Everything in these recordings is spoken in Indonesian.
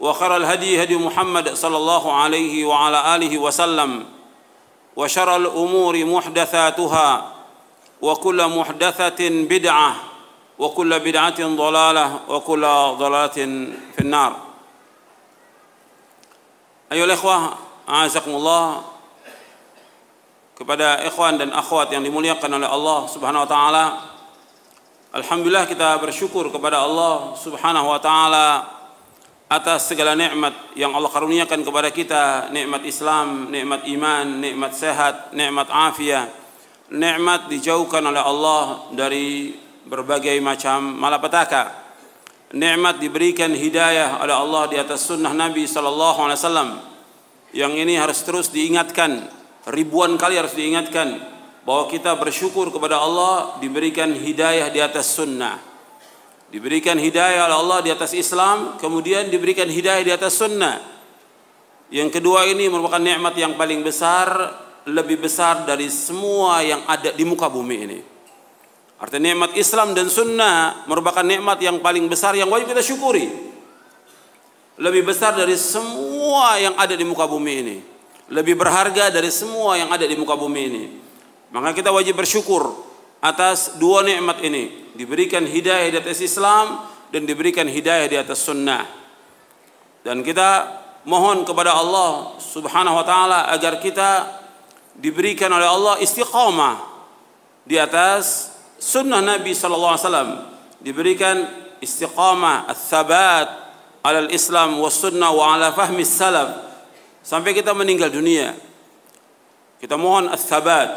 وخر الهدي هدي محمد صلى الله عليه وعلى آله وسلم وشر الأمور محدثاتها وكل محدثة بدعة وكل بدعة ضلالة وكل ضلالة في النار أيها الإخوة أعزكم الله kepada ikhwan dan akhwat yang dimuliakan oleh Allah Subhanahu wa taala Alhamdulillah kita bersyukur kepada Allah Subhanahu wa taala atas segala nikmat yang Allah karuniakan kepada kita, nikmat Islam, nikmat iman, nikmat sehat, nikmat afia nikmat dijauhkan oleh Allah dari berbagai macam malapetaka. Nikmat diberikan hidayah oleh Allah di atas sunnah Nabi sallallahu alaihi wasallam. Yang ini harus terus diingatkan, ribuan kali harus diingatkan bahwa kita bersyukur kepada Allah diberikan hidayah di atas sunnah. Diberikan hidayah oleh Allah di atas Islam, kemudian diberikan hidayah di atas sunnah. Yang kedua ini merupakan nikmat yang paling besar, lebih besar dari semua yang ada di muka bumi ini. Artinya nikmat Islam dan sunnah merupakan nikmat yang paling besar yang wajib kita syukuri. Lebih besar dari semua yang ada di muka bumi ini. Lebih berharga dari semua yang ada di muka bumi ini. Maka kita wajib bersyukur atas dua nikmat ini diberikan hidayah di atas Islam dan diberikan hidayah di atas sunnah dan kita mohon kepada Allah subhanahu wa ta'ala agar kita diberikan oleh Allah istiqamah di atas sunnah Nabi SAW diberikan istiqamah as-sabat alal Islam wa sunnah wa ala fahmi salam sampai kita meninggal dunia kita mohon al sabat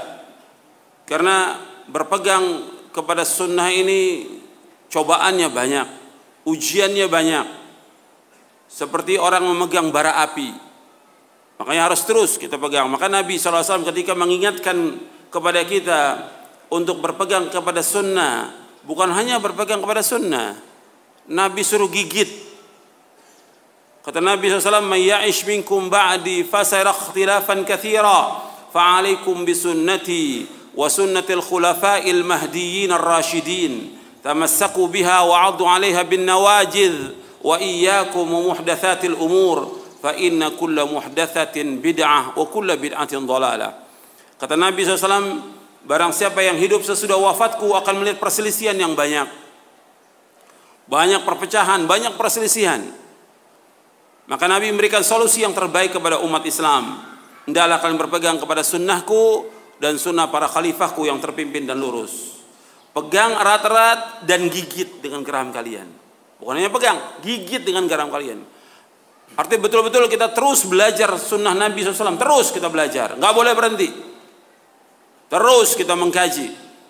karena berpegang kepada sunnah ini cobaannya banyak, ujiannya banyak. Seperti orang memegang bara api. Makanya harus terus kita pegang. Maka Nabi SAW ketika mengingatkan kepada kita untuk berpegang kepada sunnah, bukan hanya berpegang kepada sunnah. Nabi suruh gigit. Kata Nabi SAW, "Mayyish minkum ba'di fasara ikhtilafan katsira, fa'alaikum bisunnati وسنة الخلفاء المهديين الراشدين تمسكوا بها وعضوا عليها بالنواجذ وإياكم ومحدثات الأمور فإن كل محدثة بدعة وكل بدعة ضلالة kata Nabi SAW barang siapa yang hidup sesudah wafatku akan melihat perselisihan yang banyak banyak perpecahan, banyak perselisihan maka Nabi memberikan solusi yang terbaik kepada umat Islam hendaklah kalian berpegang kepada sunnahku dan sunnah para khalifahku yang terpimpin dan lurus. Pegang erat-erat dan gigit dengan geram kalian. Bukan hanya pegang, gigit dengan geram kalian. Arti betul-betul kita terus belajar sunnah Nabi SAW. Terus kita belajar. Nggak boleh berhenti. Terus kita mengkaji.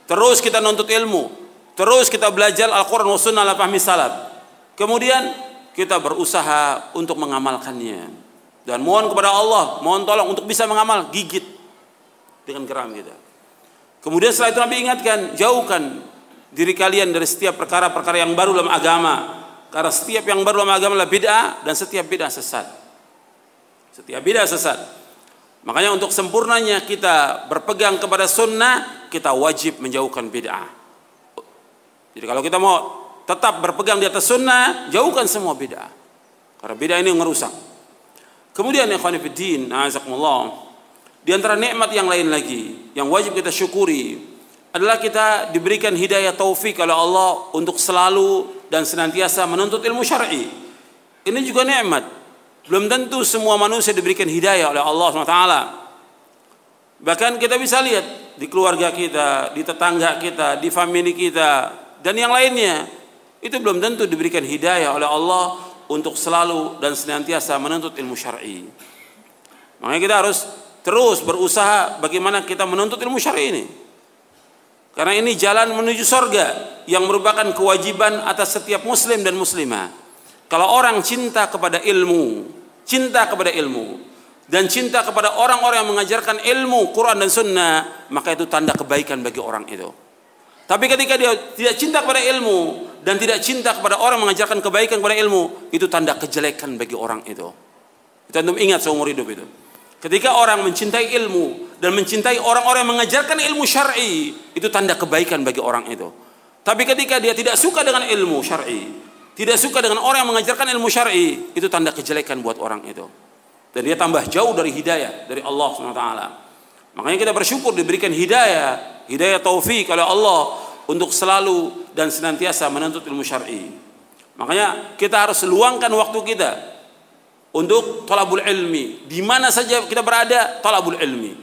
Terus kita nuntut ilmu. Terus kita belajar Al-Quran wa sunnah la fahmi salat. Kemudian kita berusaha untuk mengamalkannya. Dan mohon kepada Allah, mohon tolong untuk bisa mengamal, gigit dengan geram kita. Kemudian setelah itu Nabi ingatkan, jauhkan diri kalian dari setiap perkara-perkara yang baru dalam agama. Karena setiap yang baru dalam agama adalah bid'ah dan setiap bid'ah sesat. Setiap bid'ah sesat. Makanya untuk sempurnanya kita berpegang kepada sunnah, kita wajib menjauhkan bid'ah. Jadi kalau kita mau tetap berpegang di atas sunnah, jauhkan semua bid'ah. Karena bid'ah ini merusak. Kemudian yang ikhwan fillah, azakumullah. Di antara nikmat yang lain lagi yang wajib kita syukuri adalah kita diberikan hidayah taufik oleh Allah untuk selalu dan senantiasa menuntut ilmu syar'i. Ini juga nikmat. Belum tentu semua manusia diberikan hidayah oleh Allah SWT. Bahkan kita bisa lihat di keluarga kita, di tetangga kita, di family kita, dan yang lainnya. Itu belum tentu diberikan hidayah oleh Allah untuk selalu dan senantiasa menuntut ilmu syar'i. Makanya kita harus terus berusaha bagaimana kita menuntut ilmu syar'i ini. Karena ini jalan menuju sorga yang merupakan kewajiban atas setiap muslim dan muslimah. Kalau orang cinta kepada ilmu, cinta kepada ilmu, dan cinta kepada orang-orang yang mengajarkan ilmu Quran dan Sunnah, maka itu tanda kebaikan bagi orang itu. Tapi ketika dia tidak cinta kepada ilmu dan tidak cinta kepada orang yang mengajarkan kebaikan kepada ilmu, itu tanda kejelekan bagi orang itu. Kita ingat seumur hidup itu. Ketika orang mencintai ilmu dan mencintai orang-orang yang mengajarkan ilmu syar'i, itu tanda kebaikan bagi orang itu. Tapi ketika dia tidak suka dengan ilmu syar'i, tidak suka dengan orang yang mengajarkan ilmu syar'i, itu tanda kejelekan buat orang itu. Dan dia tambah jauh dari hidayah dari Allah SWT. Makanya kita bersyukur diberikan hidayah, hidayah taufik oleh Allah untuk selalu dan senantiasa menuntut ilmu syar'i. Makanya kita harus luangkan waktu kita untuk tolabul ilmi. Di mana saja kita berada, tolabul ilmi.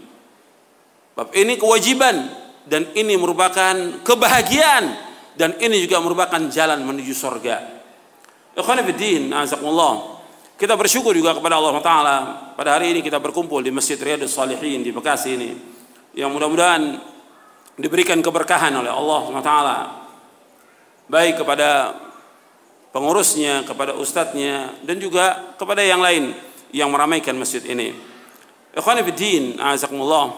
Bab ini kewajiban dan ini merupakan kebahagiaan dan ini juga merupakan jalan menuju surga. Ikhwan fillah, azakumullah. Kita bersyukur juga kepada Allah Taala pada hari ini kita berkumpul di Masjid Riyadus Salihin di Bekasi ini yang mudah-mudahan diberikan keberkahan oleh Allah Taala baik kepada pengurusnya, kepada ustadznya, dan juga kepada yang lain yang meramaikan masjid ini. Ikhwanifiddin, azakumullah.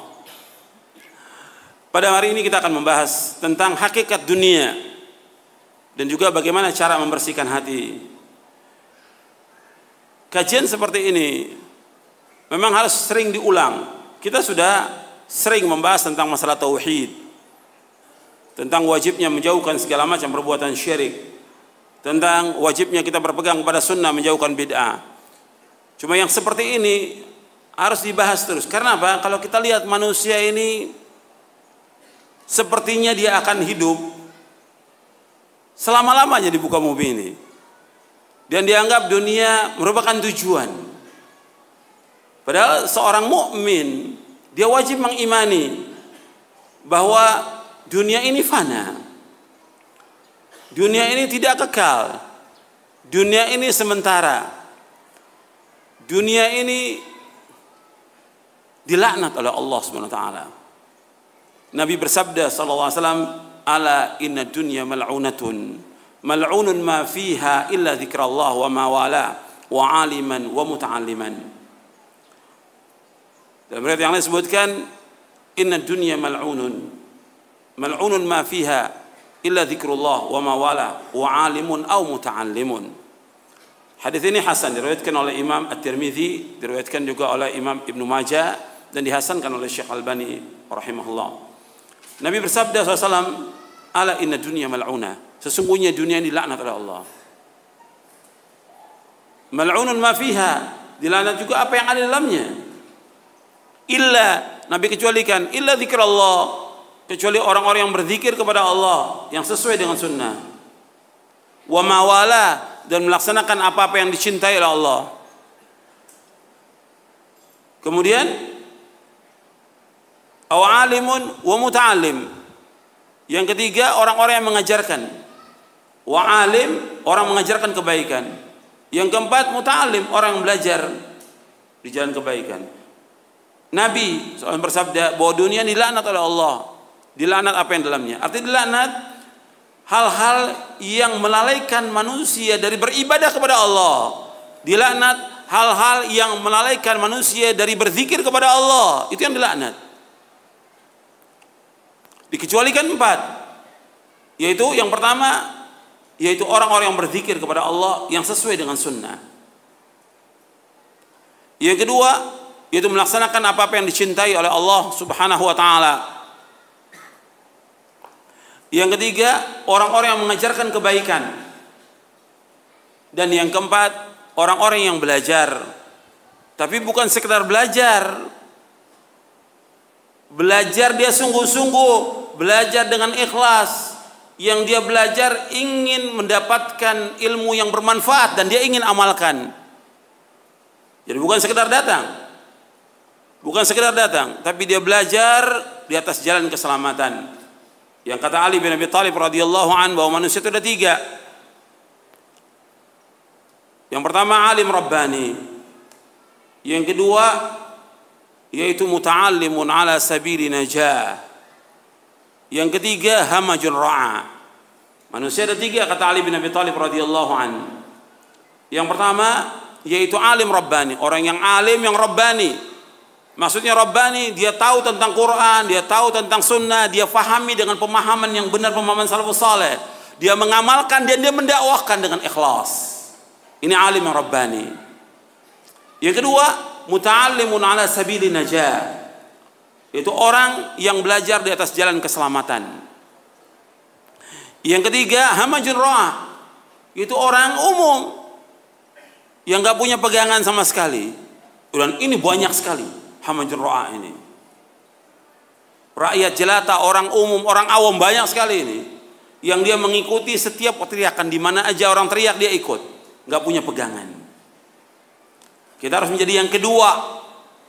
Pada hari ini kita akan membahas tentang hakikat dunia dan juga bagaimana cara membersihkan hati. Kajian seperti ini memang harus sering diulang. Kita sudah sering membahas tentang masalah tauhid, tentang wajibnya menjauhkan segala macam perbuatan syirik, tentang wajibnya kita berpegang pada sunnah menjauhkan bid'ah. Cuma yang seperti ini harus dibahas terus. Karena apa? Kalau kita lihat manusia ini sepertinya dia akan hidup selama-lamanya di buka bumi ini. Dan dianggap dunia merupakan tujuan. Padahal seorang mukmin dia wajib mengimani bahwa dunia ini fana. Dunia ini tidak kekal. Dunia ini sementara. Dunia ini dilaknat oleh Allah SWT. Nabi bersabda sallallahu alaihi wasallam, "Ala inna dunya mal'unatun." mal'unun ma fiha illa dzikrullah wa ma wala wa aliman wa muta'alliman. Dalam riwayat yang lain disebutkan inna dunya mal'unun mal'unun ma fiha illa zikrullah wa mawala wa alimun aw muta'allimun. Hadis ini hasan diriwayatkan oleh Imam At-Tirmizi, diriwayatkan juga oleh Imam Ibnu Majah dan dihasankan oleh Syekh Albani rahimahullah. Nabi bersabda SAW, "Ala inna dunya mal'una." Sesungguhnya dunia ini dilaknat oleh Allah. Mal'unun ma fiha, dilaknat juga apa yang ada dalamnya. Illa Nabi kecualikan illa zikrullah kecuali orang-orang yang berzikir kepada Allah yang sesuai dengan sunnah wa mawala dan melaksanakan apa-apa yang dicintai oleh Allah kemudian aw alimun wa muta'allim yang ketiga orang-orang yang mengajarkan wa alim orang mengajarkan kebaikan yang keempat muta'allim orang yang belajar di jalan kebaikan Nabi seorang bersabda bahwa dunia dilaknat oleh Allah Dilaknat apa yang dalamnya? Artinya dilaknat hal-hal yang melalaikan manusia dari beribadah kepada Allah. Dilaknat hal-hal yang melalaikan manusia dari berzikir kepada Allah. Itu yang dilaknat. Dikecualikan empat. Yaitu yang pertama, yaitu orang-orang yang berzikir kepada Allah yang sesuai dengan sunnah. Yang kedua, yaitu melaksanakan apa-apa yang dicintai oleh Allah Subhanahu wa taala yang ketiga, orang-orang yang mengajarkan kebaikan. Dan yang keempat, orang-orang yang belajar. Tapi bukan sekedar belajar. Belajar dia sungguh-sungguh, belajar dengan ikhlas. Yang dia belajar ingin mendapatkan ilmu yang bermanfaat dan dia ingin amalkan. Jadi bukan sekedar datang. Bukan sekedar datang, tapi dia belajar di atas jalan keselamatan. Yang kata Ali bin Abi Thalib radhiyallahu an bahwa manusia itu ada tiga. Yang pertama alim rabbani. Yang kedua yaitu muta'allimun ala sabili najah. Yang ketiga hamajun ra'a. Manusia ada tiga kata Ali bin Abi Thalib radhiyallahu an. Yang pertama yaitu alim rabbani, orang yang alim yang rabbani, Maksudnya Rabbani dia tahu tentang Quran, dia tahu tentang sunnah, dia fahami dengan pemahaman yang benar, pemahaman salafus saleh. Dia mengamalkan dan dia mendakwahkan dengan ikhlas. Ini alim yang Rabbani. Yang kedua, muta'allimun ala sabili najah. Itu orang yang belajar di atas jalan keselamatan. Yang ketiga, hamajun roh. Itu orang umum yang gak punya pegangan sama sekali. Dan ini banyak sekali Hamajur Ro'a ini. Rakyat jelata, orang umum, orang awam banyak sekali ini. Yang dia mengikuti setiap teriakan di mana aja orang teriak dia ikut, nggak punya pegangan. Kita harus menjadi yang kedua,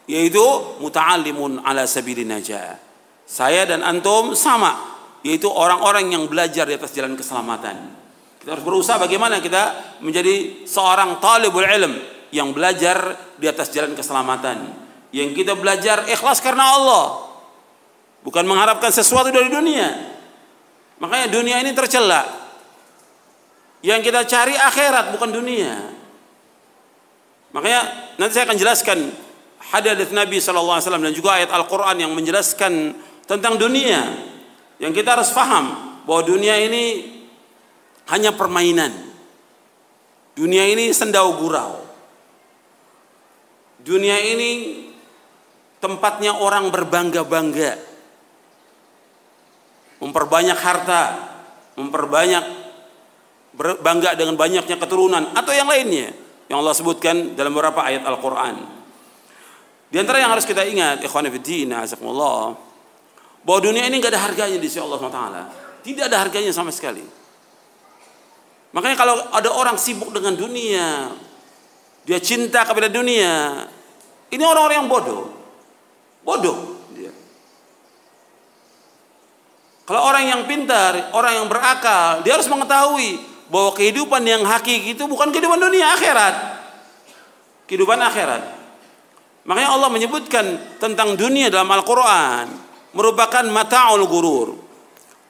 yaitu muta'alimun ala sabili najah. Saya dan antum sama, yaitu orang-orang yang belajar di atas jalan keselamatan. Kita harus berusaha bagaimana kita menjadi seorang talibul ilm yang belajar di atas jalan keselamatan yang kita belajar ikhlas karena Allah bukan mengharapkan sesuatu dari dunia makanya dunia ini tercela yang kita cari akhirat bukan dunia makanya nanti saya akan jelaskan hadis Nabi saw dan juga ayat Al-Qur'an yang menjelaskan tentang dunia yang kita harus paham bahwa dunia ini hanya permainan dunia ini sendau gurau dunia ini tempatnya orang berbangga-bangga, memperbanyak harta, memperbanyak bangga dengan banyaknya keturunan atau yang lainnya yang Allah sebutkan dalam beberapa ayat Al-Qur'an. Di antara yang harus kita ingat, ikhwan fillah, azakumullah, bahwa dunia ini nggak ada harganya di sisi Allah SWT. Tidak ada harganya sama sekali. Makanya kalau ada orang sibuk dengan dunia, dia cinta kepada dunia, ini orang-orang yang bodoh. Bodoh dia. Kalau orang yang pintar, orang yang berakal, dia harus mengetahui bahwa kehidupan yang hakiki itu bukan kehidupan dunia akhirat. Kehidupan akhirat. Makanya Allah menyebutkan tentang dunia dalam Al-Qur'an merupakan mataul gurur.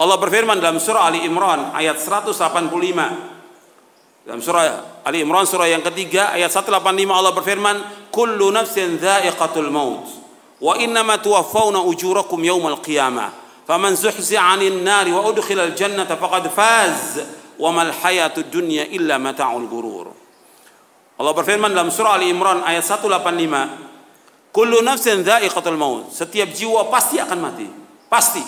Allah berfirman dalam surah Ali Imran ayat 185. Dalam surah Ali Imran surah yang ketiga ayat 185 Allah berfirman, "Kullu nafsin dha'iqatul maut." wa innama tuwaffawna ujurakum yaumal qiyamah faman zuhzi'a 'anil nari wa udkhilal jannata faqad faz wa mal hayatud dunya illa mata'ul gurur Allah berfirman dalam surah Ali Imran ayat 185 kullu nafsin dha'iqatul maut setiap jiwa pasti akan mati pasti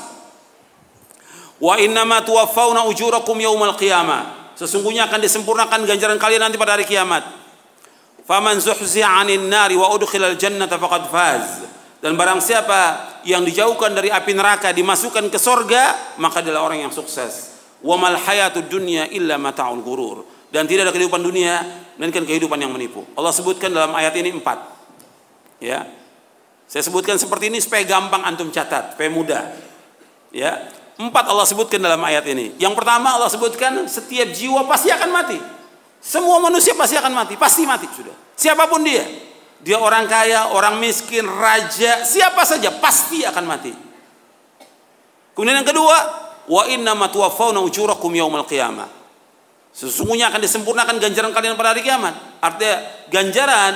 wa innama tuwaffawna ujurakum qiyamah sesungguhnya akan disempurnakan ganjaran kalian nanti pada hari kiamat faman zuhzi'a 'anil nari wa jannata faqad faz dan barang siapa yang dijauhkan dari api neraka dimasukkan ke sorga, maka adalah orang yang sukses. Wa mal hayatu dunya illa mata'ul gurur. Dan tidak ada kehidupan dunia melainkan kehidupan yang menipu. Allah sebutkan dalam ayat ini empat. Ya. Saya sebutkan seperti ini supaya gampang antum catat, supaya mudah. Ya. Empat Allah sebutkan dalam ayat ini. Yang pertama Allah sebutkan setiap jiwa pasti akan mati. Semua manusia pasti akan mati, pasti mati sudah. Siapapun dia dia orang kaya, orang miskin, raja, siapa saja pasti akan mati. Kemudian yang kedua, wa inna matuwaffawna ujurakum yaumal qiyamah. Sesungguhnya akan disempurnakan ganjaran kalian pada hari kiamat. Artinya ganjaran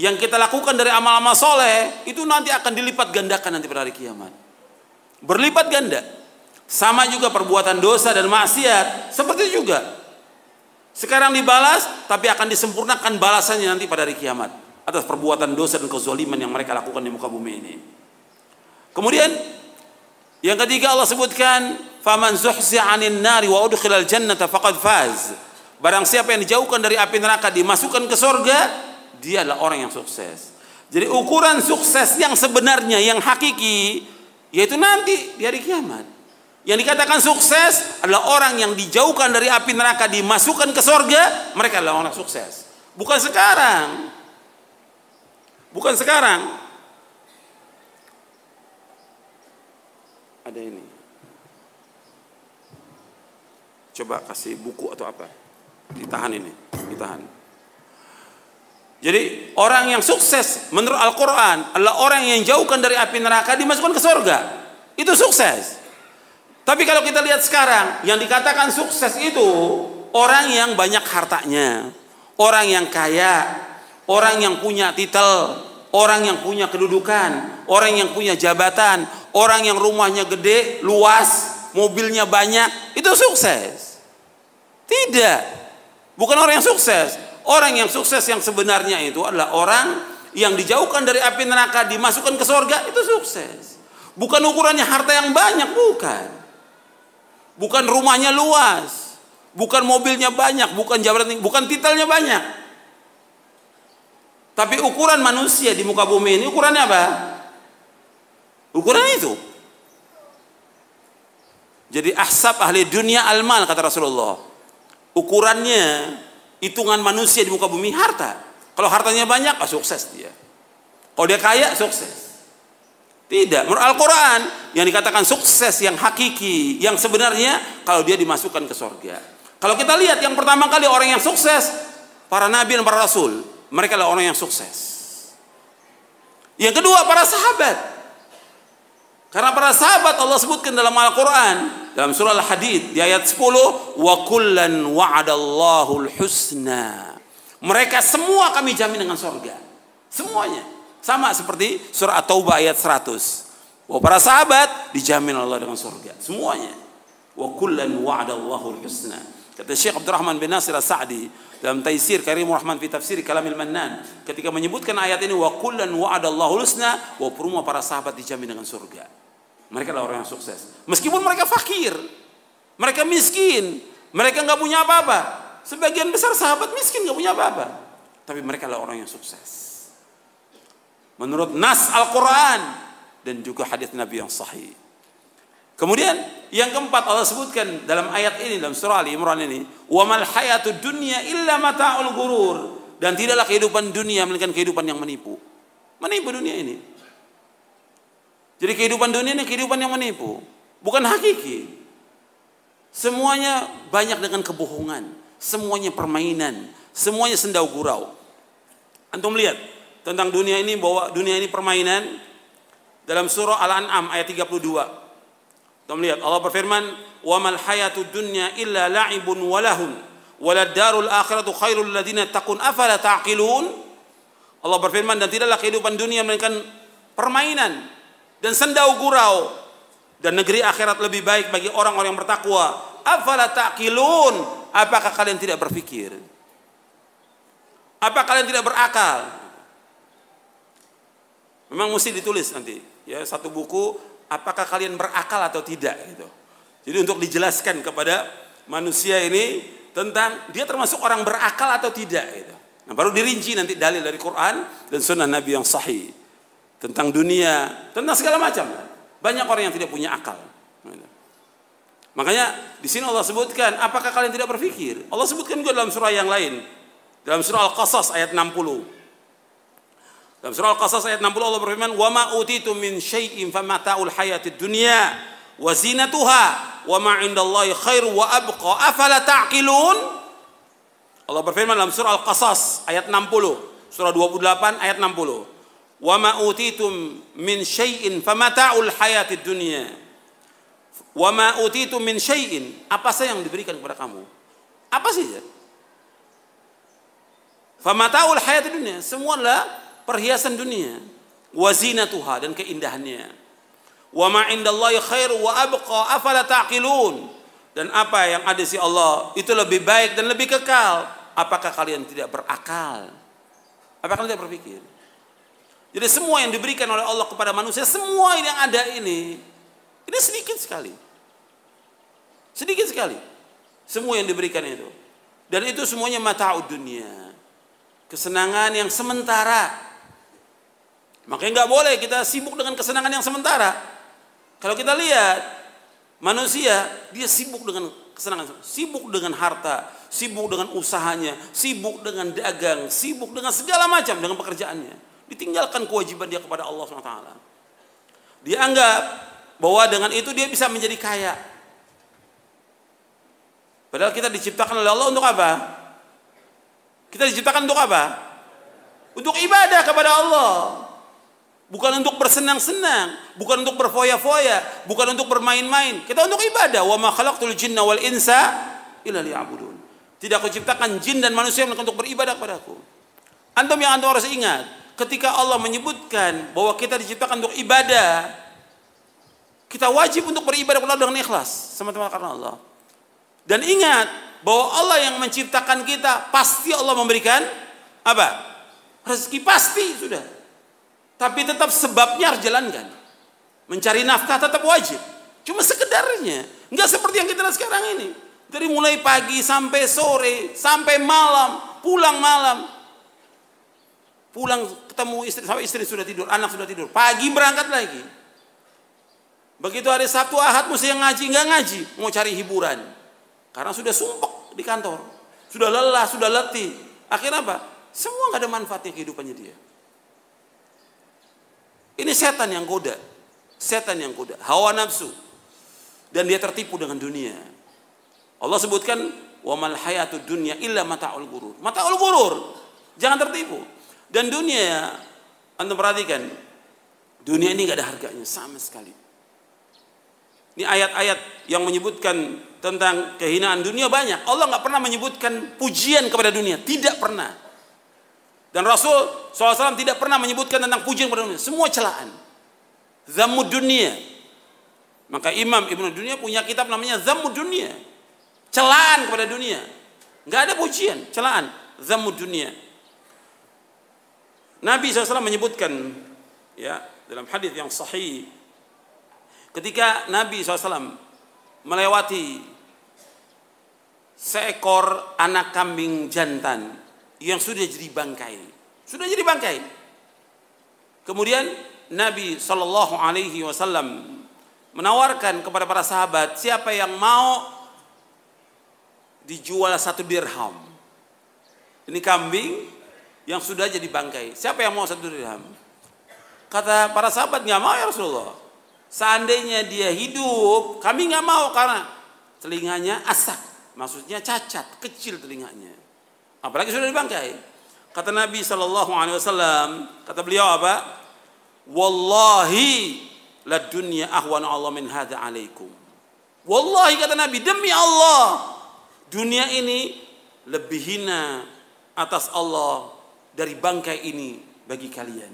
yang kita lakukan dari amal-amal soleh itu nanti akan dilipat gandakan nanti pada hari kiamat. Berlipat ganda. Sama juga perbuatan dosa dan maksiat, seperti juga. Sekarang dibalas, tapi akan disempurnakan balasannya nanti pada hari kiamat atas perbuatan dosa dan kezaliman yang mereka lakukan di muka bumi ini. Kemudian yang ketiga Allah sebutkan faman zuhziha nari wa udkhilal jannata faqad faz. Barang siapa yang dijauhkan dari api neraka dimasukkan ke surga, dia adalah orang yang sukses. Jadi ukuran sukses yang sebenarnya yang hakiki yaitu nanti di hari kiamat. Yang dikatakan sukses adalah orang yang dijauhkan dari api neraka dimasukkan ke sorga, mereka adalah orang sukses. Bukan sekarang. Bukan sekarang. Ada ini. Coba kasih buku atau apa. Ditahan ini, ditahan. Jadi orang yang sukses menurut Al-Quran adalah orang yang jauhkan dari api neraka dimasukkan ke sorga Itu sukses. Tapi kalau kita lihat sekarang, yang dikatakan sukses itu orang yang banyak hartanya, orang yang kaya, orang yang punya titel, orang yang punya kedudukan, orang yang punya jabatan, orang yang rumahnya gede, luas, mobilnya banyak, itu sukses. Tidak. Bukan orang yang sukses. Orang yang sukses yang sebenarnya itu adalah orang yang dijauhkan dari api neraka, dimasukkan ke sorga, itu sukses. Bukan ukurannya harta yang banyak, bukan. Bukan rumahnya luas, bukan mobilnya banyak, bukan jabatan, bukan titelnya banyak tapi ukuran manusia di muka bumi ini ukurannya apa? Ukuran itu. Jadi ahsab ahli dunia almal kata Rasulullah. Ukurannya hitungan manusia di muka bumi harta. Kalau hartanya banyak, ah, sukses dia. Kalau dia kaya, sukses. Tidak. Menurut Al-Quran, yang dikatakan sukses, yang hakiki, yang sebenarnya, kalau dia dimasukkan ke sorga. Kalau kita lihat, yang pertama kali orang yang sukses, para nabi dan para rasul mereka adalah orang yang sukses. Yang kedua para sahabat. Karena para sahabat Allah sebutkan dalam Al-Qur'an dalam surah Al-Hadid di ayat 10 wa kullan wa'adallahu husna Mereka semua kami jamin dengan surga. Semuanya. Sama seperti surah At-Taubah ayat 100. Bahwa para sahabat dijamin Allah dengan surga. Semuanya. Wa kullan wa'adallahu husna Kata Syekh Abdurrahman bin Nasir al sadi dalam Taisir Karim Rahman fi tafsir Kalamil Mannan ketika menyebutkan ayat ini wa kullan wa'adallahu husna wa perumah para sahabat dijamin dengan surga. Mereka adalah orang yang sukses. Meskipun mereka fakir, mereka miskin, mereka nggak punya apa-apa. Sebagian besar sahabat miskin nggak punya apa-apa. Tapi mereka adalah orang yang sukses. Menurut nas Al-Quran dan juga hadis Nabi yang sahih. Kemudian yang keempat Allah sebutkan dalam ayat ini dalam surah Ali Imran ini, "Wa mal hayatud dunya illa mata'ul ghurur." Dan tidaklah kehidupan dunia melainkan kehidupan yang menipu. Menipu dunia ini. Jadi kehidupan dunia ini kehidupan yang menipu, bukan hakiki. Semuanya banyak dengan kebohongan, semuanya permainan, semuanya sendau gurau. Antum lihat tentang dunia ini bahwa dunia ini permainan dalam surah Al-An'am ayat 32. Tom lihat Allah berfirman, "Wa mal hayatud dunya illa la'ibun wa lahun, waladdarul akhiratu khairul ladina takun afala ta'qilun?" Allah berfirman dan tidaklah kehidupan dunia melainkan permainan dan sendau gurau dan negeri akhirat lebih baik bagi orang-orang yang bertakwa. Afala ta'qilun? Apakah kalian tidak berpikir? Apa kalian tidak berakal? Memang mesti ditulis nanti ya satu buku apakah kalian berakal atau tidak gitu. Jadi untuk dijelaskan kepada manusia ini tentang dia termasuk orang berakal atau tidak gitu. Nah, baru dirinci nanti dalil dari Quran dan sunnah Nabi yang sahih tentang dunia, tentang segala macam. Banyak orang yang tidak punya akal. Gitu. Makanya di sini Allah sebutkan, apakah kalian tidak berpikir? Allah sebutkan juga dalam surah yang lain. Dalam surah Al-Qasas ayat 60. Dalam surah Al-Qasas ayat 60 Allah berfirman, "Wa ma utitu min syai'in famata'ul hayatid dunya wa zinatuha wa ma 'indallahi khairu wa abqa afala ta'qilun?" Allah berfirman dalam surah Al-Qasas ayat 60, surah 28 ayat 60. "Wa ma utitum min syai'in famata'ul hayatid dunya wa ma utitum min syai'in" apa saja yang diberikan kepada kamu? Apa saja? Famata'ul hayatid dunya, semualah perhiasan dunia, wazina tuha dan keindahannya. Wa ma indallahi khairu wa abqa afala taqilun. Dan apa yang ada si Allah itu lebih baik dan lebih kekal. Apakah kalian tidak berakal? Apakah kalian tidak berpikir? Jadi semua yang diberikan oleh Allah kepada manusia, semua yang ada ini, ini sedikit sekali. Sedikit sekali. Semua yang diberikan itu. Dan itu semuanya mata'ud dunia. Kesenangan yang sementara Makanya nggak boleh kita sibuk dengan kesenangan yang sementara. Kalau kita lihat manusia, dia sibuk dengan kesenangan, sibuk dengan harta, sibuk dengan usahanya, sibuk dengan dagang, sibuk dengan segala macam dengan pekerjaannya. Ditinggalkan kewajiban dia kepada Allah SWT. Dia anggap bahwa dengan itu dia bisa menjadi kaya. Padahal kita diciptakan oleh Allah untuk apa? Kita diciptakan untuk apa? Untuk ibadah kepada Allah. Bukan untuk bersenang-senang, bukan untuk berfoya-foya, bukan untuk bermain-main. Kita untuk ibadah. Wa ma khalaqtul jinna wal insa illa liya'budun. Tidak aku ciptakan jin dan manusia untuk beribadah kepadaku. Antum yang antum harus ingat, ketika Allah menyebutkan bahwa kita diciptakan untuk ibadah, kita wajib untuk beribadah kepada Allah dengan ikhlas, semata-mata karena Allah. Dan ingat bahwa Allah yang menciptakan kita pasti Allah memberikan apa? Rezeki pasti sudah. Tapi tetap sebabnya harus jalankan. Mencari nafkah tetap wajib. Cuma sekedarnya. Nggak seperti yang kita lihat sekarang ini. Dari mulai pagi sampai sore, sampai malam, pulang malam. Pulang ketemu istri, sampai istri sudah tidur, anak sudah tidur. Pagi berangkat lagi. Begitu hari Sabtu Ahad mesti yang ngaji, nggak ngaji, mau cari hiburan. Karena sudah sumpek di kantor, sudah lelah, sudah letih. Akhirnya apa? Semua nggak ada manfaatnya kehidupannya dia. Ini setan yang goda. Setan yang goda. Hawa nafsu. Dan dia tertipu dengan dunia. Allah sebutkan wamal hayatu dunya illa mataul gurur. Mataul gurur. Jangan tertipu. Dan dunia anda perhatikan dunia ini nggak ada harganya sama sekali. Ini ayat-ayat yang menyebutkan tentang kehinaan dunia banyak. Allah nggak pernah menyebutkan pujian kepada dunia, tidak pernah. Dan Rasul SAW tidak pernah menyebutkan tentang pujian kepada dunia. Semua celaan. Zammud dunia. Maka Imam Ibnu Dunia punya kitab namanya Zammud dunia. Celaan kepada dunia. Nggak ada pujian, celaan. Zammud dunia. Nabi SAW menyebutkan ya dalam hadis yang sahih ketika Nabi SAW melewati seekor anak kambing jantan yang sudah jadi bangkai. Sudah jadi bangkai. Kemudian Nabi Shallallahu Alaihi Wasallam menawarkan kepada para sahabat siapa yang mau dijual satu dirham. Ini kambing yang sudah jadi bangkai. Siapa yang mau satu dirham? Kata para sahabat nggak mau ya Rasulullah. Seandainya dia hidup, kami nggak mau karena telinganya asak, maksudnya cacat, kecil telinganya. Apalagi sudah dibangkai. Kata Nabi Shallallahu Alaihi Wasallam, kata beliau apa? Wallahi la dunya ahwan Allah min hadza alaikum. Wallahi kata Nabi, demi Allah, dunia ini lebih hina atas Allah dari bangkai ini bagi kalian.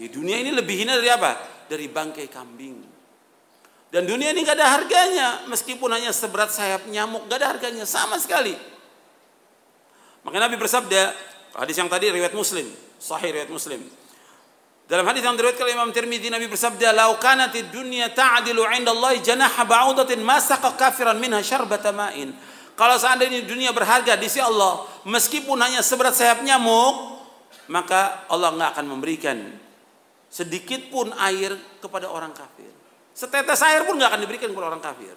Di dunia ini lebih hina dari apa? Dari bangkai kambing. Dan dunia ini gak ada harganya, meskipun hanya seberat sayap nyamuk, gak ada harganya sama sekali. Maka Nabi bersabda, hadis yang tadi riwayat Muslim, sahih riwayat Muslim. Dalam hadis yang diriwayatkan Imam Tirmidzi Nabi bersabda, "Lau kanatid dunya ta'dilu 'inda Allah janaha ba'udatin ma saqa kafiran minha syarbata ma'in." Kalau seandainya dunia berharga di sisi Allah, meskipun hanya seberat sayap nyamuk, maka Allah nggak akan memberikan sedikit pun air kepada orang kafir. Setetes air pun nggak akan diberikan kepada orang kafir.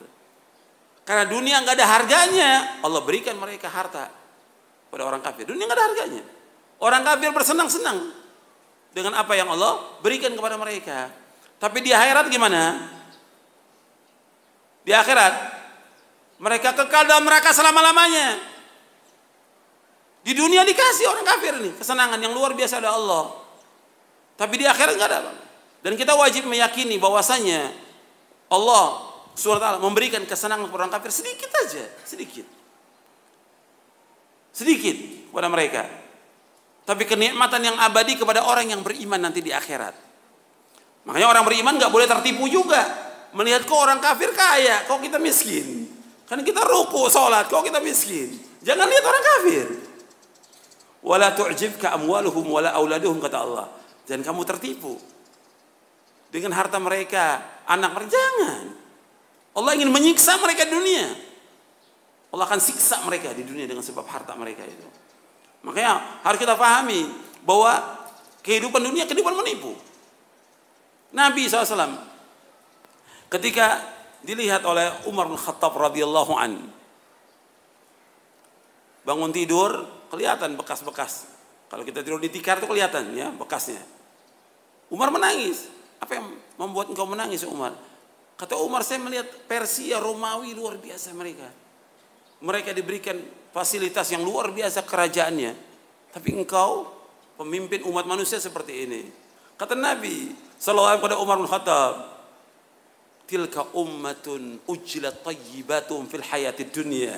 Karena dunia nggak ada harganya, Allah berikan mereka harta pada orang kafir. Dunia nggak ada harganya. Orang kafir bersenang-senang dengan apa yang Allah berikan kepada mereka. Tapi di akhirat gimana? Di akhirat mereka kekal dalam neraka selama-lamanya. Di dunia dikasih orang kafir nih kesenangan yang luar biasa dari Allah. Tapi di akhirat nggak ada. Dan kita wajib meyakini bahwasanya Allah SWT memberikan kesenangan kepada orang kafir sedikit aja, sedikit sedikit kepada mereka. Tapi kenikmatan yang abadi kepada orang yang beriman nanti di akhirat. Makanya orang beriman nggak boleh tertipu juga. Melihat kok orang kafir kaya, kok kita miskin. Kan kita ruku sholat, kok kita miskin. Jangan lihat orang kafir. Wala tu'jibka amwaluhum wala auladuhum kata Allah. Dan kamu tertipu dengan harta mereka, anak mereka jangan. Allah ingin menyiksa mereka dunia. Allah akan siksa mereka di dunia dengan sebab harta mereka itu. Makanya harus kita pahami bahwa kehidupan dunia kehidupan menipu. Nabi SAW ketika dilihat oleh Umar bin Khattab radhiyallahu an bangun tidur kelihatan bekas-bekas kalau kita tidur di tikar itu kelihatan ya bekasnya Umar menangis apa yang membuat engkau menangis Umar kata Umar saya melihat Persia Romawi luar biasa mereka mereka diberikan fasilitas yang luar biasa kerajaannya. Tapi engkau pemimpin umat manusia seperti ini. Kata Nabi sallallahu kepada Umar bin Khattab, "Tilka ummatun ujilat tayyibatum fil hayati dunia."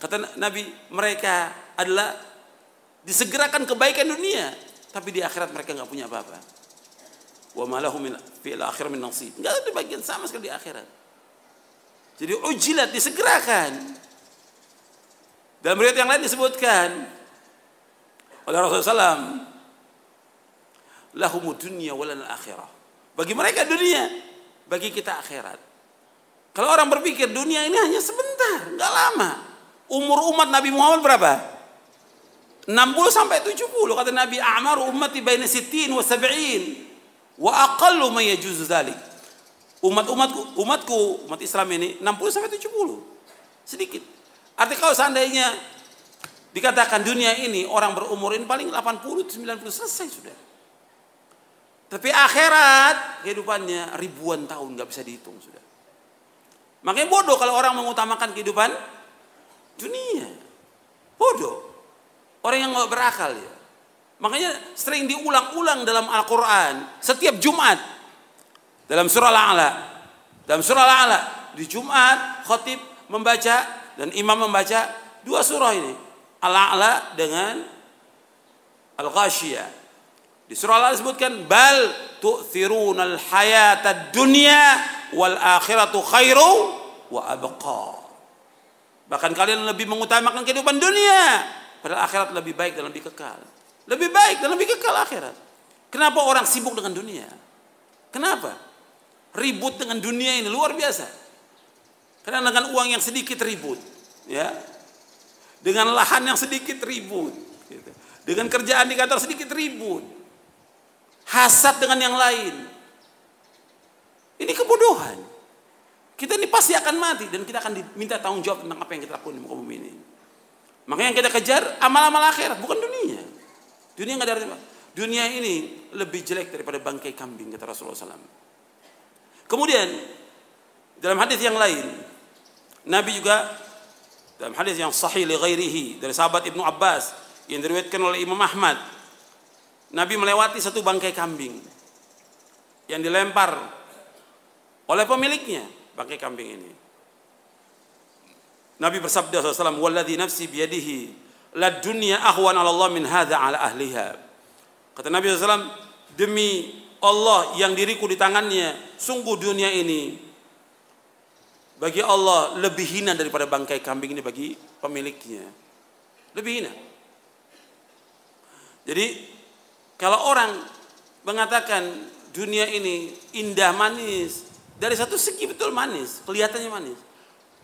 Kata Nabi, mereka adalah disegerakan kebaikan dunia, tapi di akhirat mereka nggak punya apa-apa. Wa malahum fil akhir min nasib. Enggak ada bagian sama sekali di akhirat. Jadi ujilat disegerakan. Dalam riwayat yang lain disebutkan oleh Rasulullah SAW, lahumud dunia walan akhirah. Bagi mereka dunia, bagi kita akhirat. Kalau orang berpikir dunia ini hanya sebentar, nggak lama. Umur umat Nabi Muhammad berapa? 60 sampai 70 kata Nabi Amar umat baina 60 wa 70 wa aqallu ma yajuzu Umat-umatku, umatku, umat Islam ini 60 sampai 70. Sedikit. arti kalau seandainya dikatakan dunia ini orang berumur ini paling 80 90 selesai sudah. Tapi akhirat kehidupannya ribuan tahun nggak bisa dihitung sudah. Makanya bodoh kalau orang mengutamakan kehidupan dunia. Bodoh. Orang yang nggak berakal ya. Makanya sering diulang-ulang dalam Al-Quran. Setiap Jumat dalam surah Al-A'la. Dalam surah Al-A'la di Jumat khotib membaca dan imam membaca dua surah ini. Al-A'la dengan Al-Ghashiyah. Di surah Al-A'la disebutkan bal al-hayata dunya wal akhiratu khairu wa abqa. Bahkan kalian lebih mengutamakan kehidupan dunia padahal akhirat lebih baik dan lebih kekal. Lebih baik dan lebih kekal akhirat. Kenapa orang sibuk dengan dunia? Kenapa? ribut dengan dunia ini luar biasa. Karena dengan uang yang sedikit ribut, ya. Dengan lahan yang sedikit ribut, gitu. Dengan kerjaan di kantor sedikit ribut. Hasad dengan yang lain. Ini kebodohan. Kita ini pasti akan mati dan kita akan diminta tanggung jawab tentang apa yang kita lakukan di muka bumi ini. Makanya yang kita kejar amal-amal akhirat, bukan dunia. Dunia nggak ada Dunia ini lebih jelek daripada bangkai kambing kata Rasulullah SAW. Kemudian dalam hadis yang lain Nabi juga dalam hadis yang sahih li ghairihi dari sahabat Ibnu Abbas yang diriwayatkan oleh Imam Ahmad Nabi melewati satu bangkai kambing yang dilempar oleh pemiliknya bangkai kambing ini Nabi bersabda SAW walladzi nafsi biyadihi la dunya ahwan 'ala Allah min hadza 'ala ahliha kata Nabi SAW demi Allah yang diriku di tangannya, sungguh dunia ini bagi Allah lebih hina daripada bangkai kambing ini bagi pemiliknya. Lebih hina. Jadi kalau orang mengatakan dunia ini indah manis, dari satu segi betul manis, kelihatannya manis.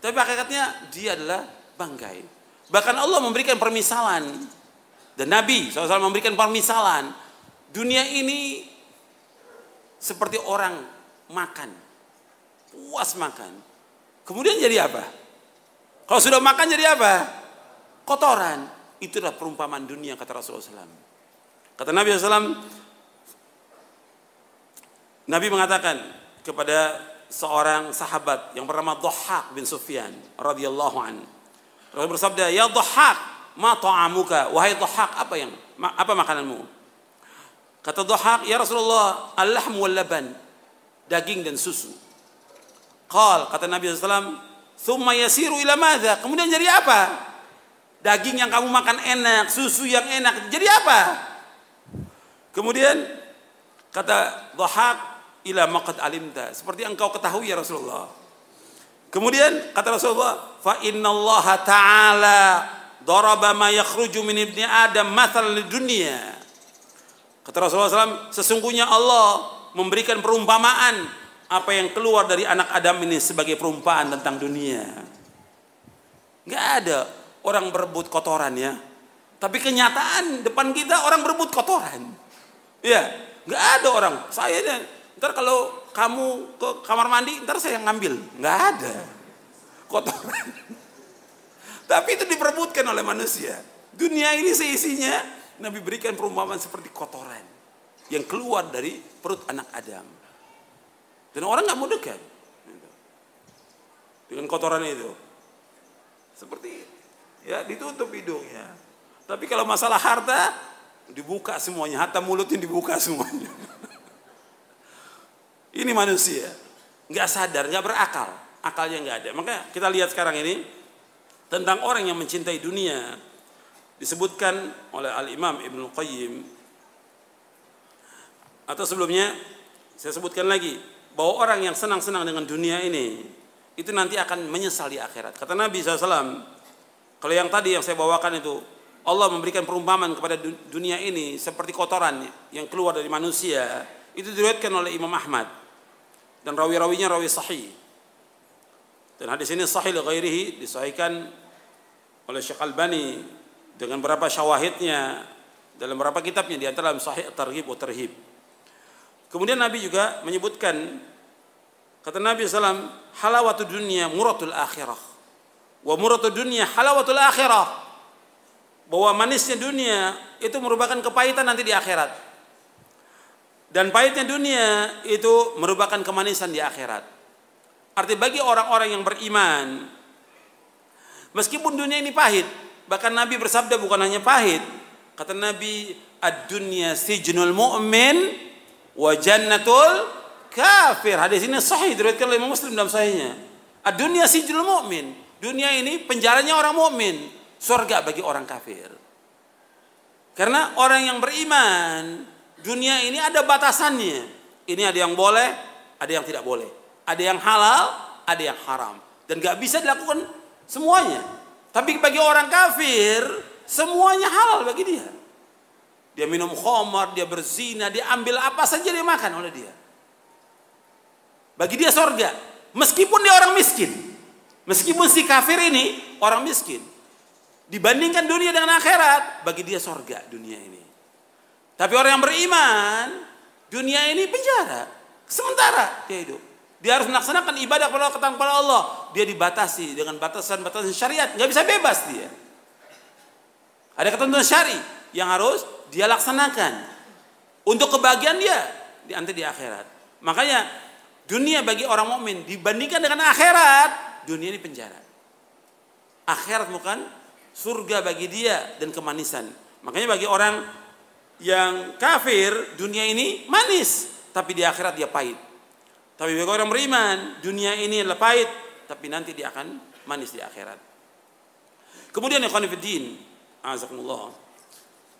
Tapi hakikatnya dia adalah bangkai. Bahkan Allah memberikan permisalan dan Nabi SAW memberikan permisalan dunia ini seperti orang makan. Puas makan. Kemudian jadi apa? Kalau sudah makan jadi apa? Kotoran. Itulah perumpamaan dunia kata Rasulullah SAW. Kata Nabi SAW, Nabi mengatakan kepada seorang sahabat yang bernama Dhuhaq bin Sufyan radhiyallahu an. Rasul bersabda, "Ya Dhuhaq, ma ta'amuka?" Wahai Dhuhaq, apa yang apa makananmu? Kata Dhahak, "Ya Rasulullah, al wal laban." Daging dan susu. Qal, kata Nabi SAW, Thumma yasiru ila madha. Kemudian jadi apa? Daging yang kamu makan enak, susu yang enak, jadi apa? Kemudian kata Dhahak, "Ila maqad alimta." Seperti engkau ketahui ya Rasulullah. Kemudian kata Rasulullah, "Fa inna allah ta'ala daraba ma yakhruju min ibni Adam mathal dunia Kata Rasulullah SAW, sesungguhnya Allah memberikan perumpamaan apa yang keluar dari anak Adam ini sebagai perumpamaan tentang dunia. Gak ada orang berebut kotoran ya. Tapi kenyataan depan kita orang berebut kotoran. Ya, gak ada orang. Saya ini, ntar kalau kamu ke kamar mandi, ntar saya yang ngambil. Gak ada kotoran. Tapi itu diperebutkan oleh manusia. Dunia ini seisinya Nabi berikan perumpamaan seperti kotoran yang keluar dari perut anak Adam. Dan orang nggak mau dekat dengan kotoran itu. Seperti ya ditutup hidungnya. Tapi kalau masalah harta dibuka semuanya, harta mulutnya dibuka semuanya. Ini manusia nggak sadar, nggak berakal, akalnya nggak ada. Makanya kita lihat sekarang ini tentang orang yang mencintai dunia, disebutkan oleh Al-Imam Ibn Qayyim atau sebelumnya saya sebutkan lagi bahwa orang yang senang-senang dengan dunia ini itu nanti akan menyesal di akhirat. Kata Nabi SAW, kalau yang tadi yang saya bawakan itu Allah memberikan perumpamaan kepada dunia ini seperti kotoran yang keluar dari manusia itu diriwayatkan oleh Imam Ahmad dan rawi-rawinya rawi sahih dan hadis ini sahih li ghairihi oleh Syekh al bani dengan berapa syawahidnya dalam berapa kitabnya di antara Sahih Targhib atau Tarhib. Kemudian Nabi juga menyebutkan kata Nabi Sallam halawatu dunia muratul akhirah wa muratul dunia halawatul akhirah bahwa manisnya dunia itu merupakan kepahitan nanti di akhirat dan pahitnya dunia itu merupakan kemanisan di akhirat arti bagi orang-orang yang beriman meskipun dunia ini pahit Bahkan Nabi bersabda bukan hanya pahit. Kata Nabi, "Ad-dunya sijnul mu'min wa jannatul kafir." Hadis ini sahih diriwayatkan oleh Imam Muslim dalam sahihnya. "Ad-dunya sijnul mu'min." Dunia ini penjaranya orang mukmin, surga bagi orang kafir. Karena orang yang beriman, dunia ini ada batasannya. Ini ada yang boleh, ada yang tidak boleh. Ada yang halal, ada yang haram. Dan gak bisa dilakukan semuanya. Tapi bagi orang kafir, semuanya halal bagi dia. Dia minum khamar, dia berzina, dia ambil apa saja dia makan oleh dia. Bagi dia sorga. Meskipun dia orang miskin. Meskipun si kafir ini orang miskin. Dibandingkan dunia dengan akhirat, bagi dia sorga dunia ini. Tapi orang yang beriman, dunia ini penjara. Sementara dia hidup. Dia harus melaksanakan ibadah kepada Allah, kepada Allah. Dia dibatasi dengan batasan-batasan syariat. Nggak bisa bebas dia. Ada ketentuan syari yang harus dia laksanakan. Untuk kebahagiaan dia di nanti di akhirat. Makanya dunia bagi orang mukmin dibandingkan dengan akhirat, dunia ini penjara. Akhirat bukan surga bagi dia dan kemanisan. Makanya bagi orang yang kafir, dunia ini manis, tapi di akhirat dia pahit. Tapi bagi orang beriman, dunia ini adalah pahit, tapi nanti dia akan manis di akhirat. Kemudian ikhwan fillah,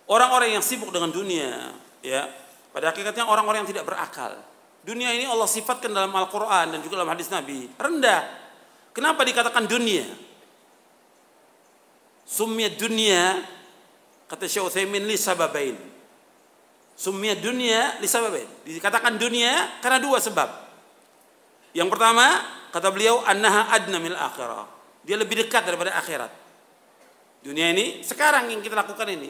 Orang-orang yang sibuk dengan dunia, ya, pada hakikatnya orang-orang yang tidak berakal. Dunia ini Allah sifatkan dalam Al-Qur'an dan juga dalam hadis Nabi, rendah. Kenapa dikatakan dunia? Sumia dunia kata Syekh Utsaimin li sababain. Sumia dunia li sababain. Dikatakan dunia karena dua sebab. Yang pertama, kata beliau annaha adna mil akhirah. Dia lebih dekat daripada akhirat. Dunia ini sekarang yang kita lakukan ini.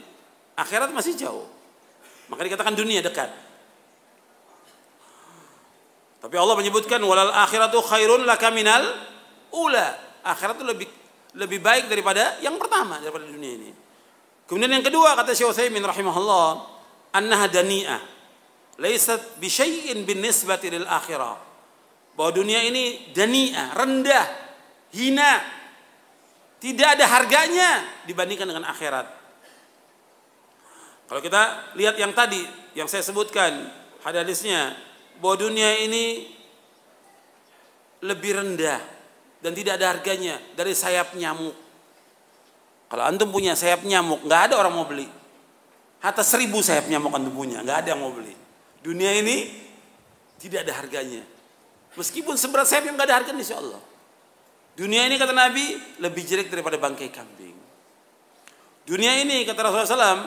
Akhirat masih jauh. Maka dikatakan dunia dekat. Tapi Allah menyebutkan walal akhiratu khairun laka minal ula. Akhirat itu lebih lebih baik daripada yang pertama daripada dunia ini. Kemudian yang kedua kata Syekh Utsaimin rahimahullah, annaha dani'ah. Laisat bi syai'in bin nisbati lil akhirah bahwa dunia ini dania, rendah, hina, tidak ada harganya dibandingkan dengan akhirat. Kalau kita lihat yang tadi yang saya sebutkan hadisnya bahwa dunia ini lebih rendah dan tidak ada harganya dari sayap nyamuk. Kalau antum punya sayap nyamuk, nggak ada orang mau beli. Hatta seribu sayap nyamuk antum punya, nggak ada yang mau beli. Dunia ini tidak ada harganya. Meskipun seberat sayap yang gak ada harganya insya Allah. Dunia ini kata Nabi lebih jelek daripada bangkai kambing. Dunia ini kata Rasulullah SAW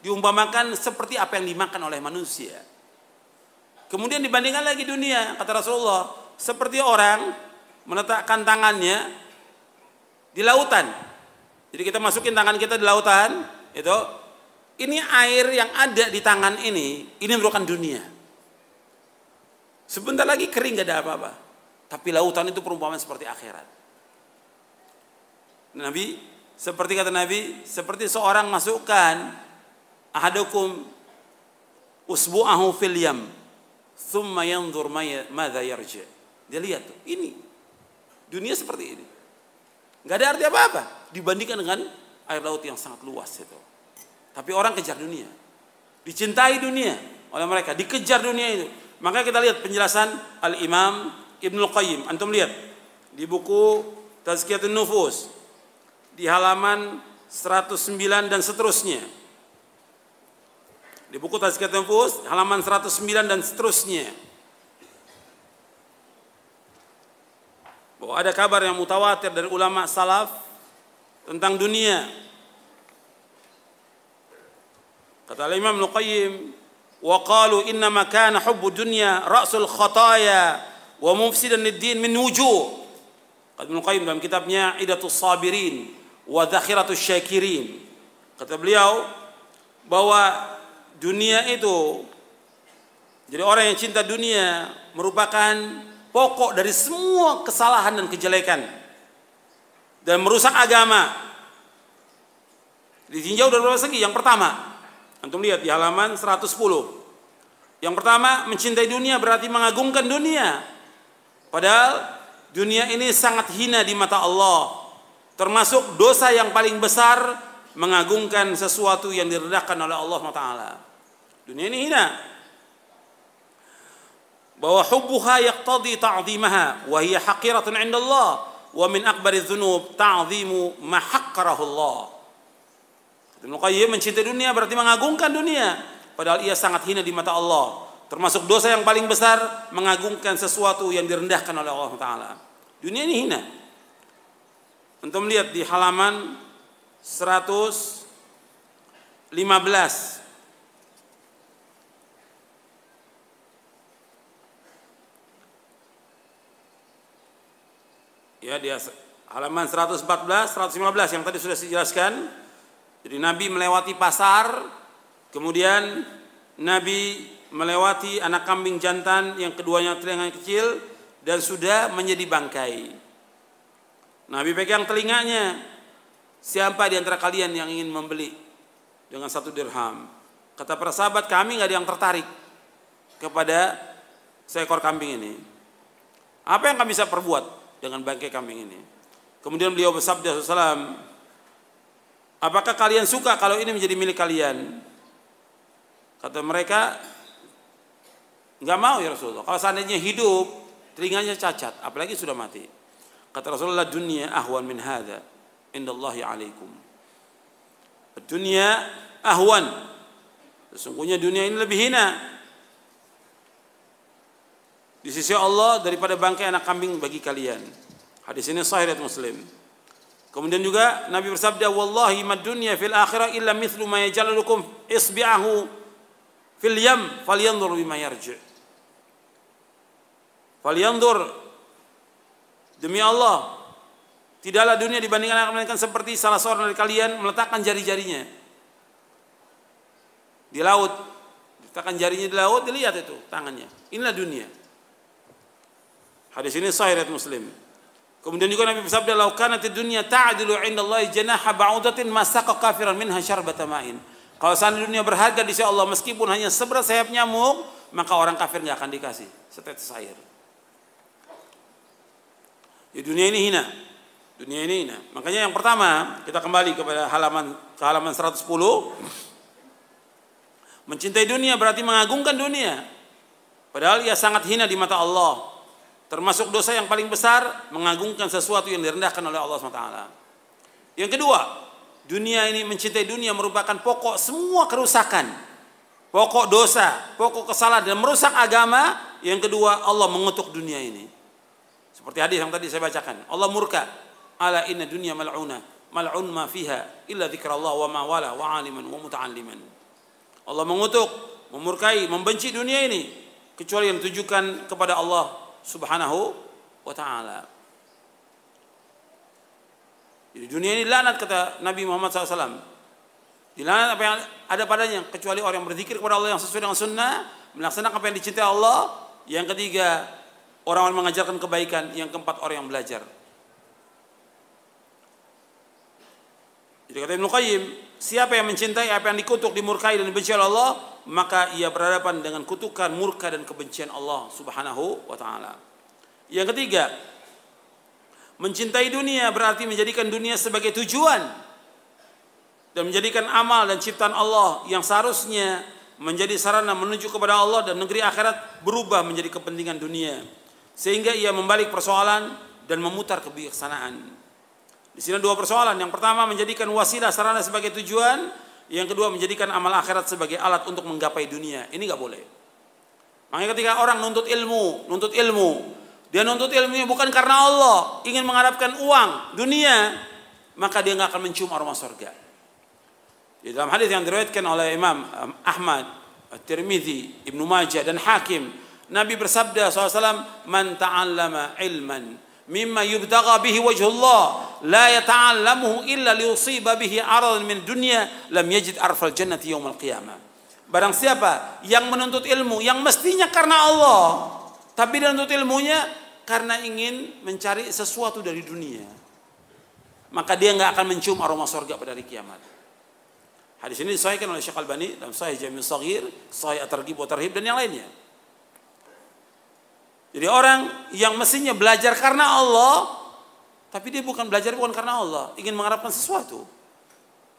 diumpamakan seperti apa yang dimakan oleh manusia. Kemudian dibandingkan lagi dunia kata Rasulullah seperti orang meletakkan tangannya di lautan. Jadi kita masukin tangan kita di lautan, itu ini air yang ada di tangan ini, ini merupakan dunia. Sebentar lagi kering gak ada apa-apa. Tapi lautan itu perumpamaan seperti akhirat. Nabi, seperti kata Nabi, seperti seorang masukkan ahadukum usbu'ahu fil yam thumma yanzur madza yarji. Dia lihat tuh, ini dunia seperti ini. Gak ada arti apa-apa dibandingkan dengan air laut yang sangat luas itu. Tapi orang kejar dunia. Dicintai dunia oleh mereka, dikejar dunia itu maka kita lihat penjelasan Al-Imam Ibnul Qayyim. Antum lihat di buku Tazkiyatun Nufus di halaman 109 dan seterusnya. Di buku Tazkiyatun Nufus halaman 109 dan seterusnya. Bahwa ada kabar yang mutawatir dari ulama salaf tentang dunia. Kata al Imam Al-Qayyim, وقالوا إنما كان حب الدنيا رأس الخطايا ومفسدا للدين من وجوه قد Qayyim dalam kitabnya Idatul Sabirin الصابرين Zakhiratul الشاكرين kata beliau bahwa dunia itu jadi orang yang cinta dunia merupakan pokok dari semua kesalahan dan kejelekan dan merusak agama ditinjau dari berapa segi yang pertama Antum lihat di halaman 110. Yang pertama, mencintai dunia berarti mengagungkan dunia. Padahal dunia ini sangat hina di mata Allah. Termasuk dosa yang paling besar mengagungkan sesuatu yang diredakan oleh Allah Taala. Dunia ini hina. Bahwa hubbuha yaqtadi ta'zimaha wa hiya haqiratun 'inda Allah wa min akbari dzunub ta'zimu ma Allah. Ibnu Qayyim mencintai dunia berarti mengagungkan dunia. Padahal ia sangat hina di mata Allah. Termasuk dosa yang paling besar mengagungkan sesuatu yang direndahkan oleh Allah Taala. Dunia ini hina. Untuk melihat di halaman 115 Ya, dia halaman 114, 115 yang tadi sudah dijelaskan jadi Nabi melewati pasar, kemudian Nabi melewati anak kambing jantan yang keduanya telinganya kecil dan sudah menjadi bangkai. Nabi pegang telinganya. Siapa di antara kalian yang ingin membeli dengan satu dirham? Kata para sahabat kami nggak ada yang tertarik kepada seekor kambing ini. Apa yang kami bisa perbuat dengan bangkai kambing ini? Kemudian beliau bersabda sallallahu Apakah kalian suka kalau ini menjadi milik kalian? Kata mereka, nggak mau ya Rasulullah. Kalau seandainya hidup, telinganya cacat, apalagi sudah mati. Kata Rasulullah, dunia ahwan min hada. Indallahi alaikum. Dunia ahwan. Sesungguhnya dunia ini lebih hina di sisi Allah daripada bangkai anak kambing bagi kalian. Hadis ini sahih Muslim. Kemudian juga Nabi bersabda, "Wallahi mad dunya fil akhirah illa mithlu ma yajallukum isbi'ahu fil yam falyanzur bima yarji." Falyanzur demi Allah tidaklah dunia dibandingkan akan seperti salah seorang dari kalian meletakkan jari-jarinya di laut. Letakkan jarinya di laut, dilihat itu tangannya. Inilah dunia. Hadis ini sahih Muslim. Kemudian juga Nabi bersabda, laukana di dunia ta'dilu 'inda Allah janaha ba'udatin masaka kafiran minha syarbata ma'in." Kalau sana dunia berharga di sisi Allah meskipun hanya seberat sayap nyamuk, maka orang kafir akan dikasih setetes air. Ya, dunia ini hina. Dunia ini hina. Makanya yang pertama, kita kembali kepada halaman ke halaman 110. Mencintai dunia berarti mengagungkan dunia. Padahal ia sangat hina di mata Allah. Termasuk dosa yang paling besar mengagungkan sesuatu yang direndahkan oleh Allah SWT. Yang kedua, dunia ini mencintai dunia merupakan pokok semua kerusakan. Pokok dosa, pokok kesalahan dan merusak agama. Yang kedua, Allah mengutuk dunia ini. Seperti hadis yang tadi saya bacakan. Allah murka. Ala inna dunya mal'una. Mal'un ma fiha illa dzikrullah wa ma wala wa aliman wa muta'alliman. Allah mengutuk, memurkai, membenci dunia ini. Kecuali yang ditujukan kepada Allah subhanahu wa ta'ala. Jadi dunia ini lanat kata Nabi Muhammad SAW. Dilanat apa yang ada padanya kecuali orang yang berzikir kepada Allah yang sesuai dengan sunnah, melaksanakan apa yang dicintai Allah. Yang ketiga, orang yang mengajarkan kebaikan. Yang keempat, orang yang belajar. Jadi kata Ibn Qayyim, Siapa yang mencintai apa yang dikutuk, dimurkai dan dibenci oleh Allah, maka ia berhadapan dengan kutukan, murka dan kebencian Allah Subhanahu wa taala. Yang ketiga, mencintai dunia berarti menjadikan dunia sebagai tujuan dan menjadikan amal dan ciptaan Allah yang seharusnya menjadi sarana menuju kepada Allah dan negeri akhirat berubah menjadi kepentingan dunia sehingga ia membalik persoalan dan memutar kebijaksanaan. Di sini dua persoalan. Yang pertama menjadikan wasilah sarana sebagai tujuan, yang kedua menjadikan amal akhirat sebagai alat untuk menggapai dunia. Ini nggak boleh. Makanya ketika orang nuntut ilmu, nuntut ilmu, dia nuntut ilmu bukan karena Allah ingin mengharapkan uang, dunia, maka dia nggak akan mencium aroma surga. Di dalam hadis yang diriwayatkan oleh Imam um, Ahmad, Tirmidzi, Ibnu Majah dan Hakim, Nabi bersabda SAW, "Man ta'allama ilman mimma yubtaga bihi wajhullah la yata'allamuhu illa liusiba bihi aradan min dunya lam yajid arfal jannati al qiyamah. Barang siapa yang menuntut ilmu yang mestinya karena Allah, tapi dia menuntut ilmunya karena ingin mencari sesuatu dari dunia. Maka dia nggak akan mencium aroma surga pada hari kiamat. Hadis ini disahihkan oleh Syekh Al-Bani dalam Sahih Jami' Saghir, Sahih At-Targhib wa Tarhib dan yang lainnya. Jadi orang yang mestinya belajar karena Allah, tapi dia bukan belajar bukan karena Allah, ingin mengharapkan sesuatu.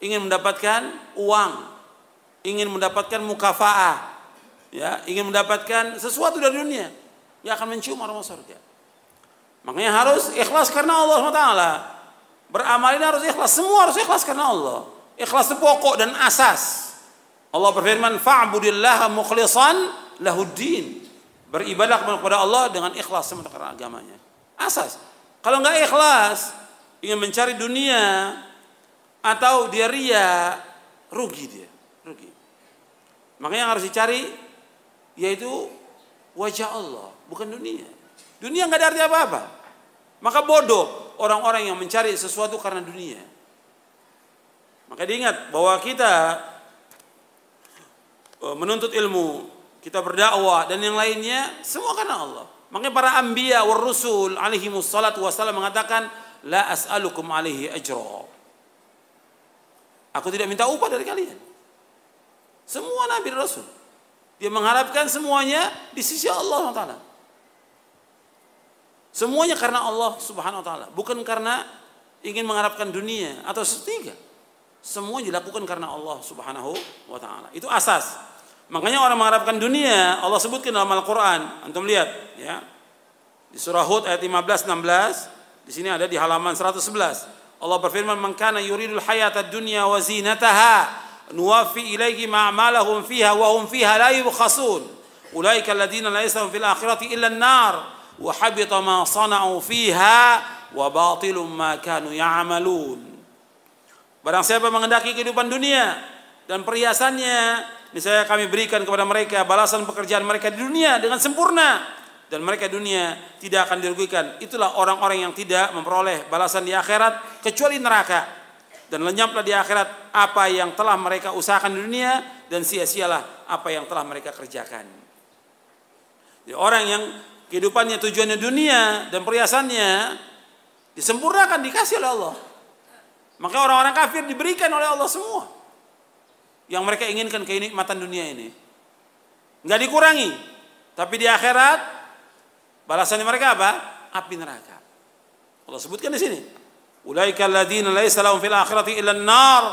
Ingin mendapatkan uang, ingin mendapatkan mukafaah, ya, ingin mendapatkan sesuatu dari dunia dia akan mencium aroma surga. Makanya harus ikhlas karena Allah SWT. Beramal ini harus ikhlas, semua harus ikhlas karena Allah. Ikhlas itu pokok dan asas. Allah berfirman, "Fa'budillaha mukhlishan lahuddin." Beribadah kepada Allah dengan ikhlas semata karena agamanya. Asas. Kalau nggak ikhlas, ingin mencari dunia atau dia ria, rugi dia, rugi. Makanya yang harus dicari yaitu wajah Allah, bukan dunia. Dunia nggak ada arti apa-apa. Maka bodoh orang-orang yang mencari sesuatu karena dunia. Maka diingat bahwa kita eh, menuntut ilmu kita berdakwah dan yang lainnya semua karena Allah. Makanya para anbiya war rusul alaihi wassalatu wassalam mengatakan la as'alukum alaihi ajra. Aku tidak minta upah dari kalian. Semua nabi rasul dia mengharapkan semuanya di sisi Allah Taala. Semuanya karena Allah Subhanahu wa taala, bukan karena ingin mengharapkan dunia atau setiga. Semua dilakukan karena Allah Subhanahu wa taala. Itu asas. Makanya orang mengharapkan dunia, Allah sebutkan dalam Al-Qur'an. Antum lihat, ya. Di surah Hud ayat 15 16, di sini ada di halaman 111. Allah berfirman, "Man yuridul hayata dunia wa zinataha, nuwafi ilaihi ma'malahum fiha wa hum fiha la yubkhasun. Ulaika la laysa fil akhirati illa nar wa habita ma sana'u fiha wa batilum ma kanu ya'malun." Barang siapa mengendaki kehidupan dunia dan perhiasannya misalnya kami berikan kepada mereka balasan pekerjaan mereka di dunia dengan sempurna dan mereka dunia tidak akan dirugikan. Itulah orang-orang yang tidak memperoleh balasan di akhirat kecuali neraka. Dan lenyaplah di akhirat apa yang telah mereka usahakan di dunia dan sia-sialah apa yang telah mereka kerjakan. Jadi orang yang kehidupannya tujuannya dunia dan perhiasannya disempurnakan dikasih oleh Allah. Maka orang-orang kafir diberikan oleh Allah semua yang mereka inginkan kenikmatan dunia ini. Nggak dikurangi. Tapi di akhirat, balasannya mereka apa? Api neraka. Allah sebutkan di sini. Ulaika alladziina laisa lahum fil akhirati illa an-nar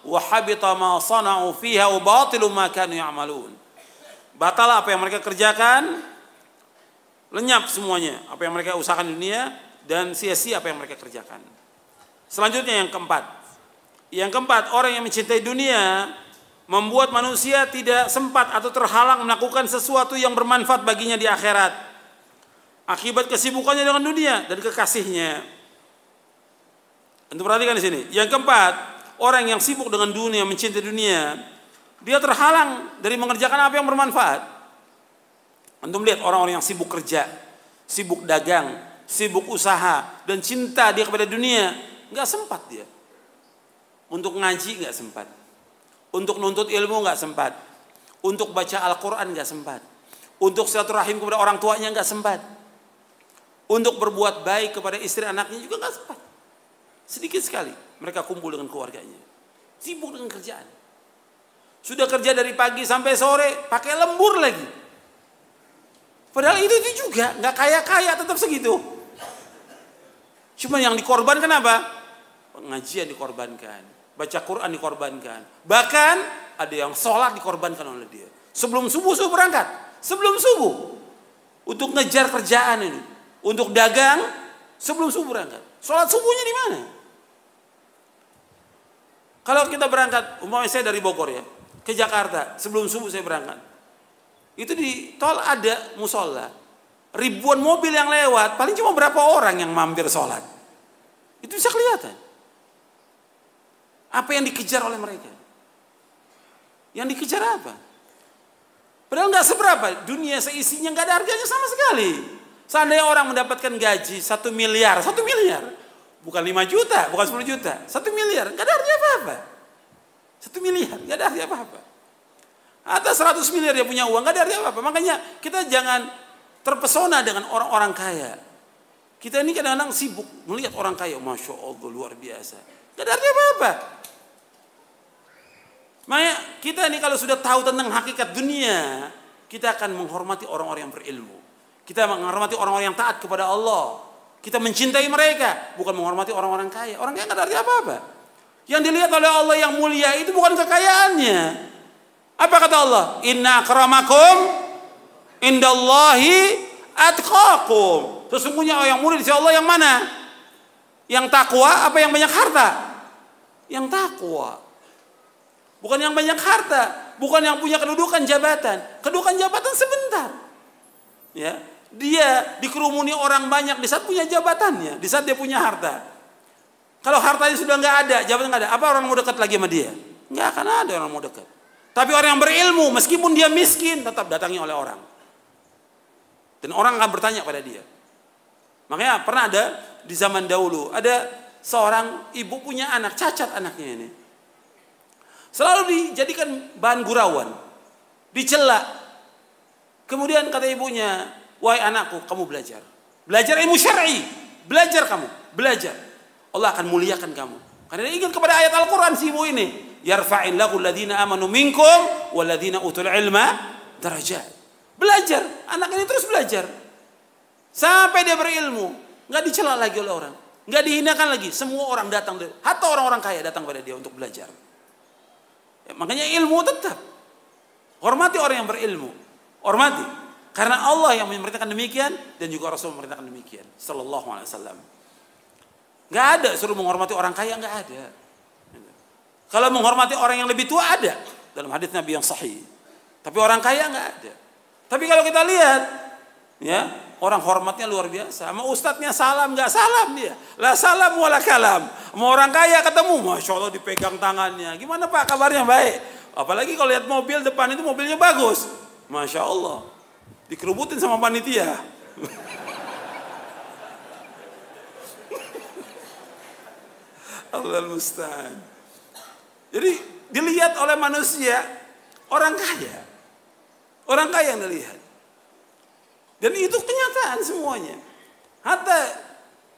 wa habita ma sana'u fiha wa batilu ma kanu ya'malun. Batal apa yang mereka kerjakan, lenyap semuanya apa yang mereka usahakan di dunia dan sia-sia apa yang mereka kerjakan. Selanjutnya yang keempat. Yang keempat, orang yang mencintai dunia membuat manusia tidak sempat atau terhalang melakukan sesuatu yang bermanfaat baginya di akhirat akibat kesibukannya dengan dunia dan kekasihnya. Untuk perhatikan di sini. Yang keempat, orang yang sibuk dengan dunia, mencintai dunia, dia terhalang dari mengerjakan apa yang bermanfaat. untuk melihat orang-orang yang sibuk kerja, sibuk dagang, sibuk usaha dan cinta dia kepada dunia, nggak sempat dia untuk ngaji nggak sempat untuk nuntut ilmu nggak sempat. Untuk baca Al-Quran nggak sempat. Untuk silaturahim kepada orang tuanya nggak sempat. Untuk berbuat baik kepada istri anaknya juga nggak sempat. Sedikit sekali mereka kumpul dengan keluarganya. Sibuk dengan kerjaan. Sudah kerja dari pagi sampai sore, pakai lembur lagi. Padahal itu itu juga nggak kaya-kaya tetap segitu. Cuma yang dikorbankan apa? Pengajian dikorbankan baca Quran dikorbankan. Bahkan ada yang sholat dikorbankan oleh dia. Sebelum subuh subuh berangkat, sebelum subuh untuk ngejar kerjaan ini, untuk dagang sebelum subuh berangkat. Sholat subuhnya di mana? Kalau kita berangkat, umpamanya saya dari Bogor ya, ke Jakarta, sebelum subuh saya berangkat. Itu di tol ada musola, ribuan mobil yang lewat, paling cuma berapa orang yang mampir sholat. Itu bisa kelihatan. Apa yang dikejar oleh mereka? Yang dikejar apa? Padahal nggak seberapa. Dunia seisinya nggak ada harganya sama sekali. Seandainya orang mendapatkan gaji satu miliar, satu miliar, bukan 5 juta, bukan 10 juta, satu miliar, nggak ada harganya apa-apa. Satu miliar, nggak ada harganya apa-apa. Atau 100 miliar dia punya uang, nggak ada harganya apa-apa. Makanya kita jangan terpesona dengan orang-orang kaya. Kita ini kadang-kadang sibuk melihat orang kaya, masya Allah luar biasa. Gak ada artinya apa-apa. Maya kita ini kalau sudah tahu tentang hakikat dunia, kita akan menghormati orang-orang yang berilmu. Kita menghormati orang-orang yang taat kepada Allah. Kita mencintai mereka, bukan menghormati orang-orang kaya. Orang kaya tidak artinya apa-apa. Yang dilihat oleh Allah yang mulia itu bukan kekayaannya. Apa kata Allah? Inna akramakum indallahi atqakum. Sesungguhnya orang yang mulia di sisi Allah yang mana? Yang takwa apa yang banyak harta? Yang takwa. Bukan yang banyak harta, bukan yang punya kedudukan jabatan. Kedudukan jabatan sebentar. Ya, dia dikerumuni orang banyak di saat punya jabatannya, di saat dia punya harta. Kalau hartanya sudah nggak ada, jabatan nggak ada, apa orang mau dekat lagi sama dia? Nggak akan ada orang mau dekat. Tapi orang yang berilmu, meskipun dia miskin, tetap datangi oleh orang. Dan orang akan bertanya pada dia. Makanya pernah ada di zaman dahulu ada seorang ibu punya anak cacat anaknya ini selalu dijadikan bahan gurauan dicela kemudian kata ibunya wahai anakku kamu belajar belajar ilmu syar'i belajar kamu belajar Allah akan muliakan kamu karena dia ingin kepada ayat Al-Qur'an si ibu ini yarfa'in lahu alladziina amanu minkum walladziina utul ilma darajat belajar anak ini terus belajar sampai dia berilmu nggak dicela lagi oleh orang, nggak dihinakan lagi. Semua orang datang, atau orang-orang kaya datang kepada dia untuk belajar. Ya, makanya ilmu tetap. Hormati orang yang berilmu. Hormati. Karena Allah yang memerintahkan demikian dan juga Rasul memerintahkan demikian. Sallallahu alaihi wasallam. Gak ada suruh menghormati orang kaya gak ada. Kalau menghormati orang yang lebih tua ada dalam hadis Nabi yang sahih. Tapi orang kaya nggak ada. Tapi kalau kita lihat ya Orang hormatnya luar biasa. Sama ustadznya salam, nggak salam dia. Lah salam wala kalam. Mau orang kaya ketemu, Masya Allah dipegang tangannya. Gimana Pak kabarnya? Baik. Apalagi kalau lihat mobil depan itu mobilnya bagus. Masya Allah. Dikerubutin sama panitia. Allah mustahil. Jadi dilihat oleh manusia, orang kaya. Orang kaya yang dilihat. Dan itu kenyataan semuanya. Hatta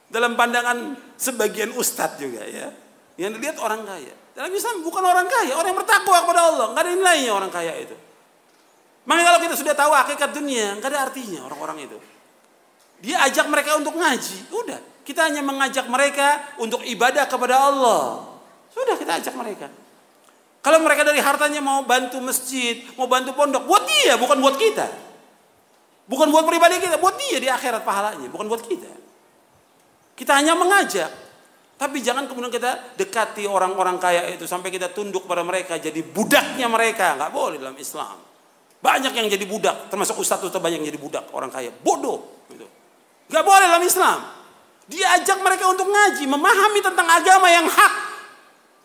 dalam pandangan sebagian ustadz juga ya. Yang dilihat orang kaya. Dalam Islam bukan orang kaya, orang yang bertakwa kepada Allah. Enggak ada nilainya orang kaya itu. Makanya kalau kita sudah tahu hakikat dunia, enggak ada artinya orang-orang itu. Dia ajak mereka untuk ngaji, udah. Kita hanya mengajak mereka untuk ibadah kepada Allah. Sudah kita ajak mereka. Kalau mereka dari hartanya mau bantu masjid, mau bantu pondok, buat dia, bukan buat kita. Bukan buat pribadi kita, buat dia di akhirat pahalanya, bukan buat kita. Kita hanya mengajak. Tapi jangan kemudian kita dekati orang-orang kaya itu sampai kita tunduk pada mereka, jadi budaknya mereka. Nggak boleh dalam Islam. Banyak yang jadi budak, termasuk ustadz ustadz banyak yang jadi budak orang kaya. Bodoh. Gitu. boleh dalam Islam. Dia ajak mereka untuk ngaji, memahami tentang agama yang hak.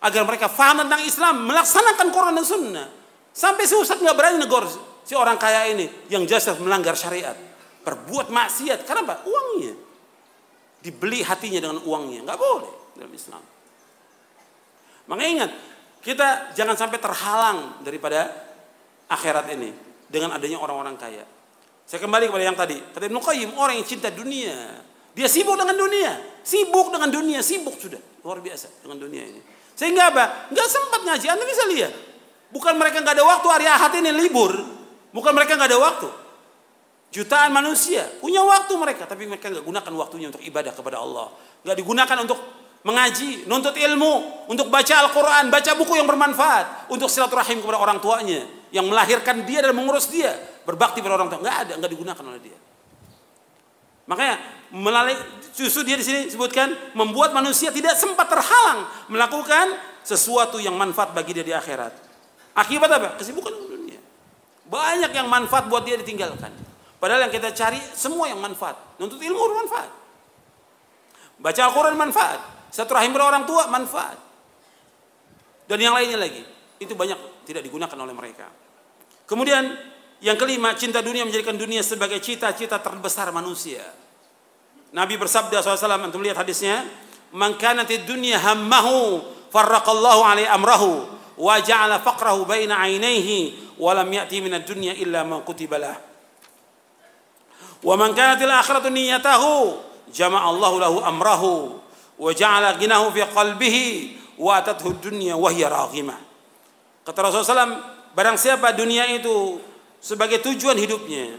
Agar mereka faham tentang Islam, melaksanakan Quran dan Sunnah. Sampai si ustadz nggak berani negor si orang kaya ini yang jelas melanggar syariat, berbuat maksiat. Karena apa? Uangnya. Dibeli hatinya dengan uangnya. Nggak boleh dalam Islam. Makanya ingat, kita jangan sampai terhalang daripada akhirat ini dengan adanya orang-orang kaya. Saya kembali kepada yang tadi. Kata Ibnu orang yang cinta dunia, dia sibuk dengan dunia, sibuk dengan dunia, sibuk sudah luar biasa dengan dunia ini. Sehingga apa? Nggak sempat ngaji. Anda bisa lihat, bukan mereka nggak ada waktu hari Ahad ini libur, Bukan mereka nggak ada waktu. Jutaan manusia punya waktu mereka, tapi mereka nggak gunakan waktunya untuk ibadah kepada Allah. Nggak digunakan untuk mengaji, nuntut ilmu, untuk baca Al-Quran, baca buku yang bermanfaat, untuk silaturahim kepada orang tuanya, yang melahirkan dia dan mengurus dia, berbakti pada orang tua. Nggak ada, nggak digunakan oleh dia. Makanya melalui susu dia di sini sebutkan membuat manusia tidak sempat terhalang melakukan sesuatu yang manfaat bagi dia di akhirat. Akibat apa? Kesibukan banyak yang manfaat buat dia ditinggalkan. Padahal yang kita cari semua yang manfaat. Nuntut ilmu manfaat. Baca Al-Quran manfaat. Satu rahim orang tua manfaat. Dan yang lainnya lagi. Itu banyak tidak digunakan oleh mereka. Kemudian yang kelima, cinta dunia menjadikan dunia sebagai cita-cita terbesar manusia. Nabi bersabda SAW, untuk melihat hadisnya, "Man dunia hammahu farraqallahu alaih amrahu wa ja'ala faqrahu baina 'ainaihi walam ya'ti minad dunya illa ma kutibalah wa man kanatil akhiratu niyyatahu jama'a Allahu lahu amrahu wa ja'ala ghinahu fi qalbihi wa atathu dunya wa hiya raghimah kata Rasulullah SAW barang siapa dunia itu sebagai tujuan hidupnya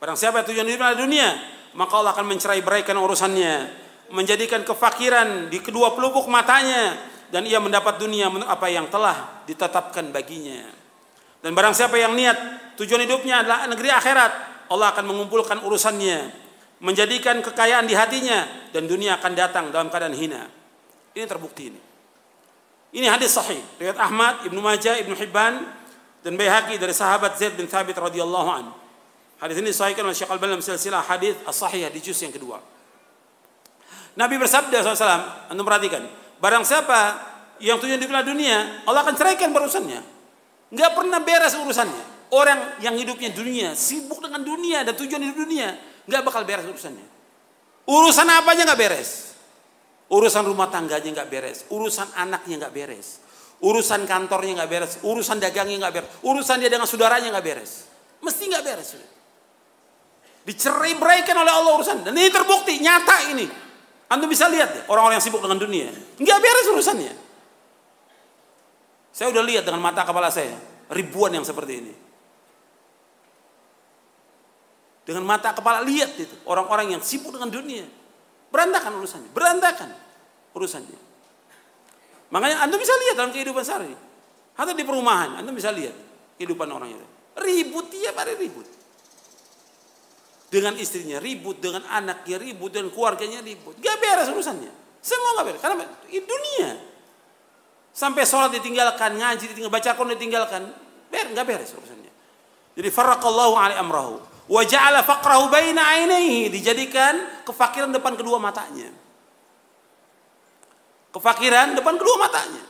barang siapa tujuan hidupnya adalah dunia maka Allah akan mencerai beraikan urusannya menjadikan kefakiran di kedua pelupuk matanya dan ia mendapat dunia apa yang telah ditetapkan baginya. Dan barang siapa yang niat tujuan hidupnya adalah negeri akhirat, Allah akan mengumpulkan urusannya, menjadikan kekayaan di hatinya dan dunia akan datang dalam keadaan hina. Ini terbukti ini. Ini hadis sahih riwayat Ahmad, Ibnu Majah, Ibnu Hibban dan Baihaqi dari sahabat Zaid bin Thabit radhiyallahu an. Hadis ini sahih oleh Syekh Al-Albani silsilah hadis as-sahih di juz yang kedua. Nabi bersabda SAW, Anda perhatikan, barang siapa yang tujuan di dunia, Allah akan ceraikan barusannya. Nggak pernah beres urusannya. Orang yang hidupnya dunia, sibuk dengan dunia, ada tujuan hidup dunia, nggak bakal beres urusannya. Urusan apa aja nggak beres. Urusan rumah tangganya nggak beres, urusan anaknya nggak beres, urusan kantornya nggak beres, urusan dagangnya nggak beres, urusan dia dengan saudaranya nggak beres. Mesti nggak beres. Dicerai beraikan oleh Allah urusan. Dan ini terbukti, nyata ini. Anda bisa lihat ya, orang-orang yang sibuk dengan dunia. Nggak beres urusannya. Saya udah lihat dengan mata kepala saya, ribuan yang seperti ini. Dengan mata kepala lihat itu, orang-orang yang sibuk dengan dunia. Berantakan urusannya, berantakan urusannya. Makanya Anda bisa lihat dalam kehidupan sehari. Atau di perumahan, Anda bisa lihat kehidupan orang itu. Ribut dia pada ribut. Dengan istrinya ribut, dengan anaknya ribut, dengan keluarganya ribut. Gak beres urusannya. Semua gak beres. Karena dunia. Sampai sholat ditinggalkan, ngaji ditinggalkan, baca Quran ditinggalkan. Ber, nggak beres urusannya. Jadi farakallahu alaih amrahu. wajah fakrahu bayna baina ainihi. Dijadikan kefakiran depan kedua matanya. Kefakiran depan kedua matanya.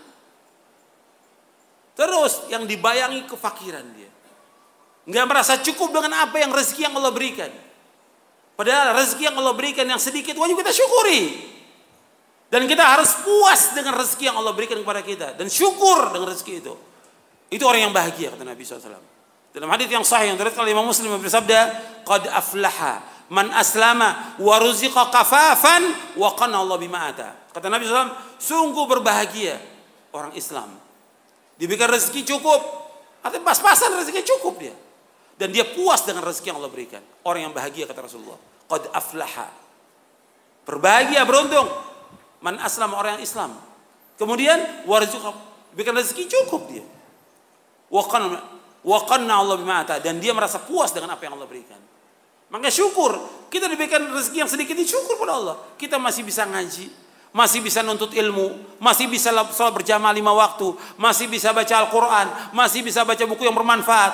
Terus yang dibayangi kefakiran dia. Nggak merasa cukup dengan apa yang rezeki yang Allah berikan. Padahal rezeki yang Allah berikan yang sedikit wajib kita syukuri. Dan kita harus puas dengan rezeki yang Allah berikan kepada kita. Dan syukur dengan rezeki itu. Itu orang yang bahagia kata Nabi SAW. Dalam hadis yang sahih yang terdapat oleh Imam Muslim bersabda, "Qad aflaha man aslama wa ruziqa kafafan wa qana Allah bima ata." Kata Nabi SAW, sungguh berbahagia orang Islam. Diberikan rezeki cukup, atau pas-pasan rezeki cukup dia. Dan dia puas dengan rezeki yang Allah berikan. Orang yang bahagia kata Rasulullah, "Qad aflaha." Berbahagia, beruntung Man aslam orang yang Islam. Kemudian warzuq berikan rezeki cukup dia. Wakan Allah bimata dan dia merasa puas dengan apa yang Allah berikan. Maka syukur kita diberikan rezeki yang sedikit syukur pada Allah. Kita masih bisa ngaji, masih bisa nuntut ilmu, masih bisa sholat berjamaah lima waktu, masih bisa baca Al-Quran, masih bisa baca buku yang bermanfaat,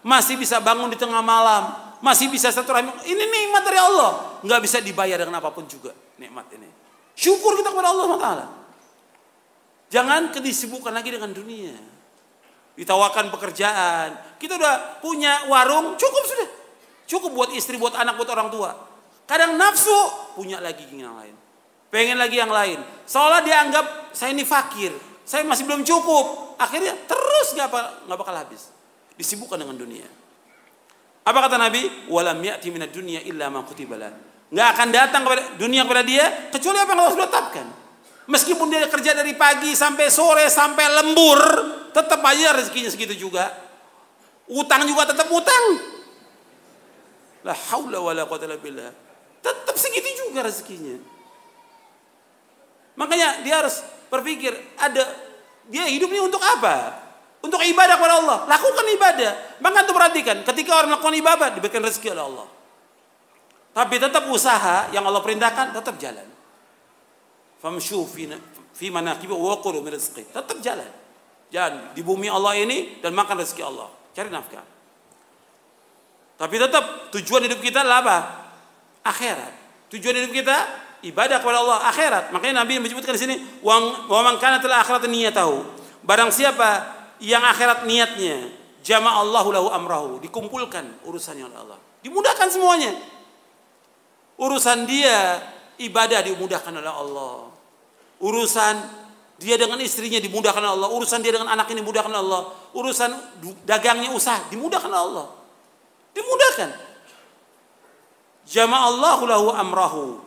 masih bisa bangun di tengah malam, masih bisa satu rahim. Ini nikmat dari Allah, nggak bisa dibayar dengan apapun juga nikmat ini. Syukur kita kepada Allah SWT. Jangan kedisibukan lagi dengan dunia. Ditawarkan pekerjaan. Kita udah punya warung, cukup sudah. Cukup buat istri, buat anak, buat orang tua. Kadang nafsu, punya lagi yang lain. Pengen lagi yang lain. Seolah dianggap saya ini fakir. Saya masih belum cukup. Akhirnya terus gak, apa, gak bakal habis. Disibukkan dengan dunia. Apa kata Nabi? Walam ya'ti minat dunia illa ma kutibalah nggak akan datang kepada dunia kepada dia kecuali apa yang Allah sudah tetapkan. Meskipun dia kerja dari pagi sampai sore sampai lembur, tetap aja rezekinya segitu juga. Utang juga tetap utang. La haula wala quwata billah. Tetap segitu juga rezekinya. Makanya dia harus berpikir ada dia hidup ini untuk apa? Untuk ibadah kepada Allah. Lakukan ibadah. Maka itu perhatikan, ketika orang melakukan ibadah diberikan rezeki oleh Allah. Tapi tetap usaha yang Allah perintahkan tetap jalan. Famshu fi manaqibi wa qulu Tetap jalan. Jalan di bumi Allah ini dan makan rezeki Allah. Cari nafkah. Tapi tetap tujuan hidup kita adalah apa? Akhirat. Tujuan hidup kita ibadah kepada Allah akhirat. Makanya Nabi menyebutkan di sini wa man kana telah akhirat tahu. Barang siapa yang akhirat niatnya jama Allahu lahu amrahu, dikumpulkan urusannya oleh Allah. Dimudahkan semuanya. Urusan dia ibadah dimudahkan oleh Allah. Urusan dia dengan istrinya dimudahkan oleh Allah. Urusan dia dengan anaknya dimudahkan oleh Allah. Urusan dagangnya usaha dimudahkan oleh Allah. Dimudahkan. Allah lahu amrahu.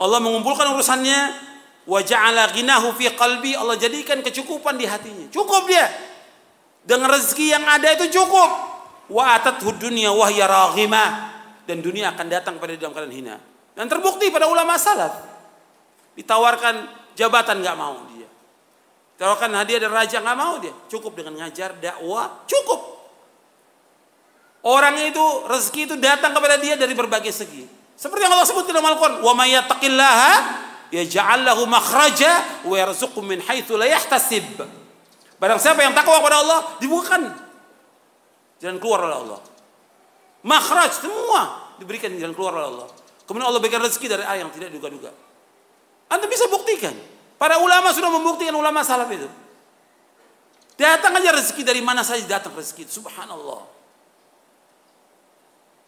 Allah mengumpulkan urusannya wajah ja'ala ghinahu fi qalbi. Allah jadikan kecukupan di hatinya. Cukup dia. Dengan rezeki yang ada itu cukup. Wa atat dunya wa dan dunia akan datang pada dalam keadaan hina. Dan terbukti pada ulama salaf ditawarkan jabatan nggak mau dia. Ditawarkan hadiah dari raja nggak mau dia. Cukup dengan ngajar dakwah, cukup. Orang itu rezeki itu datang kepada dia dari berbagai segi. Seperti yang Allah sebut dalam Al-Qur'an, "Wa may yattaqillaha yaj'al lahu makhraja wa yarzuqhu min haitsu la yahtasib." Barang siapa yang takwa kepada Allah, dibukakan jangan keluar oleh Allah. Makhraj semua diberikan jalan keluar oleh Allah. Kemudian Allah berikan rezeki dari A yang tidak duga-duga. Anda bisa buktikan. Para ulama sudah membuktikan ulama salaf itu. Datang aja rezeki dari mana saja datang rezeki. Subhanallah.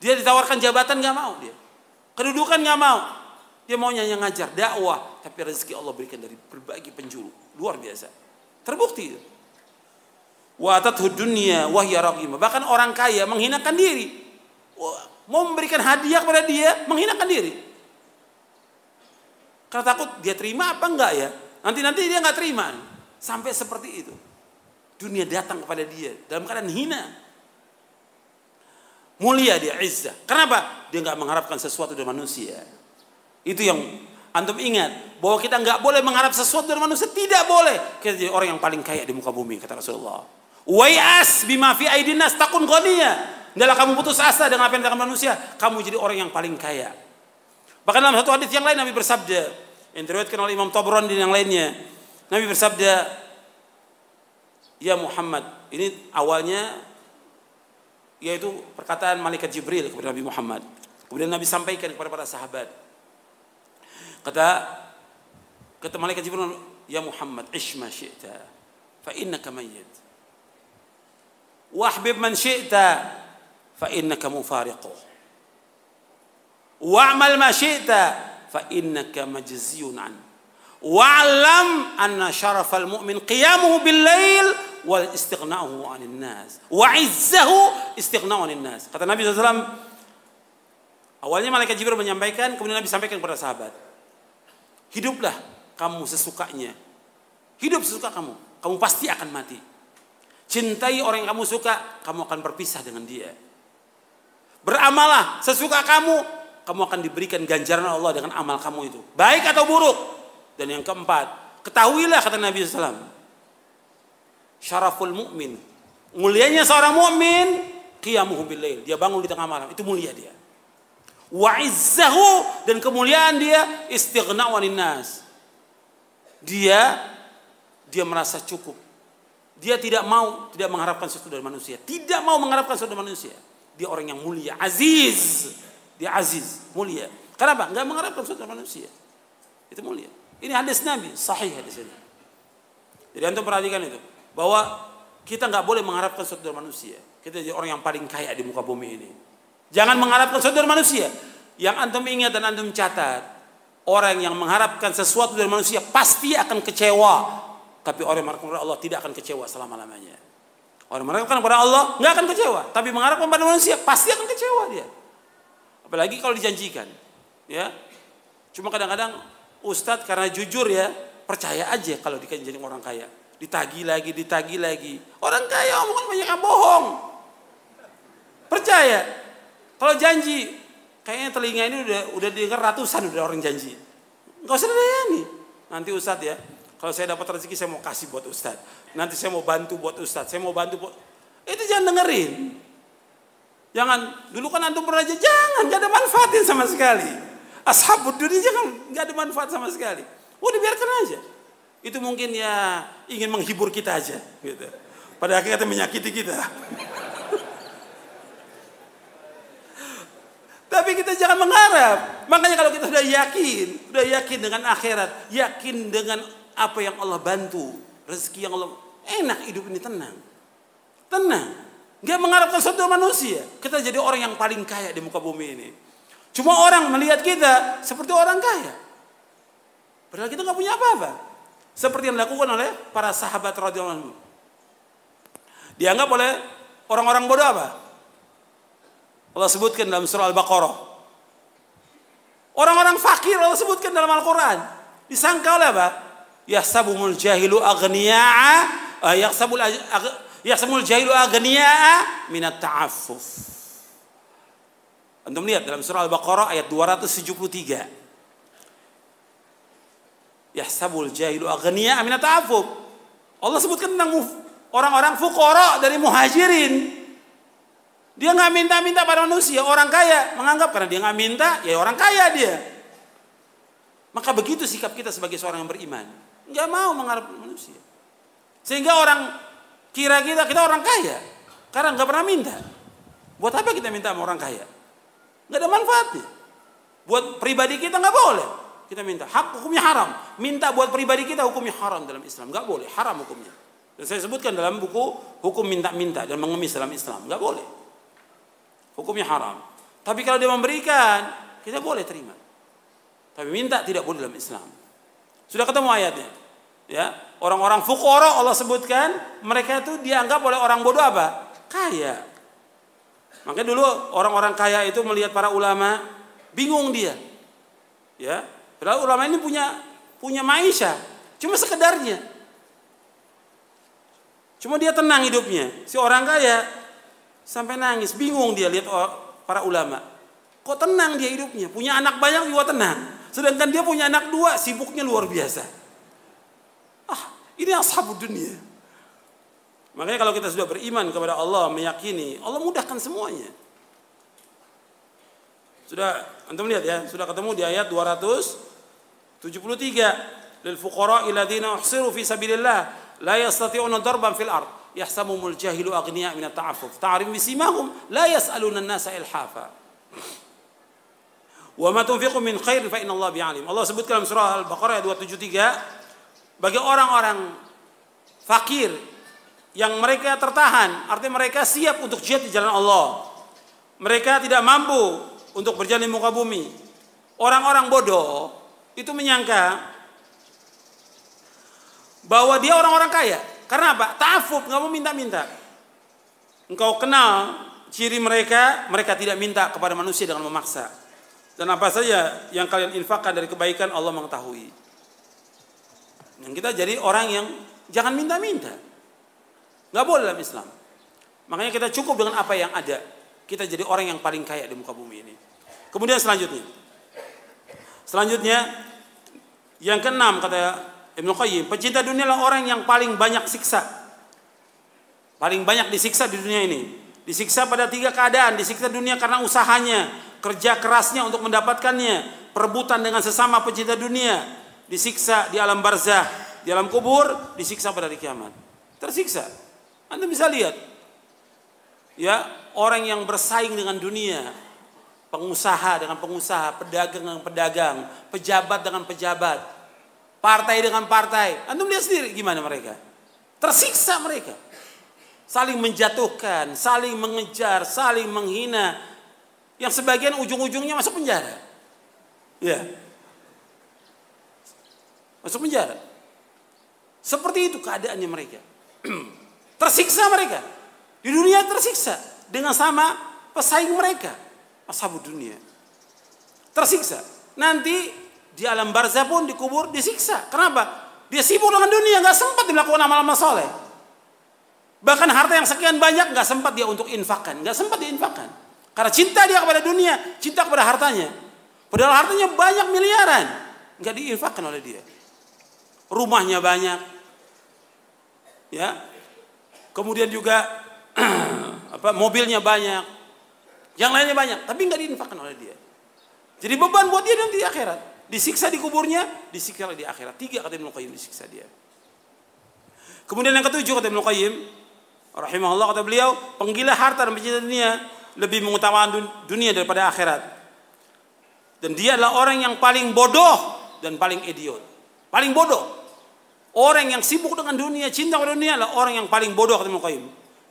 Dia ditawarkan jabatan nggak mau dia. Kedudukan nggak mau. Dia maunya yang ngajar, dakwah. Tapi rezeki Allah berikan dari berbagai penjuru. Luar biasa. Terbukti itu. Wa dunia wahya Bahkan orang kaya menghinakan diri mau memberikan hadiah kepada dia, menghinakan diri. Karena takut dia terima apa enggak ya? Nanti-nanti dia enggak terima. Sampai seperti itu. Dunia datang kepada dia dalam keadaan hina. Mulia dia, izzah. Kenapa? Dia enggak mengharapkan sesuatu dari manusia. Itu yang antum ingat bahwa kita enggak boleh mengharap sesuatu dari manusia, tidak boleh. Kita jadi orang yang paling kaya di muka bumi kata Rasulullah. Wayas bima fi aidinas takun Tidaklah kamu putus asa dengan apa yang dilakukan manusia. Kamu jadi orang yang paling kaya. Bahkan dalam satu hadis yang lain Nabi bersabda. Yang diriwayatkan oleh Imam Tabron dan yang lainnya. Nabi bersabda. Ya Muhammad. Ini awalnya yaitu perkataan malaikat Jibril kepada Nabi Muhammad. Kemudian Nabi sampaikan kepada para sahabat. Kata kata malaikat Jibril, "Ya Muhammad, ishma syi'ta fa innaka mayyit." Wahbib man syi'ta فإنك مفارقه واعمل ما شئت فإنك مجزي عنه واعلم أن شرف المؤمن قيامه بالليل واستغناؤه عن الناس وعزه استغناؤه عن الناس kata Nabi SAW awalnya malaikat Jibril menyampaikan kemudian Nabi sampaikan kepada sahabat hiduplah kamu sesukanya hidup sesuka kamu kamu pasti akan mati cintai orang yang kamu suka kamu akan berpisah dengan dia Beramalah sesuka kamu, kamu akan diberikan ganjaran Allah dengan amal kamu itu. Baik atau buruk. Dan yang keempat, ketahuilah kata Nabi SAW. Syaraful mu'min. Mulianya seorang mukmin qiyamuhu billail. Dia bangun di tengah malam. Itu mulia dia. Wa dan kemuliaan dia istighna nas. Dia dia merasa cukup. Dia tidak mau tidak mengharapkan sesuatu dari manusia. Tidak mau mengharapkan sesuatu dari manusia. Dia orang yang mulia, aziz. Dia aziz, mulia. Kenapa? Enggak mengharapkan sesuatu manusia. Itu mulia. Ini hadis Nabi, sahih hadis ini. Jadi antum perhatikan itu bahwa kita nggak boleh mengharapkan sesuatu manusia. Kita jadi orang yang paling kaya di muka bumi ini. Jangan mengharapkan sesuatu manusia. Yang antum ingat dan antum catat, orang yang mengharapkan sesuatu dari manusia pasti akan kecewa. Tapi orang yang Allah tidak akan kecewa selama-lamanya. Orang mengharapkan kepada Allah nggak akan kecewa, tapi mengharapkan kepada manusia pasti akan kecewa dia. Apalagi kalau dijanjikan, ya. Cuma kadang-kadang Ustadz karena jujur ya percaya aja kalau dijanjikan orang kaya, ditagi lagi, ditagi lagi. Orang kaya omongan banyak yang bohong. Percaya. Kalau janji, kayaknya telinga ini udah udah dengar ratusan udah orang janji. Enggak usah nih Nanti Ustadz ya, kalau saya dapat rezeki saya mau kasih buat Ustad, Nanti saya mau bantu buat Ustad, Saya mau bantu buat... Itu jangan dengerin. Jangan, dulu kan antum pernah beraja, jangan, gak ada manfaatin sama sekali. Ashabud dunia jangan, gak ada manfaat sama sekali. Udah oh, biarkan aja. Itu mungkin ya ingin menghibur kita aja. Gitu. Pada akhirnya menyakiti kita. Tapi kita jangan mengharap. Makanya kalau kita sudah yakin, sudah yakin dengan akhirat, yakin dengan apa yang Allah bantu, rezeki yang Allah enak hidup ini tenang. Tenang. Gak mengharapkan satu manusia. Kita jadi orang yang paling kaya di muka bumi ini. Cuma orang melihat kita seperti orang kaya. Padahal kita gak punya apa-apa. Seperti yang dilakukan oleh para sahabat radhiyallahu anhu. Dianggap oleh orang-orang bodoh apa? Allah sebutkan dalam surah Al-Baqarah. Orang-orang fakir Allah sebutkan dalam Al-Quran. Disangka oleh apa? yahsabumul jahilu aghniya'a eh, yahsabul yahsabul jahilu aghniya'a minat ta'affuf. Antum lihat dalam surah Al-Baqarah ayat 273. Yahsabul jahilu aghniya'a minat ta'affuf. Allah sebutkan tentang orang-orang fukoro dari muhajirin. Dia nggak minta-minta pada manusia. Orang kaya menganggap karena dia nggak minta, ya orang kaya dia. Maka begitu sikap kita sebagai seorang yang beriman nggak mau mengharap manusia. Sehingga orang kira kita kita orang kaya karena nggak pernah minta. Buat apa kita minta sama orang kaya? Nggak ada manfaatnya. Buat pribadi kita nggak boleh. Kita minta hak hukumnya haram. Minta buat pribadi kita hukumnya haram dalam Islam. Nggak boleh, haram hukumnya. Dan saya sebutkan dalam buku hukum minta-minta dan mengemis dalam Islam. Nggak boleh. Hukumnya haram. Tapi kalau dia memberikan, kita boleh terima. Tapi minta tidak boleh dalam Islam. Sudah ketemu ayatnya ya orang-orang fukoro Allah sebutkan mereka itu dianggap oleh orang bodoh apa kaya makanya dulu orang-orang kaya itu melihat para ulama bingung dia ya padahal ulama ini punya punya maisha cuma sekedarnya cuma dia tenang hidupnya si orang kaya sampai nangis bingung dia lihat para ulama kok tenang dia hidupnya punya anak banyak juga tenang sedangkan dia punya anak dua sibuknya luar biasa ini ashabud dunia. Makanya kalau kita sudah beriman kepada Allah, meyakini, Allah mudahkan semuanya. Sudah antum lihat ya, sudah ketemu di ayat 273 lil fuqara alladziina uhsiru fi sabilillah la yastati'una darban fil ard yahsamumul jahilu aghniya min at-ta'affuf ta'rim bisimahum la yas'aluna an-nasa ilhafa wa ma tunfiqu min khair fa inna Allah bi'alim Allah sebutkan dalam surah Al-Baqarah ayat 273 bagi orang-orang fakir yang mereka tertahan, artinya mereka siap untuk jihad di jalan Allah. Mereka tidak mampu untuk berjalan di muka bumi. Orang-orang bodoh itu menyangka bahwa dia orang-orang kaya. Karena apa? Ta'afub, nggak mau minta-minta. Engkau kenal ciri mereka, mereka tidak minta kepada manusia dengan memaksa. Dan apa saja yang kalian infakkan dari kebaikan Allah mengetahui. Dan kita jadi orang yang jangan minta-minta. Nggak boleh dalam Islam. Makanya kita cukup dengan apa yang ada. Kita jadi orang yang paling kaya di muka bumi ini. Kemudian selanjutnya. Selanjutnya, yang keenam kata Ibn Qayyim, pecinta dunia adalah orang yang paling banyak siksa. Paling banyak disiksa di dunia ini. Disiksa pada tiga keadaan. Disiksa dunia karena usahanya, kerja kerasnya untuk mendapatkannya, perebutan dengan sesama pecinta dunia, disiksa di alam barzah, di alam kubur, disiksa pada hari kiamat. Tersiksa. Anda bisa lihat. Ya, orang yang bersaing dengan dunia, pengusaha dengan pengusaha, pedagang dengan pedagang, pejabat dengan pejabat, partai dengan partai. Anda melihat sendiri gimana mereka. Tersiksa mereka. Saling menjatuhkan, saling mengejar, saling menghina. Yang sebagian ujung-ujungnya masuk penjara. Ya, masuk penjara. Seperti itu keadaannya mereka. tersiksa mereka. Di dunia tersiksa dengan sama pesaing mereka, ashabu dunia. Tersiksa. Nanti di alam barzah pun dikubur disiksa. Kenapa? Dia sibuk dengan dunia, nggak sempat dilakukan amal-amal soleh. Bahkan harta yang sekian banyak nggak sempat dia untuk infakkan, nggak sempat diinfakkan. Karena cinta dia kepada dunia, cinta kepada hartanya. Padahal hartanya banyak miliaran, nggak diinfakkan oleh dia rumahnya banyak. Ya. Kemudian juga apa mobilnya banyak. Yang lainnya banyak, tapi nggak diinfakkan oleh dia. Jadi beban buat dia nanti di akhirat. Disiksa di kuburnya, disiksa di akhirat. Tiga kata Ibnu Qayyim disiksa dia. Kemudian yang ketujuh kata Ibnu Qayyim, rahimahullah kata beliau, penggila harta dan pencinta dunia lebih mengutamakan dunia daripada akhirat. Dan dia adalah orang yang paling bodoh dan paling idiot. Paling bodoh. Orang yang sibuk dengan dunia, cinta pada dunia adalah orang yang paling bodoh kata Ibnu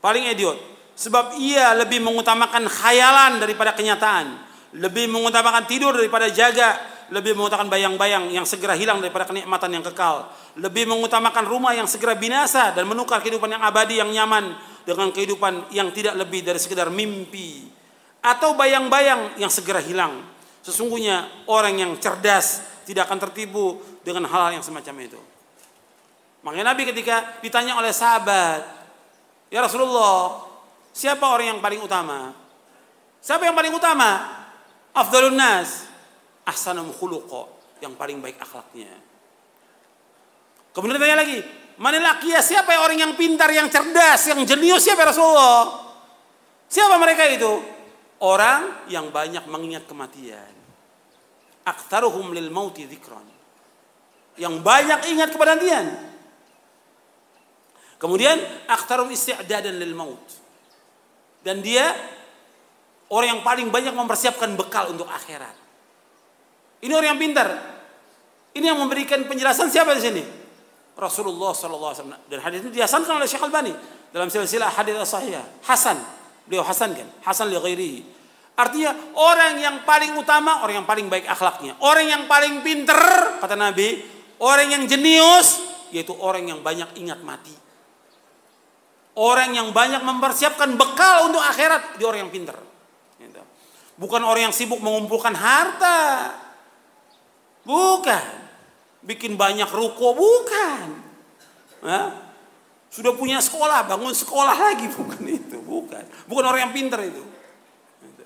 Paling idiot. Sebab ia lebih mengutamakan khayalan daripada kenyataan. Lebih mengutamakan tidur daripada jaga. Lebih mengutamakan bayang-bayang yang segera hilang daripada kenikmatan yang kekal. Lebih mengutamakan rumah yang segera binasa dan menukar kehidupan yang abadi yang nyaman dengan kehidupan yang tidak lebih dari sekedar mimpi. Atau bayang-bayang yang segera hilang. Sesungguhnya orang yang cerdas tidak akan tertipu dengan hal-hal yang semacam itu. Makanya Nabi ketika ditanya oleh sahabat, "Ya Rasulullah, siapa orang yang paling utama?" Siapa yang paling utama? Afdalun nas, ahsanum khuluqo. yang paling baik akhlaknya. Kemudian tanya lagi, Manilakia, ya, Siapa orang yang pintar, yang cerdas, yang jenius siapa ya Rasulullah? Siapa mereka itu? Orang yang banyak mengingat kematian. Aktaruhum lil mauti zikron, Yang banyak ingat kepada kematian Kemudian aktarum istiadadan lil maut. Dan dia orang yang paling banyak mempersiapkan bekal untuk akhirat. Ini orang yang pintar. Ini yang memberikan penjelasan siapa di sini? Rasulullah SAW. Dan hadis ini dihasankan oleh Syekh al Albani dalam silsilah hadis sahih. Hasan. Beliau Hasan kan? Hasan li ghairihi. Artinya orang yang paling utama, orang yang paling baik akhlaknya. Orang yang paling pinter, kata Nabi. Orang yang jenius, yaitu orang yang banyak ingat mati. Orang yang banyak mempersiapkan bekal untuk akhirat di orang yang pintar. Gitu. Bukan orang yang sibuk mengumpulkan harta. Bukan. Bikin banyak ruko, bukan. Sudah punya sekolah, bangun sekolah lagi, bukan itu, bukan. Bukan orang yang pintar itu. Gitu.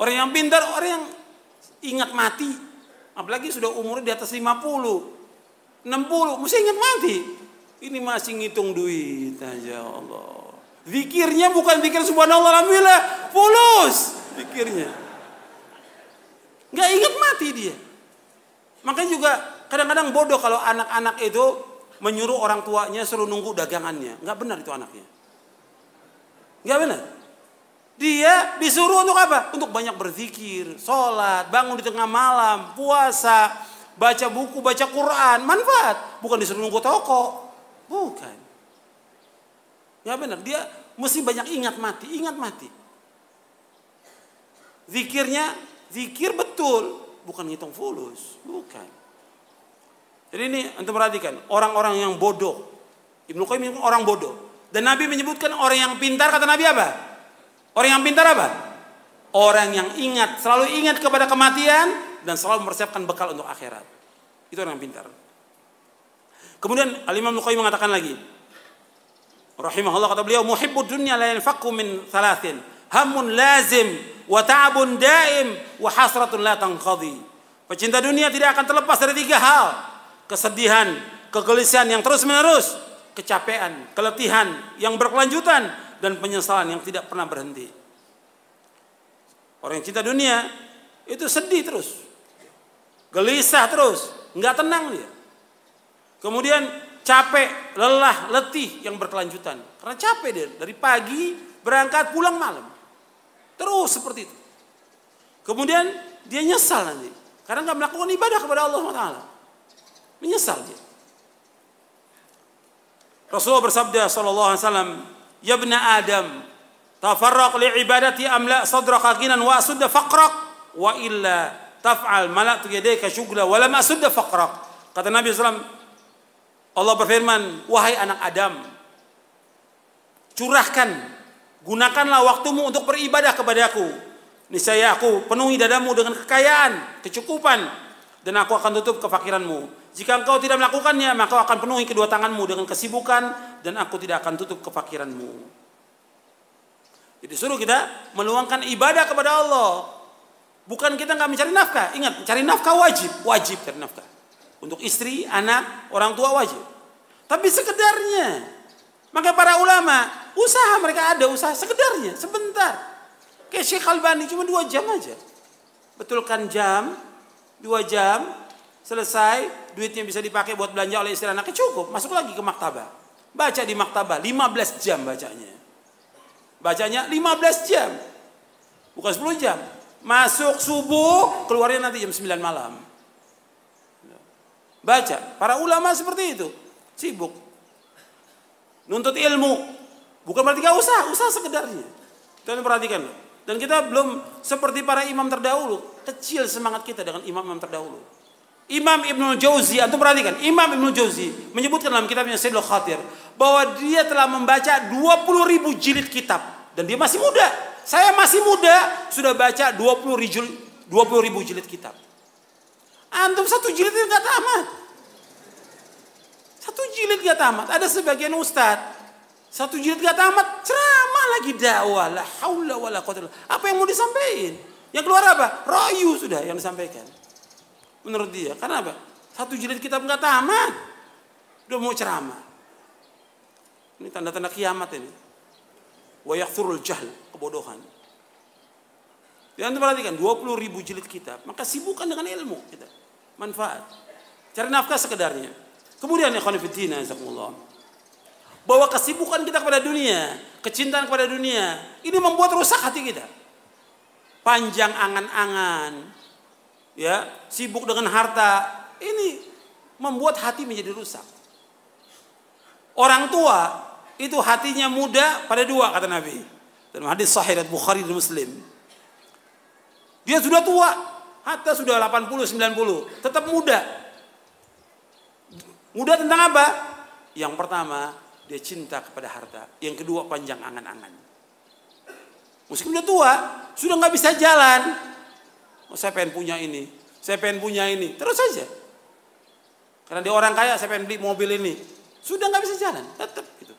Orang yang pintar, orang yang ingat mati. Apalagi sudah umurnya di atas 50. 60, mesti ingat mati. Ini masih ngitung duit aja Allah. Zikirnya bukan zikir subhanallah alhamdulillah, fulus zikirnya. Nggak ingat mati dia. Makanya juga kadang-kadang bodoh kalau anak-anak itu menyuruh orang tuanya suruh nunggu dagangannya. Nggak benar itu anaknya. Nggak benar. Dia disuruh untuk apa? Untuk banyak berzikir, sholat, bangun di tengah malam, puasa, baca buku, baca Quran, manfaat. Bukan disuruh nunggu toko. Bukan. Ya benar, dia mesti banyak ingat mati, ingat mati. Zikirnya, zikir betul, bukan ngitung fulus, bukan. Jadi ini untuk perhatikan, orang-orang yang bodoh. Ibnu Qayyim orang bodoh. Dan Nabi menyebutkan orang yang pintar kata Nabi apa? Orang yang pintar apa? Orang yang ingat, selalu ingat kepada kematian dan selalu mempersiapkan bekal untuk akhirat. Itu orang yang pintar. Kemudian Al-Imam Nukai mengatakan lagi, rahimahullah kata beliau, Muhibbu dunia la yanfaqu min thalathin, hamun lazim, wa ta'abun daim, wa hasratun la tangkhadi. Pecinta dunia tidak akan terlepas dari tiga hal. Kesedihan, kegelisahan yang terus-menerus, kecapean, keletihan yang berkelanjutan, dan penyesalan yang tidak pernah berhenti. Orang yang cinta dunia itu sedih terus, gelisah terus, nggak tenang dia. Kemudian capek, lelah, letih yang berkelanjutan. Karena capek dia dari pagi berangkat pulang malam. Terus seperti itu. Kemudian dia nyesal nanti. Karena nggak melakukan ibadah kepada Allah SWT. Menyesal dia. Rasulullah bersabda sallallahu alaihi wasallam, "Ya bna Adam, tafarraq li ibadati amla sadraka ghinan wa sudda faqraq wa illa taf'al mala'tu yadayka syughla wa lam asudda faqraq." Kata Nabi sallallahu Allah berfirman, "Wahai anak Adam, curahkan, gunakanlah waktumu untuk beribadah kepadaku. Niscaya aku penuhi dadamu dengan kekayaan, kecukupan, dan aku akan tutup kefakiranmu. Jika engkau tidak melakukannya, maka akan penuhi kedua tanganmu dengan kesibukan dan aku tidak akan tutup kefakiranmu." Jadi suruh kita meluangkan ibadah kepada Allah. Bukan kita nggak mencari nafkah. Ingat, cari nafkah wajib, wajib cari nafkah. Untuk istri, anak, orang tua wajib. Tapi sekedarnya. Maka para ulama, usaha mereka ada usaha sekedarnya, sebentar. Kayak Syekh Albani cuma dua jam aja. Betulkan jam, dua jam, selesai, duitnya bisa dipakai buat belanja oleh istri anaknya cukup. Masuk lagi ke maktabah. Baca di maktabah, 15 jam bacanya. Bacanya 15 jam. Bukan 10 jam. Masuk subuh, keluarnya nanti jam 9 malam baca. Para ulama seperti itu, sibuk. Nuntut ilmu, bukan berarti gak usah, usah sekedarnya. Dan perhatikan, dan kita belum seperti para imam terdahulu, kecil semangat kita dengan imam-imam terdahulu. Imam Ibnu Jauzi, antum perhatikan, Imam Ibnu Jauzi menyebutkan dalam kitabnya Sayyidul Khatir bahwa dia telah membaca 20 ribu jilid kitab dan dia masih muda. Saya masih muda sudah baca 20 ribu, 20 ribu jilid kitab. Antum satu jilid itu nggak tamat. Satu jilid gak tamat. Ada sebagian Ustad, satu jilid gak tamat, ceramah lagi dakwah. La haula wala quwwata Apa yang mau disampaikan? Yang keluar apa? Rayu sudah yang disampaikan. Menurut dia. Karena apa? Satu jilid kitab gak tamat. Udah mau ceramah. Ini tanda-tanda kiamat ini. Wa yaktsurul jahl, kebodohan. Dan Anda perhatikan 20 ribu jilid kitab, maka sibukkan dengan ilmu kita. Gitu. Manfaat. Cari nafkah sekedarnya. Kemudian ya khonifidina jazakumullah. Bahwa kesibukan kita kepada dunia, kecintaan kepada dunia, ini membuat rusak hati kita. Panjang angan-angan, ya sibuk dengan harta, ini membuat hati menjadi rusak. Orang tua itu hatinya muda pada dua kata Nabi. Dalam hadis sahih Bukhari dan Muslim. Dia sudah tua, Hatta sudah 80-90, tetap muda. Muda tentang apa? Yang pertama, dia cinta kepada harta. Yang kedua, panjang angan-angan. Meskipun sudah tua, sudah nggak bisa jalan. Oh, saya pengen punya ini, saya pengen punya ini, terus saja. Karena dia orang kaya, saya pengen beli mobil ini. Sudah nggak bisa jalan, tetap gitu.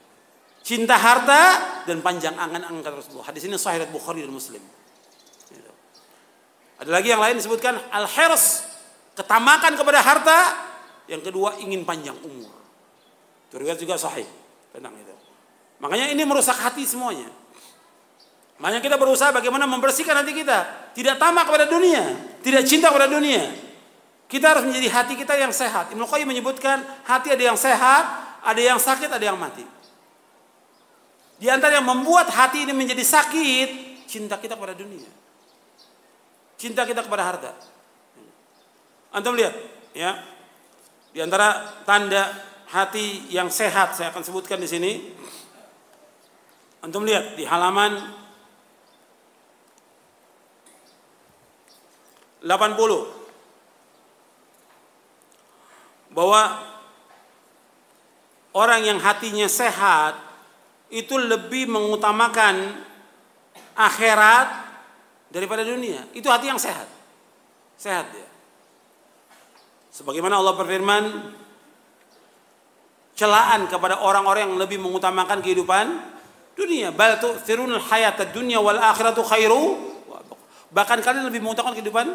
Cinta harta dan panjang angan-angan kata Rasulullah. Hadis ini sahih Bukhari dan Muslim. Ada lagi yang lain disebutkan al-hirs, ketamakan kepada harta. Yang kedua ingin panjang umur. Itu juga sahih. Tenang itu. Makanya ini merusak hati semuanya. Makanya kita berusaha bagaimana membersihkan hati kita. Tidak tamak kepada dunia. Tidak cinta kepada dunia. Kita harus menjadi hati kita yang sehat. Ibn Qayyim menyebutkan hati ada yang sehat, ada yang sakit, ada yang mati. Di antara yang membuat hati ini menjadi sakit, cinta kita kepada dunia cinta kita kepada harta. Anda melihat, ya. Di antara tanda hati yang sehat saya akan sebutkan di sini. Antum lihat di halaman 80 bahwa orang yang hatinya sehat itu lebih mengutamakan akhirat daripada dunia. Itu hati yang sehat. Sehat dia. Sebagaimana Allah berfirman, celaan kepada orang-orang yang lebih mengutamakan kehidupan dunia. Bal tu'thirunul hayata dunia wal akhiratu khairu. Bahkan kalian lebih mengutamakan kehidupan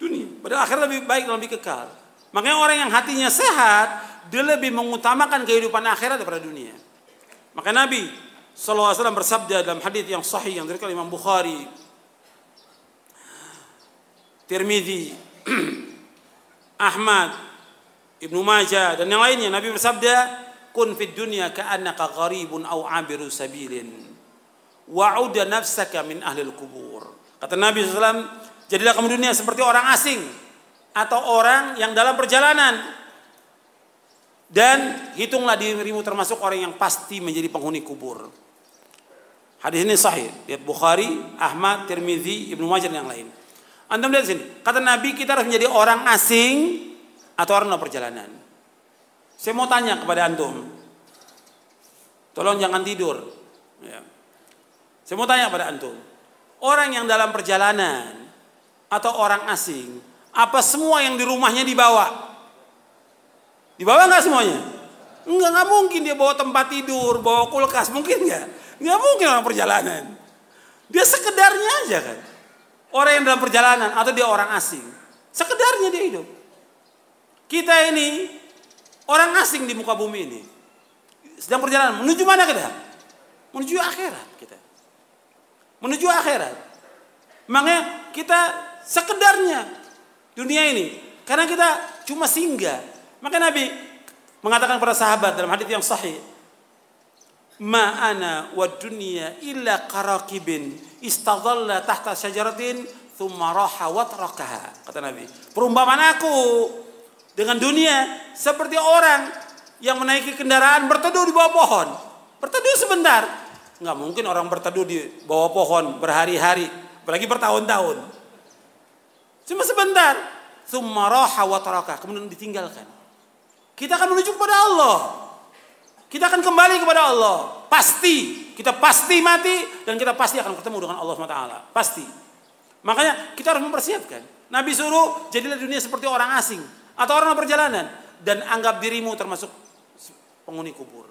dunia. Padahal akhirat lebih baik dan lebih kekal. Makanya orang yang hatinya sehat, dia lebih mengutamakan kehidupan akhirat daripada dunia. Maka Nabi SAW bersabda dalam hadis yang sahih yang diriwayatkan Imam Bukhari Tirmidhi, Ahmad, Ibnu Majah dan yang lainnya Nabi bersabda, "Kun fid dunya ka'annaka gharibun au 'abiru sabilin." Wa'udha nafsaka min ahlil kubur. Kata Nabi SAW, jadilah kamu dunia seperti orang asing atau orang yang dalam perjalanan. Dan hitunglah dirimu termasuk orang yang pasti menjadi penghuni kubur. Hadis ini sahih. Lihat Bukhari, Ahmad, Tirmidhi, Ibnu Majah dan yang lain. Anda lihat sini, kata Nabi kita harus menjadi orang asing atau orang perjalanan. Saya mau tanya kepada antum, tolong jangan tidur. Ya. Saya mau tanya kepada antum, orang yang dalam perjalanan atau orang asing, apa semua yang di rumahnya dibawa? Dibawa nggak semuanya? Enggak, nggak mungkin dia bawa tempat tidur, bawa kulkas, mungkin nggak? Nggak mungkin orang perjalanan. Dia sekedarnya aja kan orang yang dalam perjalanan atau dia orang asing. Sekedarnya dia hidup. Kita ini orang asing di muka bumi ini. Sedang perjalanan menuju mana kita? Menuju akhirat kita. Menuju akhirat. Makanya kita sekedarnya dunia ini. Karena kita cuma singgah. Maka Nabi mengatakan kepada sahabat dalam hadis yang sahih, Ma'ana wa dunia illa karakibin istadalla tahta syajaratin thumma raha watrakaha kata Nabi perumpamaan aku dengan dunia seperti orang yang menaiki kendaraan berteduh di bawah pohon berteduh sebentar nggak mungkin orang berteduh di bawah pohon berhari-hari apalagi bertahun-tahun cuma sebentar thumma raha watrakaha kemudian ditinggalkan kita akan menuju kepada Allah kita akan kembali kepada Allah. Pasti. Kita pasti mati dan kita pasti akan bertemu dengan Allah SWT. Pasti. Makanya kita harus mempersiapkan. Nabi suruh jadilah dunia seperti orang asing. Atau orang perjalanan. Dan anggap dirimu termasuk penghuni kubur.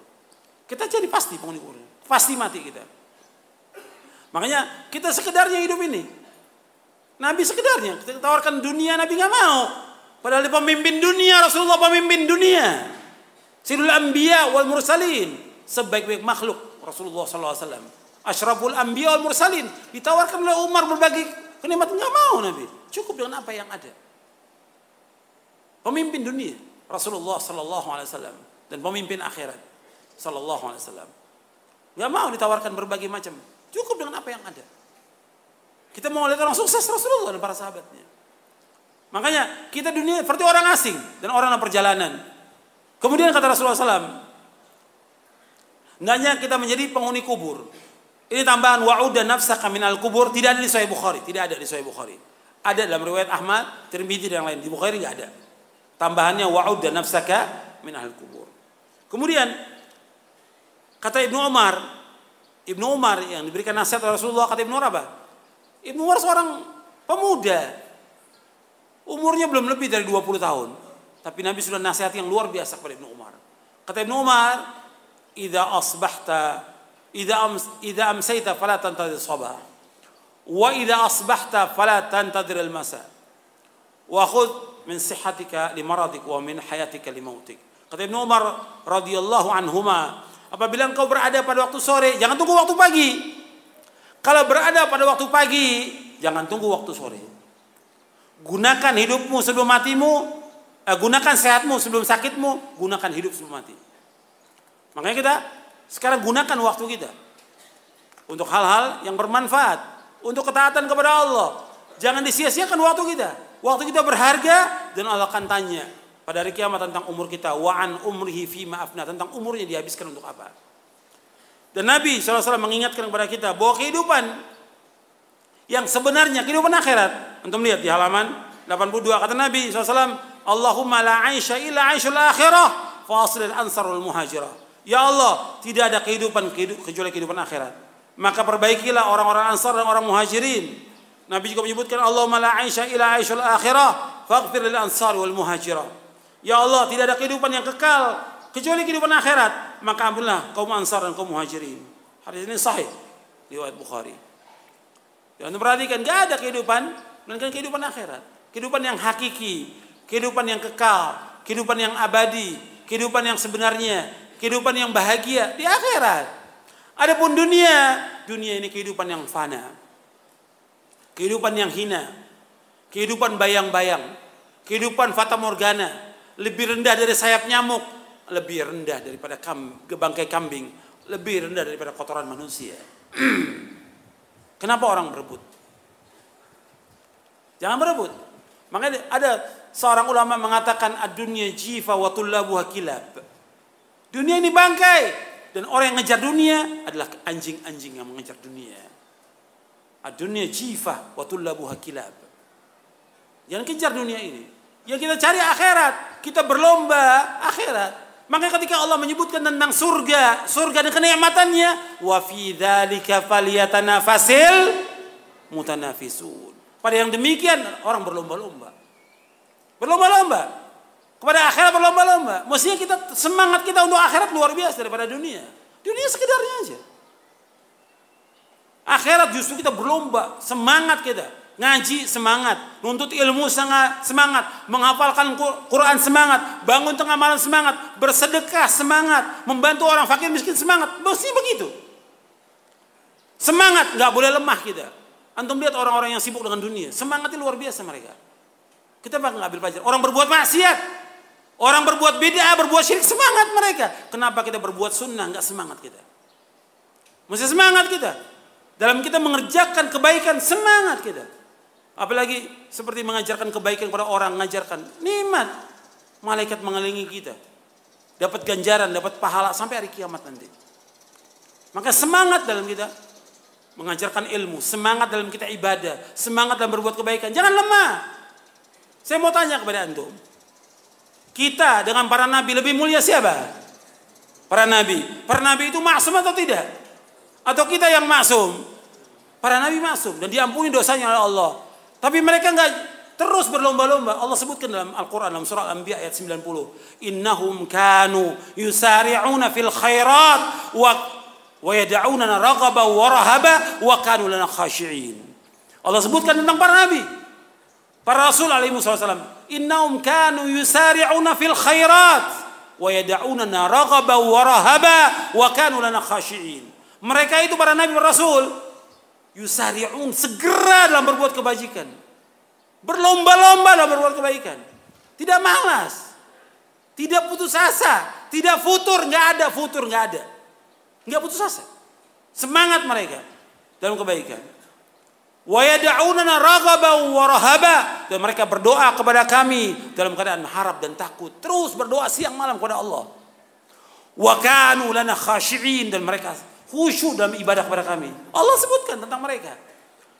Kita jadi pasti penghuni kubur. Pasti mati kita. Makanya kita sekedarnya hidup ini. Nabi sekedarnya. Kita tawarkan dunia Nabi nggak mau. Padahal dia pemimpin dunia. Rasulullah pemimpin dunia. Sayyidul Anbiya wal Mursalin, sebaik-baik makhluk Rasulullah SAW. Ashraful Anbiya wal Mursalin, ditawarkan oleh Umar berbagi kenikmatan nggak mau Nabi. Cukup dengan apa yang ada. Pemimpin dunia Rasulullah SAW dan pemimpin akhirat Sallallahu Alaihi Wasallam. Nggak mau ditawarkan berbagai macam. Cukup dengan apa yang ada. Kita mau lihat orang sukses Rasulullah dan para sahabatnya. Makanya kita dunia seperti orang asing dan orang perjalanan. Kemudian kata Rasulullah SAW, Nanya kita menjadi penghuni kubur. Ini tambahan wa'ud dan nafsa kamin al kubur tidak ada di Sahih Bukhari, tidak ada di Sahih Bukhari. Ada dalam riwayat Ahmad, Tirmidzi dan yang lain. Di Bukhari tidak ada. Tambahannya wa'ud dan nafsaka min al kubur. Kemudian kata Ibnu Omar. Ibnu Omar yang diberikan nasihat oleh Rasulullah kata Ibnu Umar apa? Ibnu Umar seorang pemuda. Umurnya belum lebih dari 20 tahun. Tapi Nabi sudah nasihat yang luar biasa kepada Ibnu Umar. Kata Ibnu Umar, "Idza asbahta idza ams idza amsayta fala tantadir sabah wa idza asbahta fala tantadir al-masa wa khudh min sihhatika li maradik wa min hayatika li mautik." Kata Ibnu Umar radhiyallahu anhuma, apabila engkau berada pada waktu sore, jangan tunggu waktu pagi. Kalau berada pada waktu pagi, jangan tunggu waktu sore. Gunakan hidupmu sebelum matimu Eh, gunakan sehatmu sebelum sakitmu, gunakan hidup sebelum mati. Makanya kita sekarang gunakan waktu kita untuk hal-hal yang bermanfaat, untuk ketaatan kepada Allah. Jangan disia-siakan waktu kita. Waktu kita berharga dan Allah akan tanya pada hari kiamat tentang umur kita. Wa'an umrihi fi ma'afna. Tentang umurnya dihabiskan untuk apa. Dan Nabi SAW mengingatkan kepada kita bahwa kehidupan yang sebenarnya kehidupan akhirat. Untuk melihat di halaman 82 kata Nabi SAW Allahumma la aisha illa aishul akhirah faslil ansarul muhajirah. Ya Allah, tidak ada kehidupan kecuali kehidupan akhirat. Maka perbaikilah orang-orang ansar dan orang muhajirin. Nabi juga menyebutkan Allahumma la aisha illa aishul akhirah faghfir lil ansar wal muhajirah. Ya Allah, tidak ada kehidupan yang kekal kecuali kehidupan akhirat. Maka ampunlah kaum ansar dan kaum muhajirin. Hadis ini sahih riwayat Bukhari. jangan ya, perhatikan, tidak ada kehidupan, melainkan kehidupan akhirat. Kehidupan yang hakiki, kehidupan yang kekal, kehidupan yang abadi, kehidupan yang sebenarnya, kehidupan yang bahagia di akhirat. Adapun dunia, dunia ini kehidupan yang fana. Kehidupan yang hina. Kehidupan bayang-bayang. Kehidupan fata morgana. Lebih rendah dari sayap nyamuk. Lebih rendah daripada kam, bangkai kambing. Lebih rendah daripada kotoran manusia. Kenapa orang berebut? Jangan berebut. Makanya ada seorang ulama mengatakan adunya jifa wa buah kilab. Dunia ini bangkai dan orang yang ngejar dunia adalah anjing-anjing yang mengejar dunia. Adunya jifa wa buah kilab. Yang kejar dunia ini. Yang kita cari akhirat. Kita berlomba akhirat. Maka ketika Allah menyebutkan tentang surga, surga dan kenikmatannya, wa fi dzalika falyatanafasil mutanafisun. Pada yang demikian orang berlomba-lomba. Berlomba-lomba. Kepada akhirat berlomba-lomba. Mestinya kita semangat kita untuk akhirat luar biasa daripada dunia. Dunia sekedarnya aja. Akhirat justru kita berlomba, semangat kita. Ngaji semangat, nuntut ilmu semangat, menghafalkan Quran semangat, bangun tengah malam semangat, bersedekah semangat, membantu orang fakir miskin semangat. Mesti begitu. Semangat, nggak boleh lemah kita. Antum lihat orang-orang yang sibuk dengan dunia, semangatnya luar biasa mereka. Kita bakal ngambil pelajaran. Orang berbuat maksiat. Orang berbuat beda, berbuat syirik, semangat mereka. Kenapa kita berbuat sunnah, nggak semangat kita? Mesti semangat kita. Dalam kita mengerjakan kebaikan, semangat kita. Apalagi seperti mengajarkan kebaikan kepada orang, mengajarkan. Nikmat. Malaikat mengelilingi kita. Dapat ganjaran, dapat pahala sampai hari kiamat nanti. Maka semangat dalam kita mengajarkan ilmu, semangat dalam kita ibadah, semangat dalam berbuat kebaikan. Jangan lemah. Saya mau tanya kepada antum. Kita dengan para nabi lebih mulia siapa? Para nabi. Para nabi itu maksum atau tidak? Atau kita yang maksum? Para nabi maksum dan diampuni dosanya oleh Allah. Tapi mereka nggak terus berlomba-lomba. Allah sebutkan dalam Al-Qur'an dalam surah Al-Anbiya ayat 90. Innahum kanu yusari'una fil khairat wa wa khashi'in. Allah sebutkan tentang para nabi. Para Rasul alaihi wasallam, "Innahum kanu yusari'una fil khairat wa yad'unana raghaba wa rahaba wa kanu lana khashi'in." Mereka itu para nabi para rasul yusari'un segera dalam berbuat kebajikan. Berlomba-lomba dalam berbuat kebaikan. Tidak malas. Tidak putus asa, tidak futur, nggak ada futur, nggak ada. Nggak putus asa. Semangat mereka dalam kebaikan dan mereka berdoa kepada kami dalam keadaan harap dan takut terus berdoa siang malam kepada Allah dan mereka khusyuk dalam ibadah kepada kami Allah sebutkan tentang mereka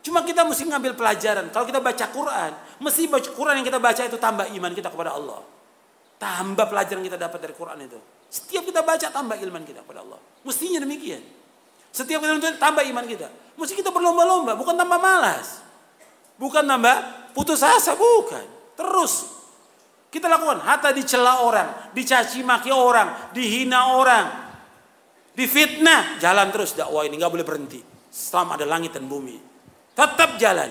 cuma kita mesti ngambil pelajaran kalau kita baca Quran mesti baca Quran yang kita baca itu tambah iman kita kepada Allah tambah pelajaran kita dapat dari Quran itu setiap kita baca tambah ilman kita kepada Allah mestinya demikian setiap kita menuntut tambah iman kita. Mesti kita berlomba-lomba, bukan tambah malas. Bukan tambah putus asa, bukan. Terus kita lakukan hatta dicela orang, dicaci maki orang, dihina orang, difitnah, jalan terus dakwah ini nggak boleh berhenti. Selama ada langit dan bumi, tetap jalan.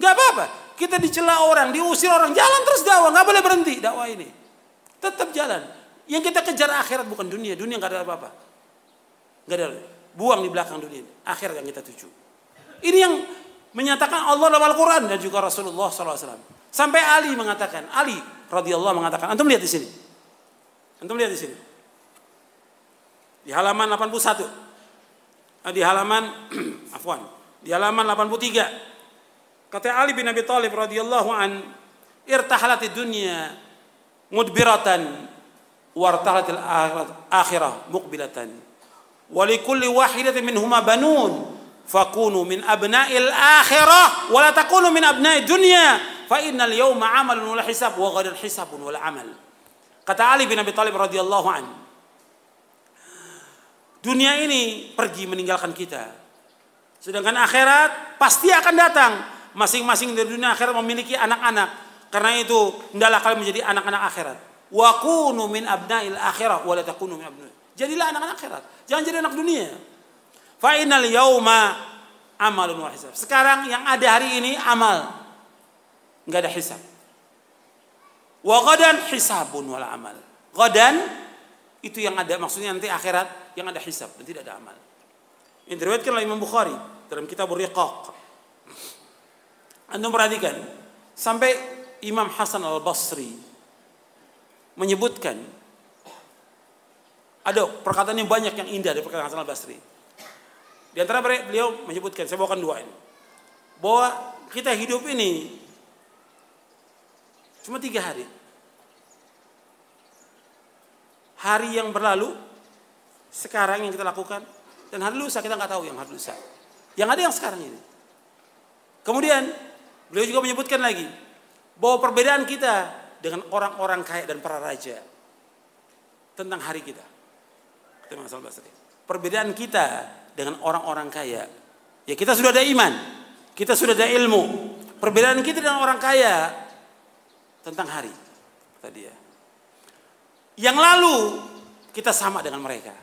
Gak apa-apa. Kita dicela orang, diusir orang, jalan terus dakwah, nggak boleh berhenti dakwah ini. Tetap jalan. Yang kita kejar akhirat bukan dunia, dunia nggak ada apa-apa. Nggak ada buang di belakang dunia ini. Akhir yang kita tuju. Ini yang menyatakan Allah dalam Al-Quran dan juga Rasulullah SAW. Sampai Ali mengatakan, Ali radhiyallahu mengatakan, antum lihat di sini. Antum lihat di sini. Di halaman 81. Eh, di halaman, afwan. Di halaman 83. Kata Ali bin Abi Thalib radhiyallahu an, irtahalati dunya mudbiratan wartalatil akhirah mukbilatan walikulli wahidatin minhuma banun fakunu min abna'il akhirah wa la takunu min abna'id dunya fa innal yawma 'amalun wal hisab wa ghadan hisabun wal 'amal kata Ali bin Abi Thalib radhiyallahu an dunia ini pergi meninggalkan kita sedangkan akhirat pasti akan datang masing-masing dari dunia akhirat memiliki anak-anak karena itu hendaklah kalian menjadi anak-anak akhirat wa kunu min abna'il akhirah wa la takunu min abna'il Jadilah anak anak akhirat. Jangan jadi anak dunia. Final yauma amalun wa hisab. Sekarang yang ada hari ini amal. Enggak ada hisab. Wa ghadan hisabun wal amal. Ghadan itu yang ada maksudnya nanti akhirat yang ada hisab dan tidak ada amal. ini diriwayatkan oleh Imam Bukhari dalam kitab Riqaq. Anda perhatikan sampai Imam Hasan Al-Basri menyebutkan ada perkataan yang banyak yang indah dari perkataan Hasan al-Basri. Di antara mereka beliau menyebutkan, saya bawakan dua ini. Bahwa kita hidup ini cuma tiga hari. Hari yang berlalu, sekarang yang kita lakukan, dan hari lusa kita nggak tahu yang hari lusa. Yang ada yang sekarang ini. Kemudian beliau juga menyebutkan lagi bahwa perbedaan kita dengan orang-orang kaya dan para raja tentang hari kita. Perbedaan kita dengan orang-orang kaya. Ya kita sudah ada iman. Kita sudah ada ilmu. Perbedaan kita dengan orang kaya tentang hari. tadi ya. Yang lalu kita sama dengan mereka.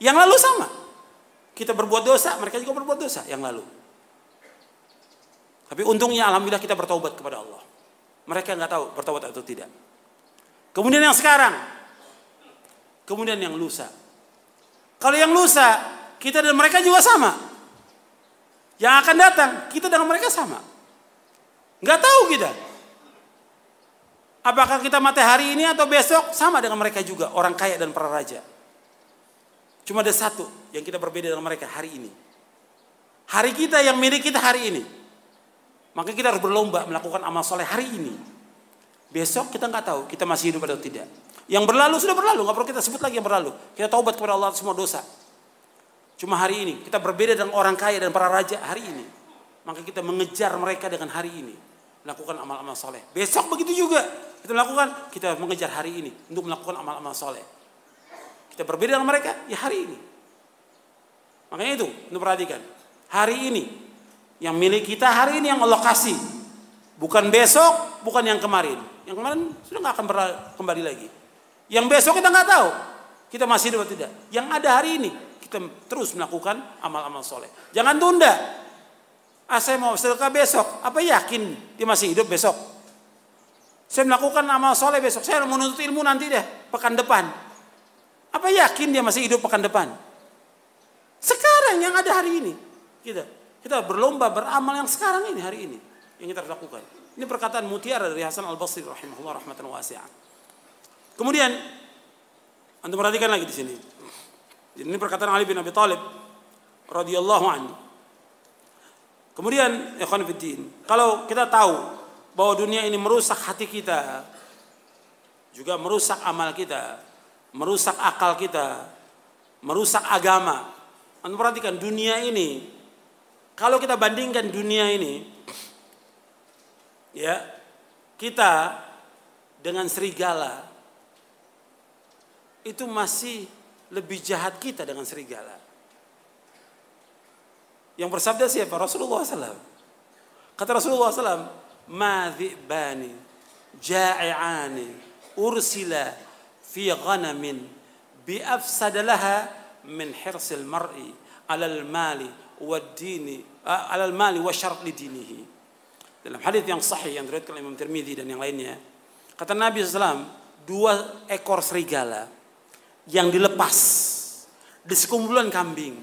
Yang lalu sama. Kita berbuat dosa, mereka juga berbuat dosa yang lalu. Tapi untungnya alhamdulillah kita bertobat kepada Allah. Mereka nggak tahu bertobat atau tidak. Kemudian yang sekarang, kemudian yang lusa. Kalau yang lusa, kita dan mereka juga sama. Yang akan datang, kita dengan mereka sama. Gak tahu kita. Apakah kita mati hari ini atau besok sama dengan mereka juga, orang kaya dan para raja. Cuma ada satu yang kita berbeda dengan mereka hari ini. Hari kita yang milik kita hari ini. Maka kita harus berlomba melakukan amal soleh hari ini. Besok kita nggak tahu kita masih hidup atau tidak. Yang berlalu sudah berlalu, nggak perlu kita sebut lagi yang berlalu. Kita taubat kepada Allah semua dosa. Cuma hari ini kita berbeda dengan orang kaya dan para raja hari ini. Maka kita mengejar mereka dengan hari ini. melakukan amal-amal soleh. Besok begitu juga. Kita melakukan, kita mengejar hari ini untuk melakukan amal-amal soleh. Kita berbeda dengan mereka, ya hari ini. Makanya itu, untuk perhatikan. Hari ini, yang milik kita hari ini yang lokasi, Bukan besok, bukan yang kemarin. Yang kemarin sudah nggak akan kembali lagi. Yang besok kita nggak tahu. Kita masih hidup atau tidak. Yang ada hari ini. Kita terus melakukan amal-amal soleh. Jangan tunda. Ah, saya mau sedekah besok. Apa yakin dia masih hidup besok? Saya melakukan amal soleh besok. Saya mau menuntut ilmu nanti deh. Pekan depan. Apa yakin dia masih hidup pekan depan? Sekarang yang ada hari ini. Kita kita berlomba beramal yang sekarang ini hari ini yang kita lakukan. Ini perkataan mutiara dari Hasan Al Basri rahimahullah rahmatan wasi'ah. Kemudian Anda perhatikan lagi di sini. Ini perkataan Ali bin Abi Thalib radhiyallahu anhu. Kemudian ikhwan fiddin, kalau kita tahu bahwa dunia ini merusak hati kita, juga merusak amal kita, merusak akal kita, merusak agama. Anda perhatikan dunia ini, kalau kita bandingkan dunia ini, ya kita dengan serigala itu masih lebih jahat kita dengan serigala. Yang bersabda siapa? Rasulullah SAW. Kata Rasulullah SAW, Madhi'bani ja'i'ani ursila fi ghanamin biafsadalaha min hirsil mar'i alal mali wa dini alal mali wa syarat li dinihi. Dalam hadis yang sahih yang diriwayatkan Imam Tirmidzi dan yang lainnya, kata Nabi SAW, dua ekor serigala yang dilepas di sekumpulan kambing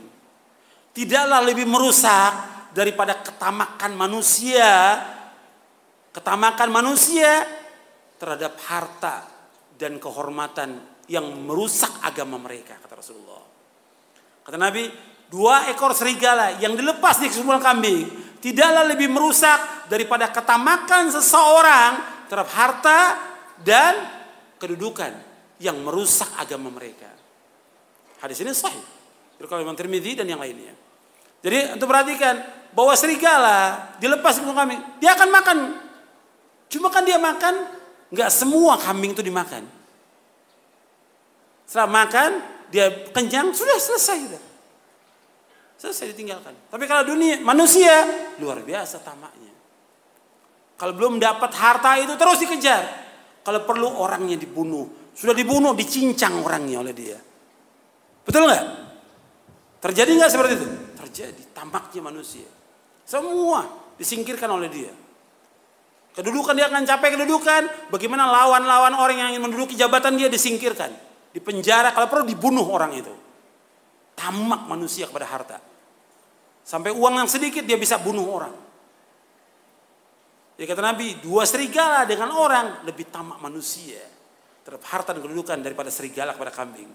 tidaklah lebih merusak daripada ketamakan manusia ketamakan manusia terhadap harta dan kehormatan yang merusak agama mereka kata Rasulullah kata Nabi dua ekor serigala yang dilepas di sekumpulan kambing tidaklah lebih merusak daripada ketamakan seseorang terhadap harta dan kedudukan yang merusak agama mereka. Hadis ini sahih. kalau memang Tirmidzi dan yang lainnya. Jadi untuk perhatikan bahwa serigala dilepas ke kambing, dia akan makan. Cuma kan dia makan, nggak semua kambing itu dimakan. Setelah makan, dia kenyang, sudah selesai. Sudah. Gitu. Selesai ditinggalkan. Tapi kalau dunia manusia luar biasa tamaknya. Kalau belum dapat harta itu terus dikejar. Kalau perlu orangnya dibunuh, sudah dibunuh, dicincang orangnya oleh dia. Betul nggak? Terjadi nggak seperti itu? Terjadi. Tampaknya manusia. Semua disingkirkan oleh dia. Kedudukan dia akan capai kedudukan. Bagaimana lawan-lawan orang yang ingin menduduki jabatan dia disingkirkan. Dipenjara, kalau perlu dibunuh orang itu. Tamak manusia kepada harta. Sampai uang yang sedikit dia bisa bunuh orang. Jadi kata Nabi, dua serigala dengan orang lebih tamak manusia terhadap harta dan kedudukan daripada serigala kepada kambing.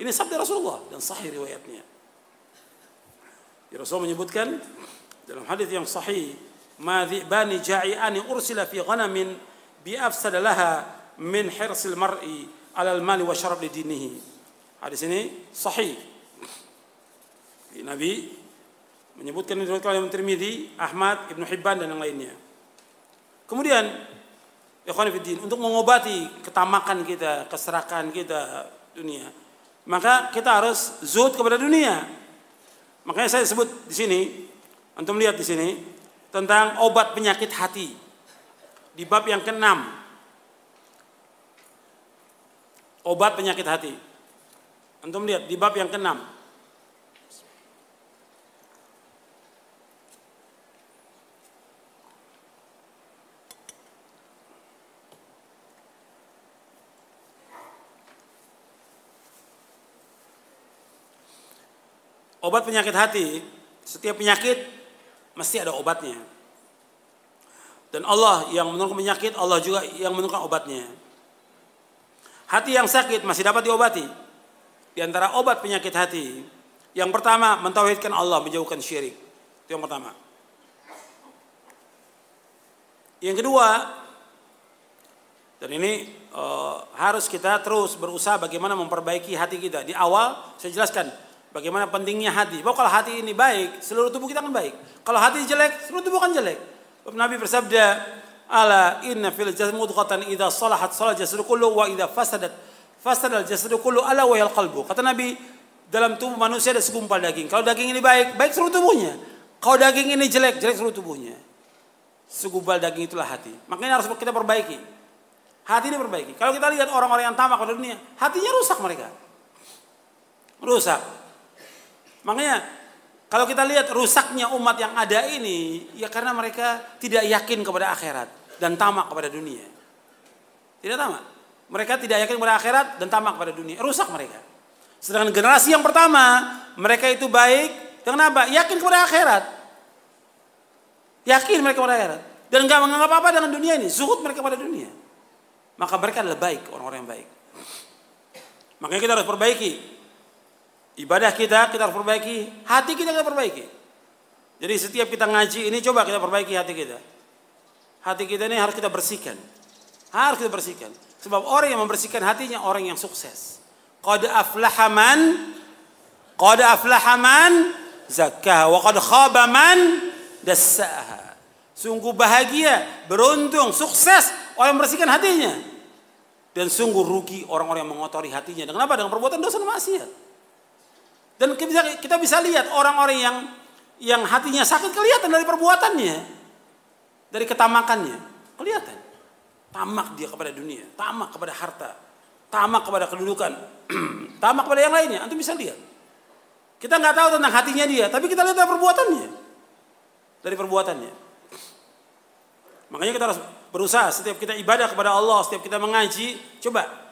Ini sabda Rasulullah dan sahih riwayatnya. Ya, Rasul menyebutkan dalam hadis yang sahih, "Ma dhi'bani ja'i'ani ursila fi ghanamin bi afsada laha min hirsil mar'i 'ala al-mali wa syarab lidinihi." Hadis ini sahih. Di Nabi menyebutkan ini oleh Imam Tirmidzi, Ahmad, Ibnu Hibban dan yang lainnya. Kemudian Ikhwanifiddin, untuk mengobati ketamakan kita, keserakan kita dunia. Maka kita harus zuhud kepada dunia. Makanya saya sebut di sini, untuk melihat di sini tentang obat penyakit hati di bab yang keenam. Obat penyakit hati. untuk melihat di bab yang keenam. Obat penyakit hati, setiap penyakit mesti ada obatnya. Dan Allah yang menurunkan penyakit, Allah juga yang menurunkan obatnya. Hati yang sakit masih dapat diobati. Di antara obat penyakit hati, yang pertama mentauhidkan Allah, menjauhkan syirik. Itu yang pertama. Yang kedua, dan ini e, harus kita terus berusaha bagaimana memperbaiki hati kita. Di awal saya jelaskan Bagaimana pentingnya hati. Bahwa kalau hati ini baik, seluruh tubuh kita akan baik. Kalau hati jelek, seluruh tubuh akan jelek. Nabi bersabda, "Ala inna fil jasad mudghatan idza salahat salat jasadu kullu wa idza fasadat fasadal jasadu kullu ala wa qalbu." Kata Nabi, dalam tubuh manusia ada segumpal daging. Kalau daging ini baik, baik seluruh tubuhnya. Kalau daging ini jelek, jelek seluruh tubuhnya. Segumpal daging itulah hati. Makanya harus kita perbaiki. Hati ini perbaiki. Kalau kita lihat orang-orang yang tamak pada dunia, hatinya rusak mereka. Rusak. Makanya kalau kita lihat rusaknya umat yang ada ini ya karena mereka tidak yakin kepada akhirat dan tamak kepada dunia. Tidak tamak. Mereka tidak yakin kepada akhirat dan tamak kepada dunia. Rusak mereka. Sedangkan generasi yang pertama, mereka itu baik dengan apa? Yakin kepada akhirat. Yakin mereka kepada akhirat. Dan gak menganggap apa dengan dunia ini. Zuhud mereka pada dunia. Maka mereka adalah baik, orang-orang yang baik. Makanya kita harus perbaiki Ibadah kita kita harus perbaiki, hati kita kita perbaiki. Jadi setiap kita ngaji ini coba kita perbaiki hati kita. Hati kita ini harus kita bersihkan. Harus kita bersihkan. Sebab orang yang membersihkan hatinya orang yang sukses. Qad aflahaman qad aflahaman zakah wa qad khaba man dassaha. Sungguh bahagia, beruntung, sukses orang yang membersihkan hatinya. Dan sungguh rugi orang-orang yang mengotori hatinya. Dengan kenapa? Dengan perbuatan dosa dan maksiat. Dan kita, bisa lihat orang-orang yang yang hatinya sakit kelihatan dari perbuatannya. Dari ketamakannya. Kelihatan. Tamak dia kepada dunia. Tamak kepada harta. Tamak kepada kedudukan. tamak kepada yang lainnya. Antum bisa lihat. Kita nggak tahu tentang hatinya dia. Tapi kita lihat dari perbuatannya. Dari perbuatannya. Makanya kita harus berusaha setiap kita ibadah kepada Allah, setiap kita mengaji, coba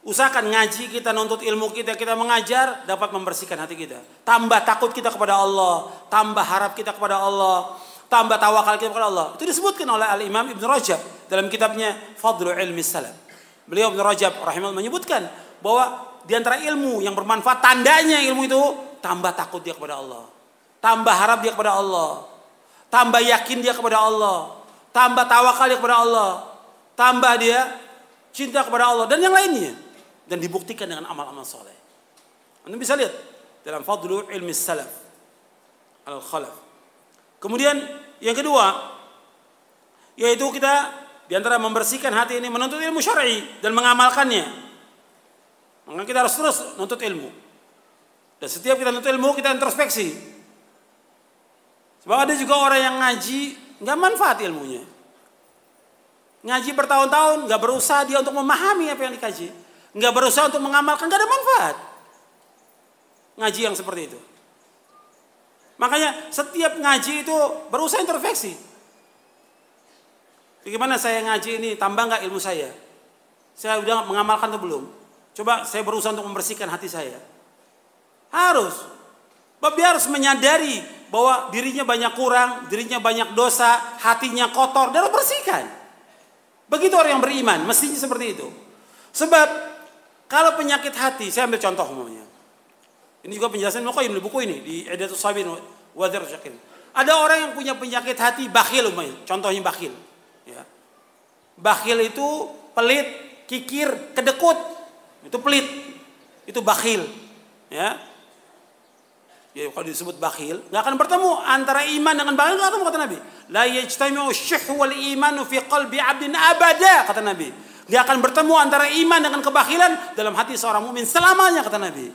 Usahakan ngaji kita nuntut ilmu kita, kita mengajar dapat membersihkan hati kita. Tambah takut kita kepada Allah, tambah harap kita kepada Allah, tambah tawakal kita kepada Allah. Itu disebutkan oleh Al-Imam Ibn Rajab dalam kitabnya Fadlu Ilmi Salam. Beliau Ibn Rajab rahimahullah menyebutkan bahwa di antara ilmu yang bermanfaat tandanya ilmu itu tambah takut dia kepada Allah, tambah harap dia kepada Allah, tambah yakin dia kepada Allah, tambah tawakal dia kepada Allah, tambah dia cinta kepada Allah dan yang lainnya dan dibuktikan dengan amal-amal soleh. Anda bisa lihat dalam fadlu ilmi salaf al-khalaf. Kemudian yang kedua yaitu kita diantara membersihkan hati ini menuntut ilmu syar'i dan mengamalkannya. Maka kita harus terus menuntut ilmu. Dan setiap kita menuntut ilmu kita introspeksi. Sebab ada juga orang yang ngaji nggak manfaat ilmunya. Ngaji bertahun-tahun nggak berusaha dia untuk memahami apa yang dikaji nggak berusaha untuk mengamalkan, nggak ada manfaat. Ngaji yang seperti itu. Makanya setiap ngaji itu berusaha introspeksi. Bagaimana saya ngaji ini tambah nggak ilmu saya? Saya udah mengamalkan atau belum? Coba saya berusaha untuk membersihkan hati saya. Harus. Babi harus menyadari bahwa dirinya banyak kurang, dirinya banyak dosa, hatinya kotor, dan bersihkan. Begitu orang yang beriman, mestinya seperti itu. Sebab kalau penyakit hati, saya ambil contoh umumnya. Ini juga penjelasan Ibnu di buku ini di Idatus Sabin Wazir Syakir. Ada orang yang punya penyakit hati bakhil umumnya, contohnya bakhil. Ya. Bakhil itu pelit, kikir, kedekut. Itu pelit. Itu bakhil. Ya. Ya, kalau disebut bakhil, nggak akan bertemu antara iman dengan bakhil nggak ketemu kata Nabi. La yajtami'u syih wal imanu fi qalbi 'abdin abada kata Nabi dia akan bertemu antara iman dengan kebakilan dalam hati seorang mukmin selamanya kata Nabi.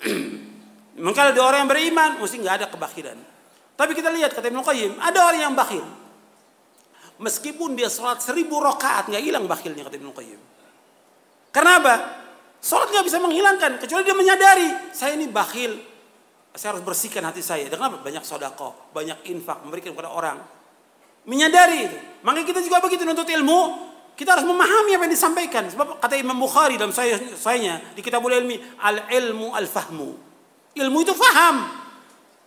Mungkin ada orang yang beriman, mesti nggak ada kebakilan. Tapi kita lihat kata Ibnu Qayyim, ada orang yang bakhil. Meskipun dia sholat seribu rakaat nggak hilang bakhilnya kata Ibnu Qayyim. Karena apa? Sholat nggak bisa menghilangkan kecuali dia menyadari saya ini bakhil. Saya harus bersihkan hati saya. Dengan apa? Banyak sodako, banyak infak, memberikan kepada orang. Menyadari itu. Makanya kita juga begitu nuntut ilmu, kita harus memahami apa yang disampaikan. Sebab kata Imam Bukhari dalam saya sayanya di kitab Ilmi, al ilmu al fahmu. Ilmu itu faham.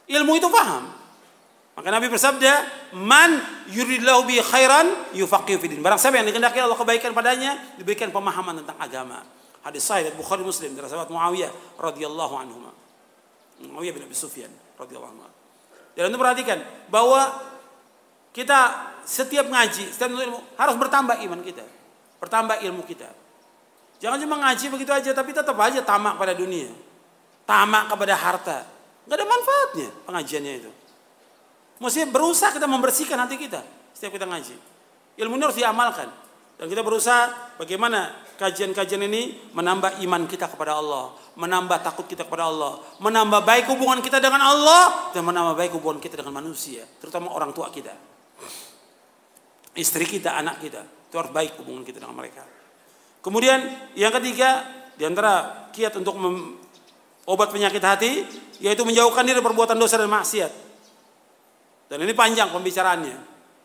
Ilmu itu faham. Maka Nabi bersabda, "Man yuridillahu bi khairan yufaqihu fid din." Barang siapa yang dikehendaki Allah kebaikan padanya, diberikan pemahaman tentang agama. Hadis sahih dari Bukhari Muslim dari sahabat Muawiyah radhiyallahu anhu. Muawiyah bin Abi Sufyan radhiyallahu anhu. Dan itu perhatikan bahwa kita setiap ngaji, setiap ilmu harus bertambah iman kita, bertambah ilmu kita. Jangan cuma ngaji begitu aja, tapi tetap aja tamak pada dunia, tamak kepada harta. Gak ada manfaatnya pengajiannya itu. Mesti berusaha kita membersihkan hati kita setiap kita ngaji. Ilmu ini harus diamalkan. Dan kita berusaha bagaimana kajian-kajian ini menambah iman kita kepada Allah, menambah takut kita kepada Allah, menambah baik hubungan kita dengan Allah, dan menambah baik hubungan kita dengan manusia, terutama orang tua kita istri kita, anak kita. Itu harus baik hubungan kita dengan mereka. Kemudian yang ketiga, di antara kiat untuk mem, obat penyakit hati, yaitu menjauhkan diri perbuatan dosa dan maksiat. Dan ini panjang pembicaraannya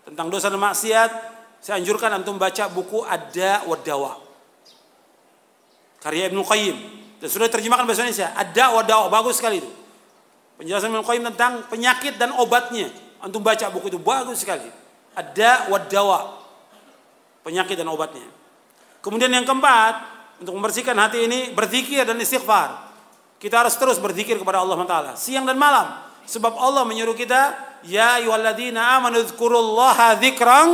tentang dosa dan maksiat. Saya anjurkan untuk membaca buku Ada Wadawa karya Ibnu Qayyim dan sudah terjemahkan bahasa Indonesia. Ada Wadawa bagus sekali itu. Penjelasan Ibnu Qayyim tentang penyakit dan obatnya. untuk membaca buku itu bagus sekali ada wadawa penyakit dan obatnya. Kemudian yang keempat untuk membersihkan hati ini berzikir dan istighfar. Kita harus terus berzikir kepada Allah Taala siang dan malam sebab Allah menyuruh kita ya yualladina amanu dzikran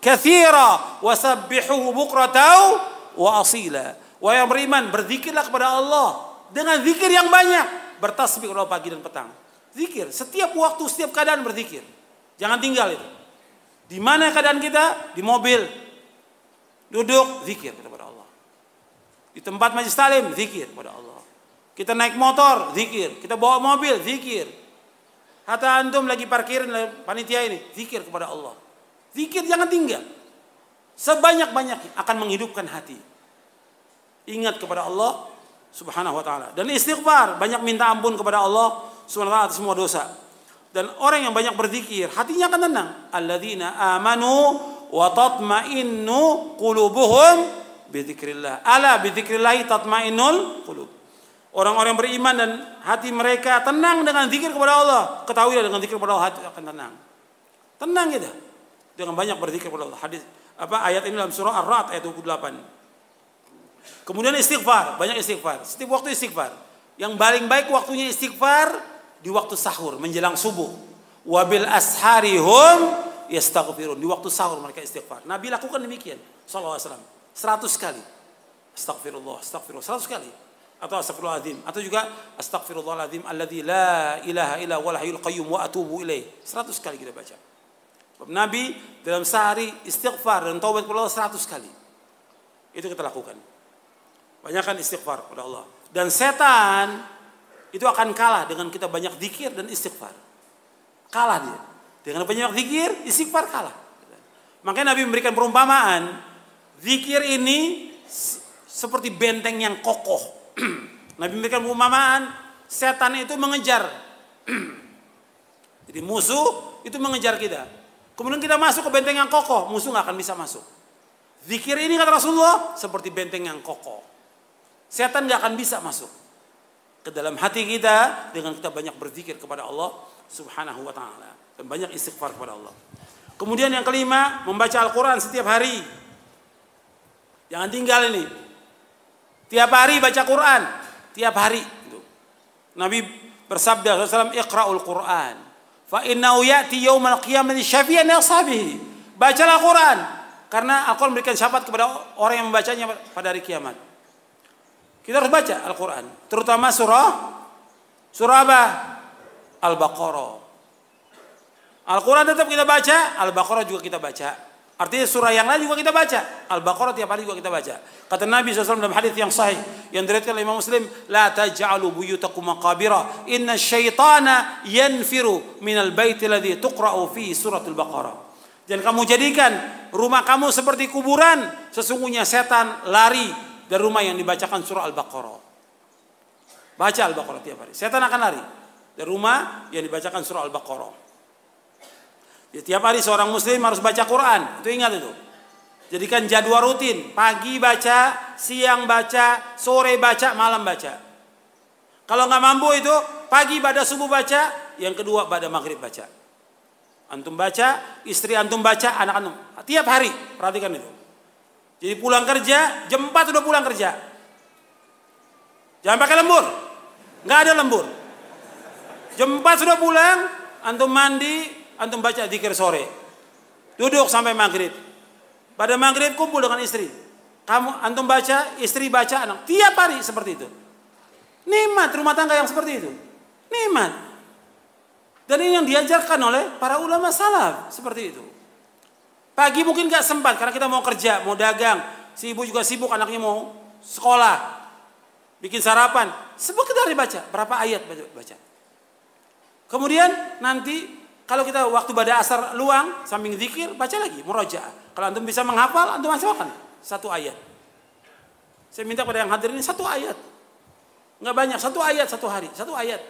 kathira wasabbihuhu bukratau wa asila. Wahai yang beriman, berzikirlah kepada Allah dengan zikir yang banyak, bertasbih kalau pagi dan petang. Zikir, setiap waktu, setiap keadaan berzikir. Jangan tinggal itu. Di mana keadaan kita? Di mobil. Duduk, zikir kepada Allah. Di tempat majlis talim, zikir kepada Allah. Kita naik motor, zikir. Kita bawa mobil, zikir. Hatta antum lagi parkirin panitia ini, zikir kepada Allah. Zikir jangan tinggal. sebanyak banyak akan menghidupkan hati. Ingat kepada Allah subhanahu wa ta'ala. Dan istighfar, banyak minta ampun kepada Allah subhanahu wa ta'ala semua dosa dan orang yang banyak berzikir hatinya akan tenang alladzina amanu wa tatma'innu qulubuhum bidzikrillah ala bidzikrillah tatma'innul qulub orang-orang beriman dan hati mereka tenang dengan zikir kepada Allah ketahuilah dengan zikir kepada Allah hati akan tenang tenang kita dengan banyak berzikir kepada Allah hadis apa ayat ini dalam surah Ar-Ra'd ayat 28 kemudian istighfar banyak istighfar setiap waktu istighfar yang paling baik waktunya istighfar di waktu sahur menjelang subuh. Wabil asharihum yastaghfirun. Di waktu sahur mereka istighfar. Nabi lakukan demikian sallallahu alaihi wasallam. 100 kali. astaghfirullah astaghfirullah 100 kali. Atau azim atau juga azim alladzi la ilaha illa huwal hayyul qayyum wa atubu ilaih. 100 kali kita baca. Nabi dalam sehari istighfar dan taubat kepada Allah 100 kali. Itu kita lakukan. Banyakkan istighfar kepada Allah. Dan setan itu akan kalah dengan kita banyak zikir dan istighfar. Kalah dia. Dengan banyak zikir, istighfar kalah. Makanya Nabi memberikan perumpamaan, zikir ini seperti benteng yang kokoh. Nabi memberikan perumpamaan, setan itu mengejar. Jadi musuh itu mengejar kita. Kemudian kita masuk ke benteng yang kokoh, musuh nggak akan bisa masuk. Zikir ini kata Rasulullah seperti benteng yang kokoh. Setan nggak akan bisa masuk ke dalam hati kita dengan kita banyak berzikir kepada Allah Subhanahu wa taala dan banyak istighfar kepada Allah. Kemudian yang kelima, membaca Al-Qur'an setiap hari. Jangan tinggal ini. Tiap hari baca Quran, tiap hari gitu. Nabi bersabda sallallahu "Iqra'ul Qur'an fa innahu ya'ti yaumal qiyamati syafi'an ashabihi." Bacalah Quran karena Al-Quran memberikan syafaat kepada orang yang membacanya pada hari kiamat. Kita harus baca Al-Quran. Terutama surah. Surah apa? Al-Baqarah. Al-Quran tetap kita baca. Al-Baqarah juga kita baca. Artinya surah yang lain juga kita baca. Al-Baqarah tiap hari juga kita baca. Kata Nabi SAW dalam hadis yang sahih. Yang diriwayatkan oleh Imam Muslim. La taj'alu buyutakum maqabira. Inna syaitana yanfiru minal baiti ladhi tuqra'u fi al Baqarah. Dan kamu jadikan rumah kamu seperti kuburan. Sesungguhnya setan lari dari rumah yang dibacakan surah Al-Baqarah. Baca Al-Baqarah tiap hari. Setan akan lari dari rumah yang dibacakan surah Al-Baqarah. Ya, tiap hari seorang muslim harus baca Quran. Itu ingat itu. Jadikan jadwal rutin. Pagi baca, siang baca, sore baca, malam baca. Kalau nggak mampu itu, pagi pada subuh baca, yang kedua pada maghrib baca. Antum baca, istri antum baca, anak antum. Tiap hari, perhatikan itu. Jadi pulang kerja, jam 4 sudah pulang kerja. Jangan pakai lembur. Nggak ada lembur. Jam 4 sudah pulang, antum mandi, antum baca zikir sore. Duduk sampai maghrib. Pada maghrib kumpul dengan istri. Kamu antum baca, istri baca anak. Tiap hari seperti itu. Nikmat rumah tangga yang seperti itu. Nikmat. Dan ini yang diajarkan oleh para ulama salaf seperti itu. Pagi mungkin gak sempat karena kita mau kerja, mau dagang. Si ibu juga sibuk, anaknya mau sekolah, bikin sarapan. Sebentar dibaca, berapa ayat baca. Kemudian nanti kalau kita waktu pada asar luang samping zikir baca lagi murojaah. Kalau antum bisa menghafal, antum hafalkan satu ayat. Saya minta pada yang hadir ini satu ayat. Nggak banyak, satu ayat satu hari, satu ayat.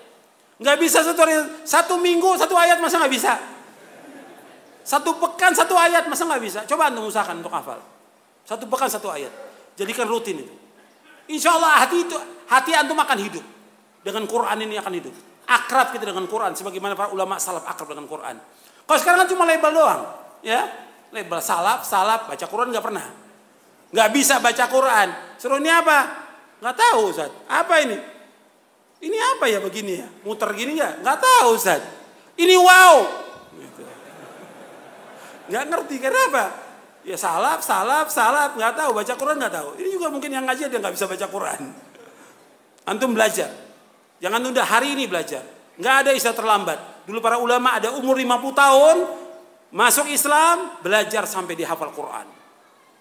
Nggak bisa satu hari, satu minggu satu ayat masa nggak bisa? Satu pekan satu ayat, masa nggak bisa? Coba anda usahakan untuk hafal. Satu pekan satu ayat. Jadikan rutin itu. Insya Allah hati itu, hati antum akan hidup. Dengan Quran ini akan hidup. Akrab kita dengan Quran. Sebagaimana para ulama salaf akrab dengan Quran. Kalau sekarang kan cuma label doang. ya Label salaf, salaf, baca Quran nggak pernah. Nggak bisa baca Quran. Seru ini apa? Nggak tahu Ustaz. Apa ini? Ini apa ya begini ya? Muter gini ya? Nggak tahu Ustaz. Ini wow, nggak ngerti karena apa? Ya salap salap salap nggak tahu baca Quran nggak tahu. Ini juga mungkin yang ngaji dia nggak bisa baca Quran. Antum belajar, jangan tunda hari ini belajar. Nggak ada istilah terlambat. Dulu para ulama ada umur 50 tahun masuk Islam belajar sampai dihafal Quran.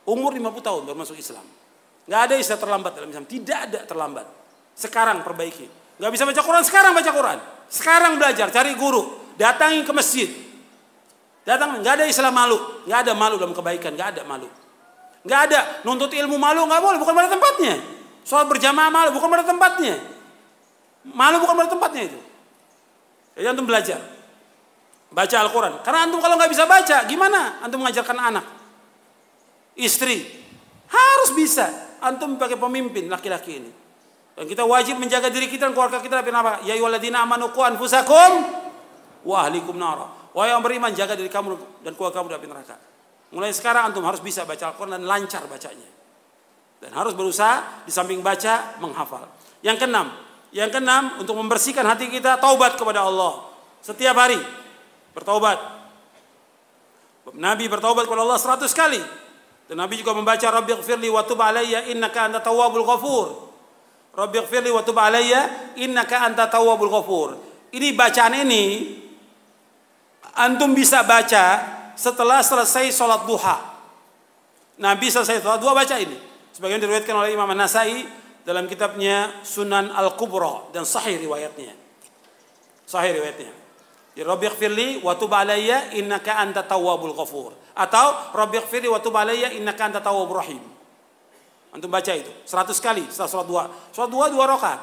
Umur 50 tahun baru masuk Islam. Nggak ada istilah terlambat dalam Islam. Tidak ada terlambat. Sekarang perbaiki. Nggak bisa baca Quran sekarang baca Quran. Sekarang belajar cari guru. Datangi ke masjid Datang, nggak ada istilah malu, nggak ada malu dalam kebaikan, nggak ada malu. Nggak ada nuntut ilmu malu nggak boleh, bukan pada tempatnya. Soal berjamaah malu bukan pada tempatnya. Malu bukan pada tempatnya itu. Jadi antum belajar baca Al-Quran. Karena antum kalau nggak bisa baca, gimana antum mengajarkan anak, istri? Harus bisa. Antum pakai pemimpin laki-laki ini. Dan kita wajib menjaga diri kita dan keluarga kita Tapi apa? Ya yualadina amanu anfusakum wa ahlikum nara. Wahai yang beriman, jaga diri kamu dan keluarga kamu dari neraka. Mulai sekarang antum harus bisa baca Al-Quran dan lancar bacanya. Dan harus berusaha di samping baca menghafal. Yang keenam, yang keenam untuk membersihkan hati kita taubat kepada Allah. Setiap hari bertaubat. Nabi bertaubat kepada Allah seratus kali. Dan Nabi juga membaca Rabbi gfirli wa tub Inna innaka anta tawabul ghafur. Rabbi gfirli wa tub Inna innaka anta tawabul ghafur. Ini bacaan ini antum bisa baca setelah selesai sholat duha. Nabi selesai sholat duha baca ini. Sebagian diriwayatkan oleh Imam Nasai dalam kitabnya Sunan Al Kubro dan Sahih riwayatnya. Sahih riwayatnya. Ya Rabbi firli wa tub alayya innaka anta tawwabul ghafur. Atau Rabbi firli wa tub alayya innaka anta tawwabur rahim. Antum baca itu 100 kali setelah sholat duha. Sholat duha dua rakaat.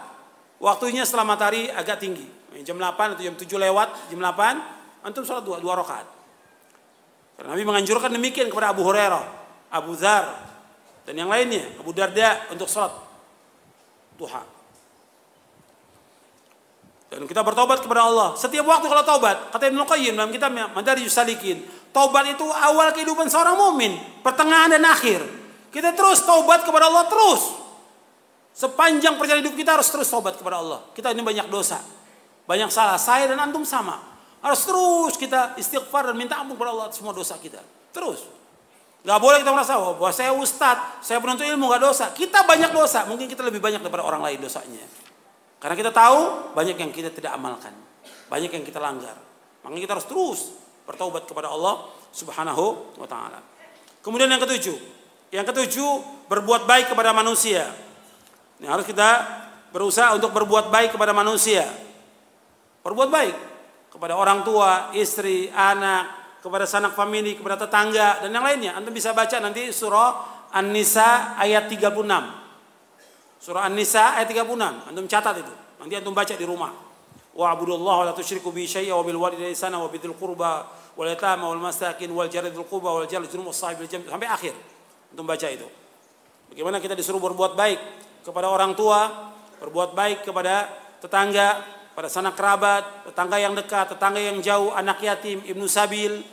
Waktunya setelah matahari agak tinggi. Jam 8 atau jam 7 lewat, jam 8 antum sholat dua, dua rakaat. Karena Nabi menganjurkan demikian kepada Abu Hurairah, Abu Zar, dan yang lainnya, Abu Darda untuk sholat duha. Dan kita bertobat kepada Allah. Setiap waktu kalau taubat, kata Ibnu Qayyim dalam kitab Madari Yusalikin, taubat itu awal kehidupan seorang mukmin, pertengahan dan akhir. Kita terus taubat kepada Allah terus. Sepanjang perjalanan hidup kita harus terus taubat kepada Allah. Kita ini banyak dosa, banyak salah. Saya dan antum sama. Harus terus kita istighfar dan minta ampun kepada Allah semua dosa kita. Terus. Gak boleh kita merasa, oh, bahwa saya ustadz, saya penuntut ilmu, gak dosa. Kita banyak dosa, mungkin kita lebih banyak daripada orang lain dosanya. Karena kita tahu banyak yang kita tidak amalkan. Banyak yang kita langgar. Makanya kita harus terus bertaubat kepada Allah subhanahu wa ta'ala. Kemudian yang ketujuh. Yang ketujuh, berbuat baik kepada manusia. Ini harus kita berusaha untuk berbuat baik kepada manusia. Berbuat baik kepada orang tua, istri, anak, kepada sanak famili, kepada tetangga dan yang lainnya. Anda bisa baca nanti surah An-Nisa ayat 36. Surah An-Nisa ayat 36. Antum catat itu. Nanti antum baca di rumah. Wa abudullaha la tushriku bi syai'a wa bil walidayni sana wa bidil qurba wal yatama wal masakin wal jari dzil quba wal jari dzul sahibil jam sampai akhir. Antum baca itu. Bagaimana kita disuruh berbuat baik kepada orang tua, berbuat baik kepada tetangga, pada sanak kerabat, tetangga yang dekat, tetangga yang jauh, anak yatim, ibnu sabil,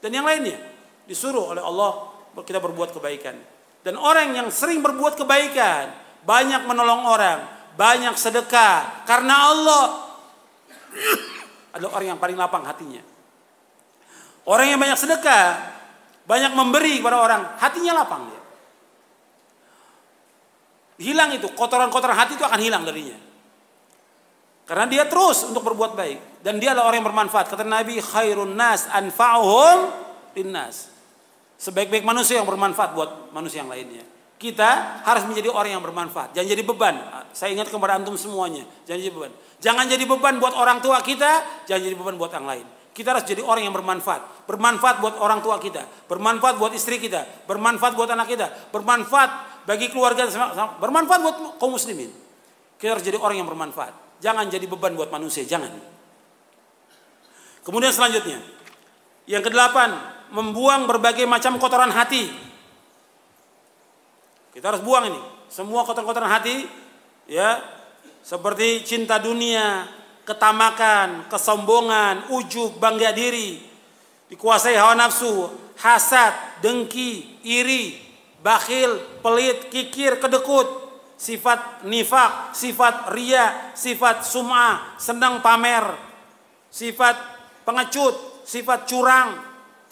dan yang lainnya. Disuruh oleh Allah kita berbuat kebaikan. Dan orang yang sering berbuat kebaikan, banyak menolong orang, banyak sedekah, karena Allah adalah orang yang paling lapang hatinya. Orang yang banyak sedekah, banyak memberi kepada orang, hatinya lapang dia. Hilang itu, kotoran-kotoran hati itu akan hilang darinya. Karena dia terus untuk berbuat baik dan dia adalah orang yang bermanfaat. Kata Nabi, khairun nas anfa'uhum linnas. Sebaik-baik manusia yang bermanfaat buat manusia yang lainnya. Kita harus menjadi orang yang bermanfaat. Jangan jadi beban. Saya ingat kepada antum semuanya, jangan jadi beban. Jangan jadi beban buat orang tua kita, jangan jadi beban buat yang lain. Kita harus jadi orang yang bermanfaat. Bermanfaat buat orang tua kita, bermanfaat buat istri kita, bermanfaat buat anak kita, bermanfaat bagi keluarga, bermanfaat buat kaum muslimin. Kita harus jadi orang yang bermanfaat. Jangan jadi beban buat manusia, jangan. Kemudian selanjutnya, yang kedelapan, membuang berbagai macam kotoran hati. Kita harus buang ini, semua kotoran-kotoran hati, ya, seperti cinta dunia, ketamakan, kesombongan, ujub, bangga diri, dikuasai hawa nafsu, hasad, dengki, iri, bakhil, pelit, kikir, kedekut, sifat nifak, sifat ria, sifat sum'ah, senang pamer, sifat pengecut, sifat curang,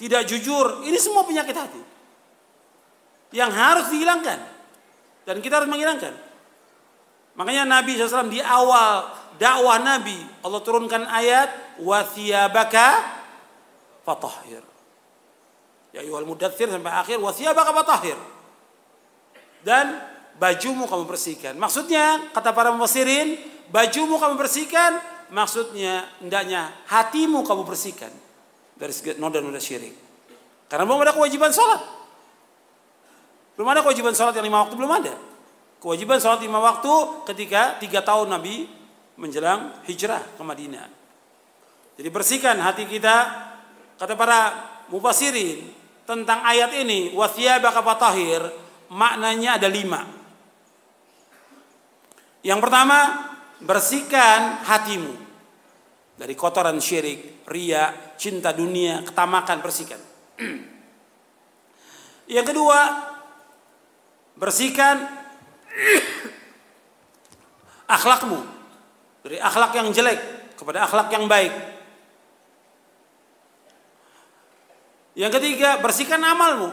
tidak jujur. Ini semua penyakit hati. Yang harus dihilangkan. Dan kita harus menghilangkan. Makanya Nabi SAW di awal dakwah Nabi, Allah turunkan ayat, وَثِيَابَكَ fatahir. Ya yuwal mudathir sampai akhir, وَثِيَابَكَ fatahir. Dan bajumu kamu bersihkan. Maksudnya, kata para mufassirin, bajumu kamu bersihkan, maksudnya hendaknya hatimu kamu bersihkan dari noda-noda syirik. Karena belum ada kewajiban sholat. Belum ada kewajiban sholat yang lima waktu, belum ada. Kewajiban sholat lima waktu ketika tiga tahun Nabi menjelang hijrah ke Madinah. Jadi bersihkan hati kita, kata para mufasirin tentang ayat ini, wasiyah bakapatahir, maknanya ada lima. Yang pertama, bersihkan hatimu dari kotoran syirik, ria, cinta dunia, ketamakan, bersihkan. Yang kedua, bersihkan akhlakmu dari akhlak yang jelek kepada akhlak yang baik. Yang ketiga, bersihkan amalmu.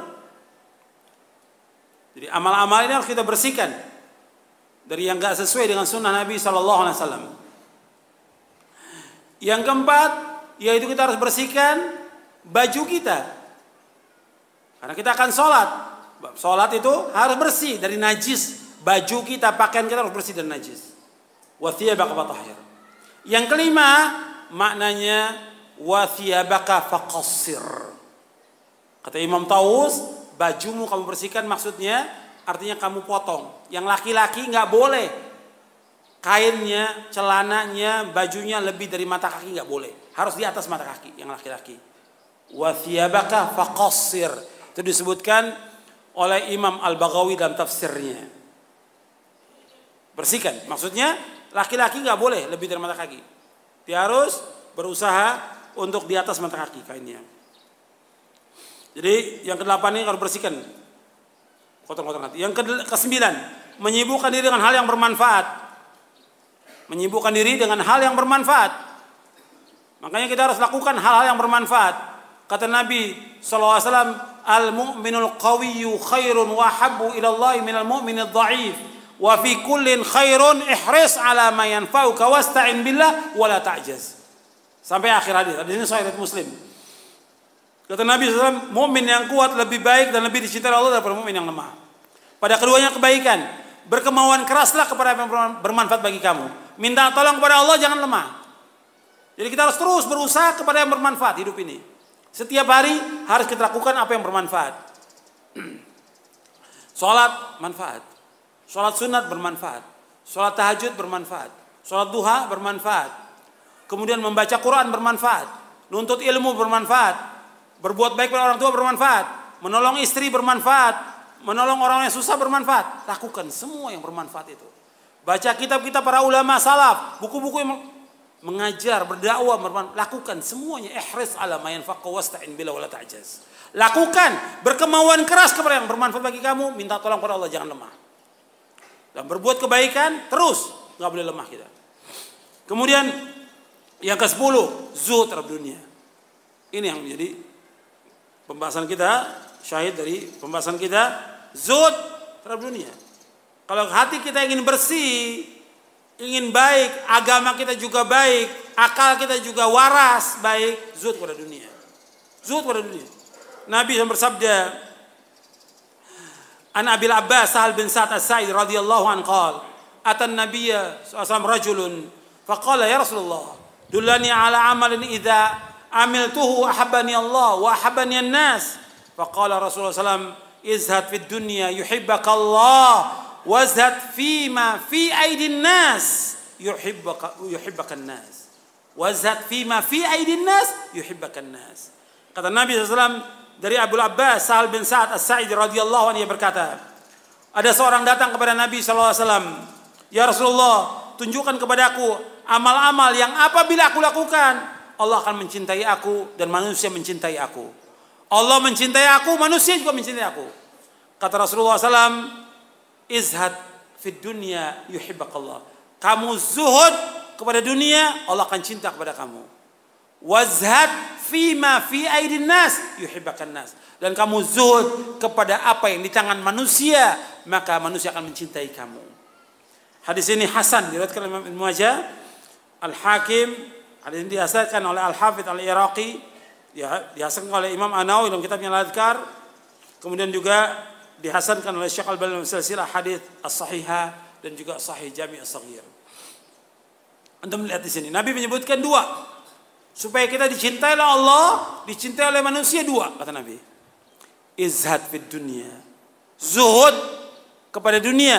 Jadi amal-amal ini harus kita bersihkan dari yang gak sesuai dengan sunnah Nabi Shallallahu Alaihi Wasallam. Yang keempat, yaitu kita harus bersihkan baju kita, karena kita akan sholat. Sholat itu harus bersih dari najis. Baju kita, pakaian kita harus bersih dari najis. Wathiyabaka fatahir. Yang kelima, maknanya wathiyabaka faqassir. Kata Imam Taus, bajumu kamu bersihkan maksudnya artinya kamu potong. Yang laki-laki nggak boleh kainnya, celananya, bajunya lebih dari mata kaki nggak boleh. Harus di atas mata kaki yang laki-laki. Wasiyabaka fakosir Itu disebutkan oleh Imam al Bagawi dalam tafsirnya. Bersihkan. Maksudnya laki-laki nggak boleh lebih dari mata kaki. Dia harus berusaha untuk di atas mata kaki kainnya. Jadi yang kedelapan ini harus bersihkan Kotor-kotor hati. Yang kesembilan, menyibukkan diri dengan hal yang bermanfaat. Menyibukkan diri dengan hal yang bermanfaat. Makanya kita harus lakukan hal-hal yang bermanfaat. Kata Nabi SAW, Al-mu'minul qawiyyu khairun wa habbu ilallahi minal mu'minil da'if. Wa fi kullin khairun ihris ala ma yanfa'uka wasta'in billah wa la ta'jaz. Sampai akhir hadis. Hadis ini sahih muslim. Kata Nabi SAW, mukmin yang kuat lebih baik dan lebih dicintai Allah daripada mukmin yang lemah. Pada keduanya kebaikan, berkemauan keraslah kepada yang bermanfaat bagi kamu. Minta tolong kepada Allah jangan lemah. Jadi kita harus terus berusaha kepada yang bermanfaat hidup ini. Setiap hari harus kita lakukan apa yang bermanfaat. Sholat manfaat. Sholat sunat bermanfaat. Sholat tahajud bermanfaat. Sholat duha bermanfaat. Kemudian membaca Quran bermanfaat. Nuntut ilmu bermanfaat Berbuat baik pada orang tua bermanfaat. Menolong istri bermanfaat. Menolong orang yang susah bermanfaat. Lakukan semua yang bermanfaat itu. Baca kitab kita para ulama salaf. Buku-buku yang mengajar, berdakwah, bermanfaat. Lakukan semuanya. Ihris ala mayan ta'in bila wala ta'jaz. Lakukan. Berkemauan keras kepada yang bermanfaat bagi kamu. Minta tolong kepada Allah. Jangan lemah. Dan berbuat kebaikan terus. nggak boleh lemah kita. Kemudian yang ke-10, zuhud terhadap dunia. Ini yang menjadi pembahasan kita syahid dari pembahasan kita zut terhadap dunia. Kalau hati kita ingin bersih, ingin baik, agama kita juga baik, akal kita juga waras baik, zut pada dunia. Zuhud pada dunia. Nabi yang bersabda, An Abil Abbas Sahal bin Sa'ad As-Sa'id radhiyallahu anhu qala atan nabiyya sallallahu rajulun faqala ya Rasulullah dullani ala amalin idza amiltuhu ahabbani Allah wa ahabbani an-nas. Faqala Rasulullah SAW, izhad fid dunya yuhibbaka Allah wazhad fima fi aidin nas yuhibbaka yuhibbaka nas. Wazhad fima fi aidin nas yuhibbaka nas. Kata Nabi SAW dari Abu Abbas Sahal bin Sa'ad As-Sa'id radhiyallahu anhu berkata, ada seorang datang kepada Nabi SAW. Ya Rasulullah, tunjukkan kepadaku amal-amal yang apabila aku lakukan, Allah akan mencintai aku dan manusia mencintai aku. Allah mencintai aku, manusia juga mencintai aku. Kata Rasulullah SAW, izhad fid dunya Allah. Kamu zuhud kepada dunia, Allah akan cinta kepada kamu. Wazhad fima fi aidin nas yuhibbakan nas. Dan kamu zuhud kepada apa yang di tangan manusia, maka manusia akan mencintai kamu. Hadis ini Hasan diriwayatkan oleh Imam Al Hakim Hadis ini dihasilkan oleh Al-Hafidh Al-Iraqi, dihasilkan oleh Imam Anawi dalam kitabnya Al-Adhkar, kemudian juga dihasankan oleh Syekh Al-Albani dalam silsilah hadis As-Sahihah dan juga Sahih Jami' As-Saghir. Anda melihat di sini, Nabi menyebutkan dua supaya kita dicintai oleh Allah, dicintai oleh manusia dua kata Nabi. Izhad fi dunia, zuhud kepada dunia,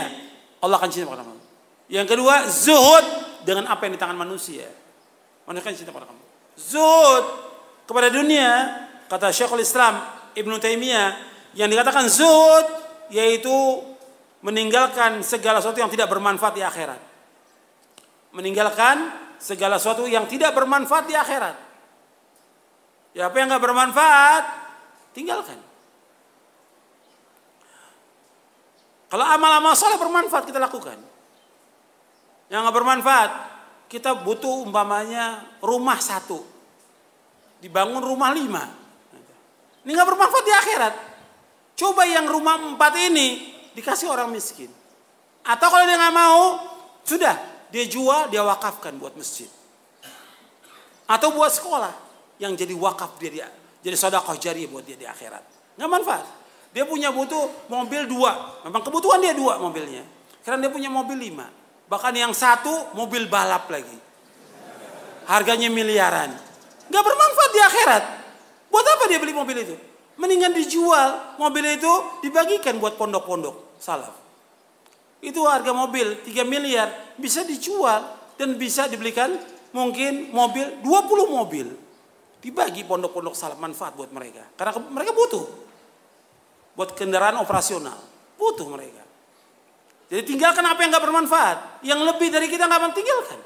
Allah akan cinta kepada manusia. Yang kedua, zuhud dengan apa yang di tangan manusia. Menaikkan cinta kepada kamu. Zuhud kepada dunia, kata Syekhul Islam Ibnu Taimiyah, yang dikatakan zuhud yaitu meninggalkan segala sesuatu yang tidak bermanfaat di akhirat. Meninggalkan segala sesuatu yang tidak bermanfaat di akhirat. Ya apa yang nggak bermanfaat, tinggalkan. Kalau amal-amal soleh bermanfaat kita lakukan. Yang nggak bermanfaat, kita butuh umpamanya rumah satu. Dibangun rumah lima. Ini nggak bermanfaat di akhirat. Coba yang rumah empat ini dikasih orang miskin. Atau kalau dia nggak mau, sudah dia jual, dia wakafkan buat masjid. Atau buat sekolah yang jadi wakaf dia, dia jadi sodakoh jariah buat dia di akhirat. Nggak manfaat. Dia punya butuh mobil dua. Memang kebutuhan dia dua mobilnya. Karena dia punya mobil lima. Bahkan yang satu mobil balap lagi. Harganya miliaran. Gak bermanfaat di akhirat. Buat apa dia beli mobil itu? Mendingan dijual. Mobil itu dibagikan buat pondok-pondok. Salaf. Itu harga mobil 3 miliar. Bisa dijual dan bisa dibelikan mungkin mobil 20 mobil. Dibagi pondok-pondok salaf manfaat buat mereka. Karena mereka butuh. Buat kendaraan operasional. Butuh mereka. Jadi tinggalkan apa yang gak bermanfaat. Yang lebih dari kita nggak tinggalkan.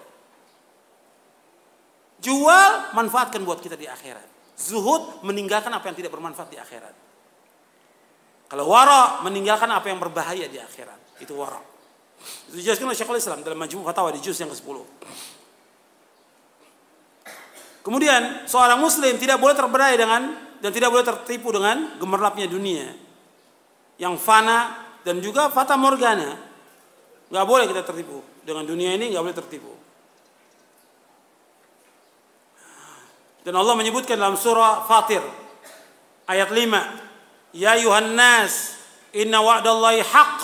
Jual, manfaatkan buat kita di akhirat. Zuhud, meninggalkan apa yang tidak bermanfaat di akhirat. Kalau wara, meninggalkan apa yang berbahaya di akhirat. Itu wara. Itu dijelaskan oleh Syekhul Islam dalam majmu fatwa di juz yang ke-10. Kemudian, seorang muslim tidak boleh terberai dengan dan tidak boleh tertipu dengan gemerlapnya dunia yang fana dan juga fata morgana Nggak boleh kita tertipu. Dengan dunia ini nggak boleh tertipu. Dan Allah menyebutkan dalam surah Fatir ayat 5, "Ya yuhannas inna wa'dallahi haqq,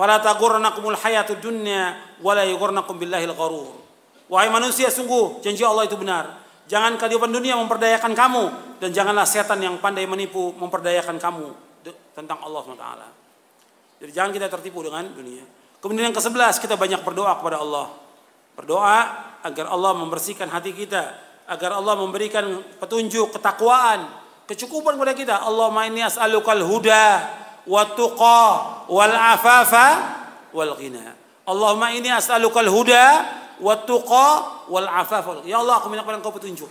fala kumul hayatud dunya wa la yughurrannakum billahil gharur." Wahai manusia, sungguh janji Allah itu benar. Jangan kehidupan dunia memperdayakan kamu dan janganlah setan yang pandai menipu memperdayakan kamu tentang Allah SWT. Jadi jangan kita tertipu dengan dunia. Kemudian yang ke-11 kita banyak berdoa kepada Allah. Berdoa agar Allah membersihkan hati kita, agar Allah memberikan petunjuk, ketakwaan, kecukupan kepada kita. Allahumma inni as'alukal huda wa tuqa wal afafa wal ghina. Allahumma inni as'alukal huda wa tuqa wal afafa. Ya Allah, aku minta kepada Engkau petunjuk.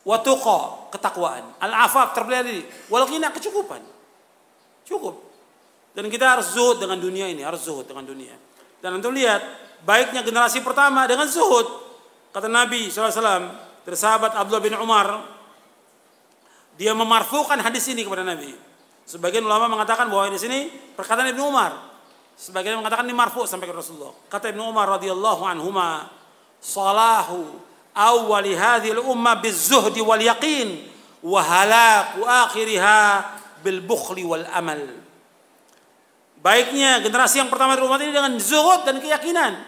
Wa tuqa, ketakwaan. Al afaf terpelihara Wal ghina kecukupan. Cukup dan kita harus zuhud dengan dunia ini, harus zuhud dengan dunia. Dan untuk lihat, baiknya generasi pertama dengan zuhud. Kata Nabi SAW, dari sahabat Abdullah bin Umar, dia memarfukan hadis ini kepada Nabi. Sebagian ulama mengatakan bahwa di sini perkataan Ibnu Umar. Sebagian mengatakan ini marfu sampai ke Rasulullah. Kata Ibnu Umar radhiyallahu anhuma, "Salahu hadhihi al umma bizuhdi wal yaqin wa halaku akhiriha bil bukhli wal amal." Baiknya generasi yang pertama dari umat ini dengan zuhud dan keyakinan.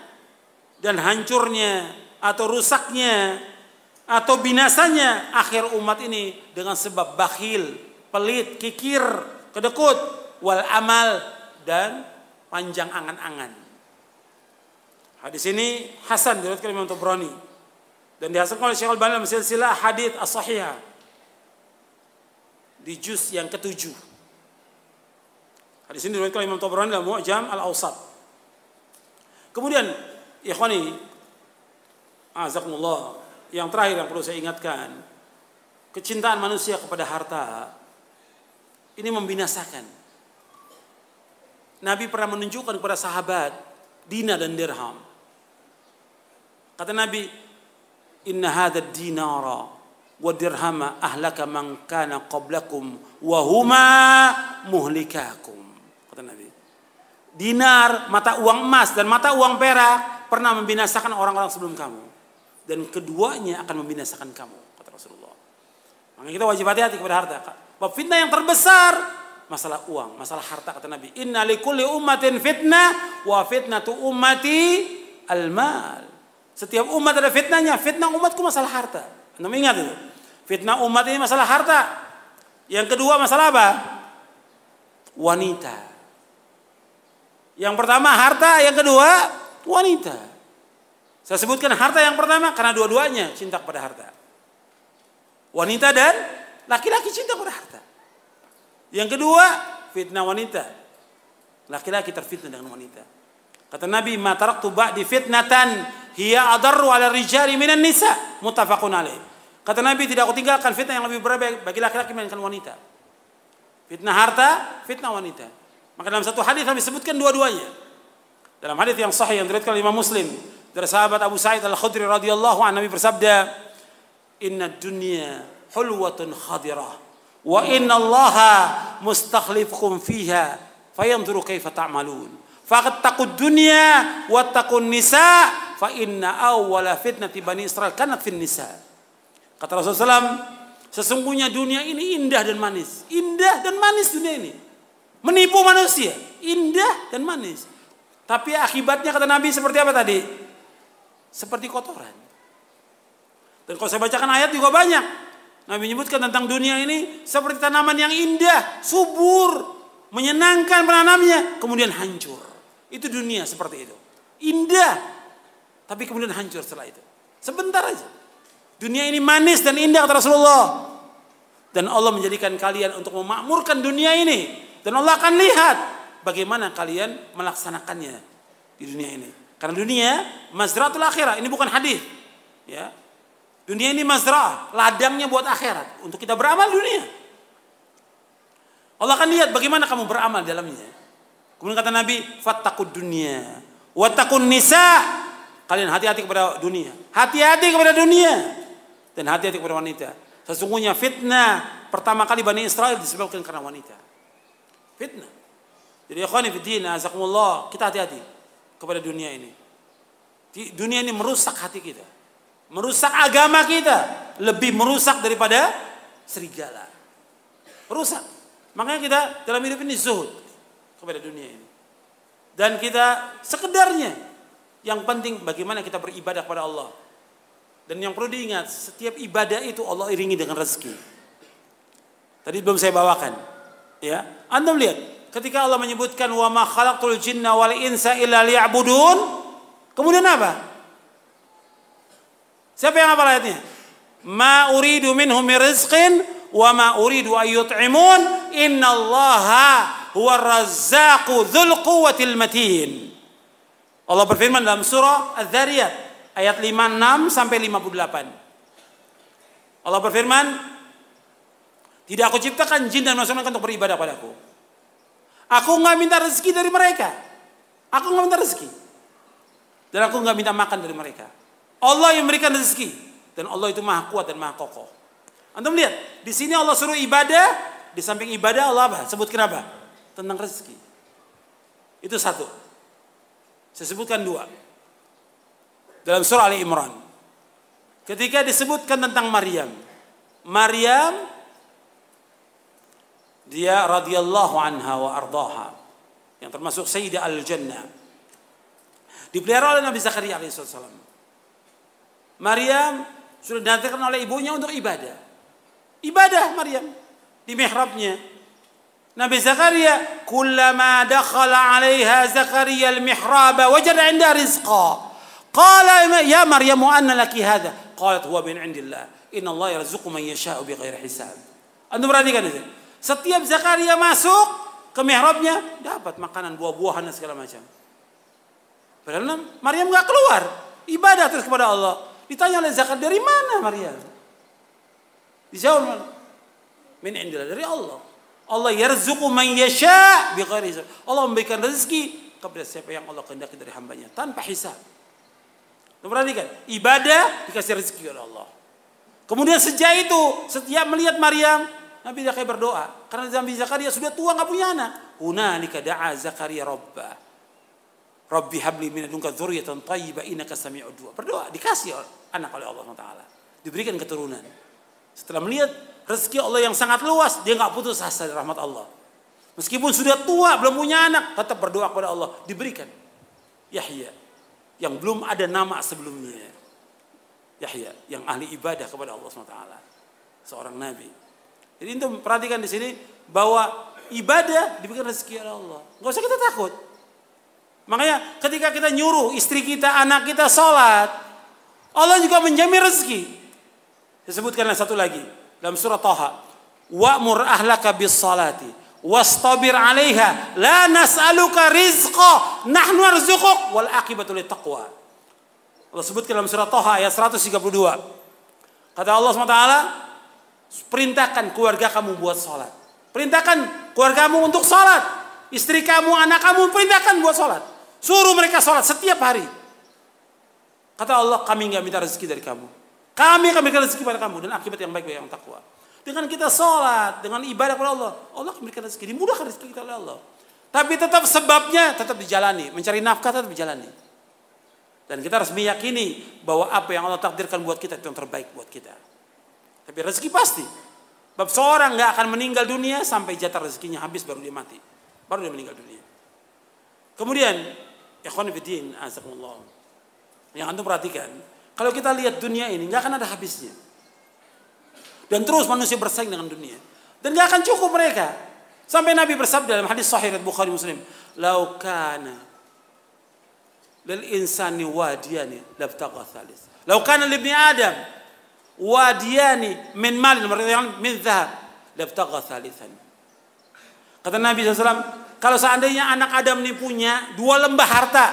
Dan hancurnya atau rusaknya atau binasanya akhir umat ini dengan sebab bakhil, pelit, kikir, kedekut, wal amal dan panjang angan-angan. Hadis ini hasan diriwayatkan Imam Tabrani dan dihasilkan oleh Syekh Al-Albani dalam silsilah hadis as-sahihah di juz yang ketujuh. Hadis ini diriwayatkan Imam Tabrani dalam Mu'jam Al-Awsat. Kemudian ikhwani azakumullah, yang terakhir yang perlu saya ingatkan, kecintaan manusia kepada harta ini membinasakan. Nabi pernah menunjukkan kepada sahabat dina dan dirham. Kata Nabi, "Inna hadzal dinara wa dirhama ahlaka man kana qablakum wa huma muhlikakum." kata Nabi. Dinar, mata uang emas dan mata uang perak pernah membinasakan orang-orang sebelum kamu dan keduanya akan membinasakan kamu kata Rasulullah. Makanya kita wajib hati-hati kepada harta. Bahwa fitnah yang terbesar masalah uang, masalah harta kata Nabi. Inna likulli ummatin fitnah wa fitnatu ummati al-mal. Setiap umat ada fitnahnya. Fitnah umatku masalah harta. Anda ingat itu. Fitnah umat ini masalah harta. Yang kedua masalah apa? Wanita. Yang pertama harta, yang kedua wanita. Saya sebutkan harta yang pertama karena dua-duanya cinta kepada harta. Wanita dan laki-laki cinta kepada harta. Yang kedua fitnah wanita. Laki-laki terfitnah dengan wanita. Kata Nabi, "Matarak di fitnah fitnatan hia adar 'ala rijari minan nisa." mutafakun alaih. Kata Nabi, tidak aku tinggalkan fitnah yang lebih berat bagi laki-laki melainkan wanita. Fitnah harta, fitnah wanita. Maka dalam satu hadis kami sebutkan dua-duanya. Dalam hadis yang sahih yang diriwayatkan oleh Imam Muslim dari sahabat Abu Sa'id Al-Khudri radhiyallahu anhu Nabi bersabda, "Inna dunya hulwatun khadira, wa inna Allah mustakhlifukum fiha fayanzuru kaifa ta'malun." Faqattaqud dunya wattaqun nisa fa inna awwala fitnati bani Israil kanat fin nisa. Kata Rasulullah SAW, sesungguhnya dunia ini indah dan manis. Indah dan manis dunia ini. Menipu manusia, indah dan manis. Tapi akibatnya kata Nabi seperti apa tadi? Seperti kotoran. Dan kalau saya bacakan ayat juga banyak. Nabi menyebutkan tentang dunia ini seperti tanaman yang indah, subur, menyenangkan penanamnya, kemudian hancur. Itu dunia seperti itu. Indah, tapi kemudian hancur setelah itu. Sebentar aja. Dunia ini manis dan indah kata Rasulullah. Dan Allah menjadikan kalian untuk memakmurkan dunia ini dan Allah akan lihat bagaimana kalian melaksanakannya di dunia ini. Karena dunia mazratul akhirah ini bukan hadis. Ya. Dunia ini mazrah, ladangnya buat akhirat untuk kita beramal dunia. Allah akan lihat bagaimana kamu beramal dalamnya. Kemudian kata Nabi, "Fattaqud dunia, watakun nisa. Kalian hati-hati kepada dunia, hati-hati kepada dunia, dan hati-hati kepada wanita. Sesungguhnya fitnah pertama kali Bani Israel disebabkan karena wanita fitnah. Jadi ikhwan fillah, azakumullah, kita hati-hati kepada dunia ini. Dunia ini merusak hati kita. Merusak agama kita. Lebih merusak daripada serigala. Rusak. Makanya kita dalam hidup ini zuhud kepada dunia ini. Dan kita sekedarnya. Yang penting bagaimana kita beribadah kepada Allah. Dan yang perlu diingat, setiap ibadah itu Allah iringi dengan rezeki. Tadi belum saya bawakan. Ya, Anda melihat ketika Allah menyebutkan wa ma khalaqtul jinna wal insa illa liya'budun, kemudian apa? Siapa yang apa ayatnya? Ma uridu minhum rizqin wa ma uridu ayyut'imun allaha huwa razzaqu dzul quwwatil matin. Allah berfirman dalam surah Az-Zariyat ayat 56 sampai 58. Allah berfirman, tidak aku ciptakan jin dan manusia untuk beribadah padaku. Aku nggak minta rezeki dari mereka. Aku nggak minta rezeki. Dan aku nggak minta makan dari mereka. Allah yang memberikan rezeki. Dan Allah itu maha kuat dan maha kokoh. Anda melihat, di sini Allah suruh ibadah. Di samping ibadah Allah apa? sebut kenapa Tentang rezeki. Itu satu. Saya sebutkan dua. Dalam surah Ali Imran. Ketika disebutkan tentang Maryam. Maryam dia radhiyallahu anha wa ardaha yang termasuk Sayyidah Al-Jannah dipelihara oleh Nabi Zakaria alaihissalam. Maryam sudah didatangkan oleh ibunya untuk ibadah. Ibadah Maryam di mihrabnya. Nabi Zakaria kullama dakhala 'alaiha Zakaria al-mihraba wajada 'inda rizqa. Qala ya Maryam anna laki hadha? Qalat huwa min 'indillah. Inna Allah yarzuqu man yasha'u bighairi hisab. Anda perhatikan itu. Setiap Zakaria masuk ke mihrabnya dapat makanan buah-buahan dan segala macam. Padahal Maryam nggak keluar ibadah terus kepada Allah. Ditanya oleh Zakaria dari mana Maryam? Dijawab Min indillah dari Allah. Allah yarzuqu man yasha bi Allah memberikan rezeki kepada siapa yang Allah kehendaki dari hambanya tanpa hisab. Perhatikan, ibadah dikasih rezeki oleh Allah. Kemudian sejak itu, setiap melihat Maryam, Nabi Zakaria berdoa karena Nabi Zakaria sudah tua nggak punya anak. Hunalika da'a Zakaria Robba. Rabbi habli min ladunka dzurriatan thayyibah innaka sami'ud du'a. Berdoa dikasih anak oleh Allah taala. Diberikan keturunan. Setelah melihat rezeki Allah yang sangat luas, dia nggak putus asa dari rahmat Allah. Meskipun sudah tua, belum punya anak, tetap berdoa kepada Allah, diberikan Yahya yang belum ada nama sebelumnya. Yahya yang ahli ibadah kepada Allah SWT. Seorang nabi. Jadi itu perhatikan di sini bahwa ibadah diberikan rezeki oleh Allah. Gak usah kita takut. Makanya ketika kita nyuruh istri kita, anak kita sholat, Allah juga menjamin rezeki. Disebutkanlah yang satu lagi dalam surah Toha. Wa'mur ahlaka bis salati wastabir 'alaiha la nas'aluka rizqa nahnu narzuquk wal akibatul taqwa. Allah sebutkan dalam surah Toha ayat 132. Kata Allah SWT, Perintahkan keluarga kamu buat sholat. Perintahkan keluargamu untuk sholat. Istri kamu, anak kamu, perintahkan buat sholat. Suruh mereka sholat setiap hari. Kata Allah, kami nggak minta rezeki dari kamu. Kami akan berikan rezeki pada kamu dan akibat yang baik bagi yang takwa. Dengan kita sholat, dengan ibadah kepada Allah, Allah akan berikan rezeki, dimudahkan rezeki kita oleh Allah. Tapi tetap sebabnya tetap dijalani, mencari nafkah tetap dijalani. Dan kita harus meyakini bahwa apa yang Allah takdirkan buat kita itu yang terbaik buat kita. Tapi rezeki pasti. Sebab seorang nggak akan meninggal dunia sampai jatah rezekinya habis baru dia mati. Baru dia meninggal dunia. Kemudian, ikhwan fiddin, azakumullah. Yang antum perhatikan, kalau kita lihat dunia ini nggak akan ada habisnya. Dan terus manusia bersaing dengan dunia. Dan nggak akan cukup mereka. Sampai Nabi bersabda dalam hadis sahih Bukhari Muslim, "Laukana lil insani wadiyani labtagha thalith." Laukana kana libni Adam وديان من مال المرضيان من ذهب labtagha thalithan kata Nabi SAW kalau seandainya anak Adam ini punya dua lembah harta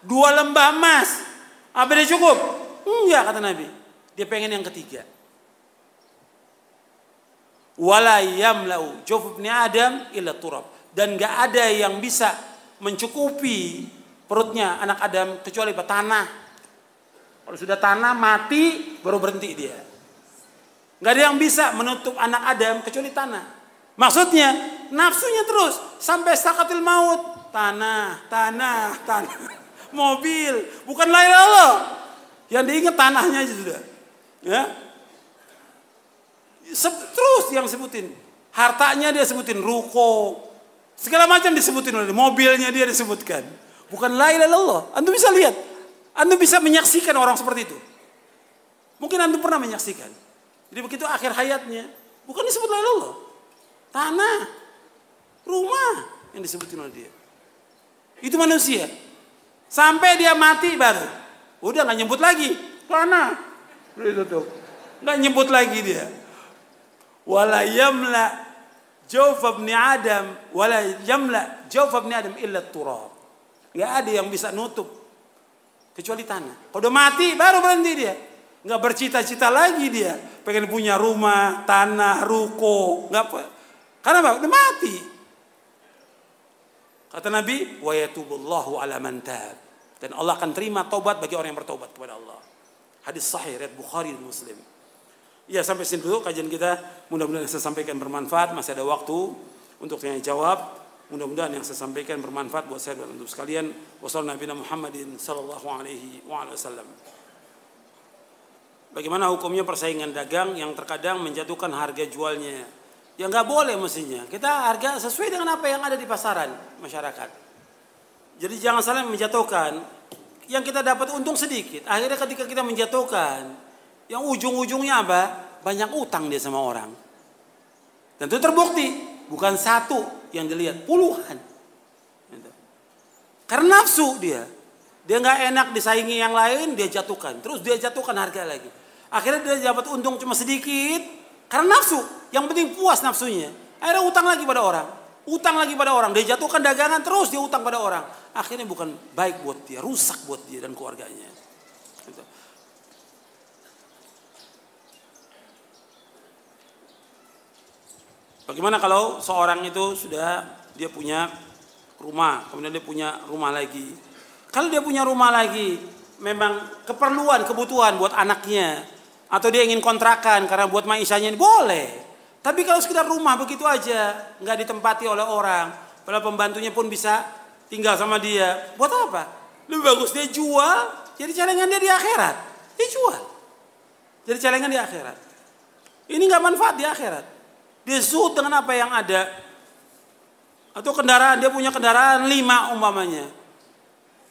dua lembah emas apa dia cukup enggak kata Nabi dia pengen yang ketiga wala yamlau jawab Adam illa turab dan gak ada yang bisa mencukupi perutnya anak Adam kecuali tanah kalau sudah tanah mati baru berhenti dia Nggak ada yang bisa menutup anak Adam kecuali tanah. Maksudnya nafsunya terus sampai sakatil maut. Tanah, tanah, tanah. Mobil, bukan lain Allah. Yang diingat tanahnya aja sudah. Ya. Terus yang sebutin. Hartanya dia sebutin ruko. Segala macam disebutin oleh mobilnya dia disebutkan. Bukan lain Allah, Anda bisa lihat. Anda bisa menyaksikan orang seperti itu. Mungkin Anda pernah menyaksikan. Jadi begitu akhir hayatnya, bukan disebut lalu Tanah, rumah yang disebutin oleh dia. Itu manusia. Sampai dia mati baru. Udah nggak nyebut lagi. Tanah. Nggak nyebut lagi dia. Wala yamla jawf Adam wala yamla jawf Adam illa turab. Nggak ada yang bisa nutup kecuali tanah. Kalau udah mati baru berhenti dia nggak bercita-cita lagi dia pengen punya rumah tanah ruko nggak karena apa udah mati kata Nabi wa yatubullahu ala man dan Allah akan terima tobat bagi orang yang bertobat kepada Allah hadis sahih riwayat Bukhari dan Muslim ya sampai sini dulu kajian kita mudah-mudahan saya sampaikan bermanfaat masih ada waktu untuk tanya jawab Mudah-mudahan yang saya sampaikan bermanfaat buat saya dan untuk sekalian. Wassalamualaikum warahmatullahi wabarakatuh. Bagaimana hukumnya persaingan dagang yang terkadang menjatuhkan harga jualnya? Ya nggak boleh mestinya. Kita harga sesuai dengan apa yang ada di pasaran masyarakat. Jadi jangan salah menjatuhkan yang kita dapat untung sedikit. Akhirnya ketika kita menjatuhkan, yang ujung-ujungnya apa? Banyak utang dia sama orang. Dan itu terbukti. Bukan satu yang dilihat, puluhan. Gitu. Karena nafsu dia. Dia nggak enak disaingi yang lain, dia jatuhkan. Terus dia jatuhkan harga lagi. Akhirnya dia dapat untung cuma sedikit karena nafsu. Yang penting puas nafsunya. Akhirnya utang lagi pada orang. Utang lagi pada orang. Dia jatuhkan dagangan terus dia utang pada orang. Akhirnya bukan baik buat dia, rusak buat dia dan keluarganya. Gitu. Bagaimana kalau seorang itu sudah dia punya rumah, kemudian dia punya rumah lagi. Kalau dia punya rumah lagi, memang keperluan, kebutuhan buat anaknya, atau dia ingin kontrakan karena buat maisanya boleh. Tapi kalau sekedar rumah begitu aja, nggak ditempati oleh orang, kalau pembantunya pun bisa tinggal sama dia. Buat apa? Lebih bagus dia jual, jadi celengan dia di akhirat. Dia jual. Jadi celengan di akhirat. Ini nggak manfaat di akhirat. Dia suhut dengan apa yang ada. Atau kendaraan, dia punya kendaraan lima umpamanya.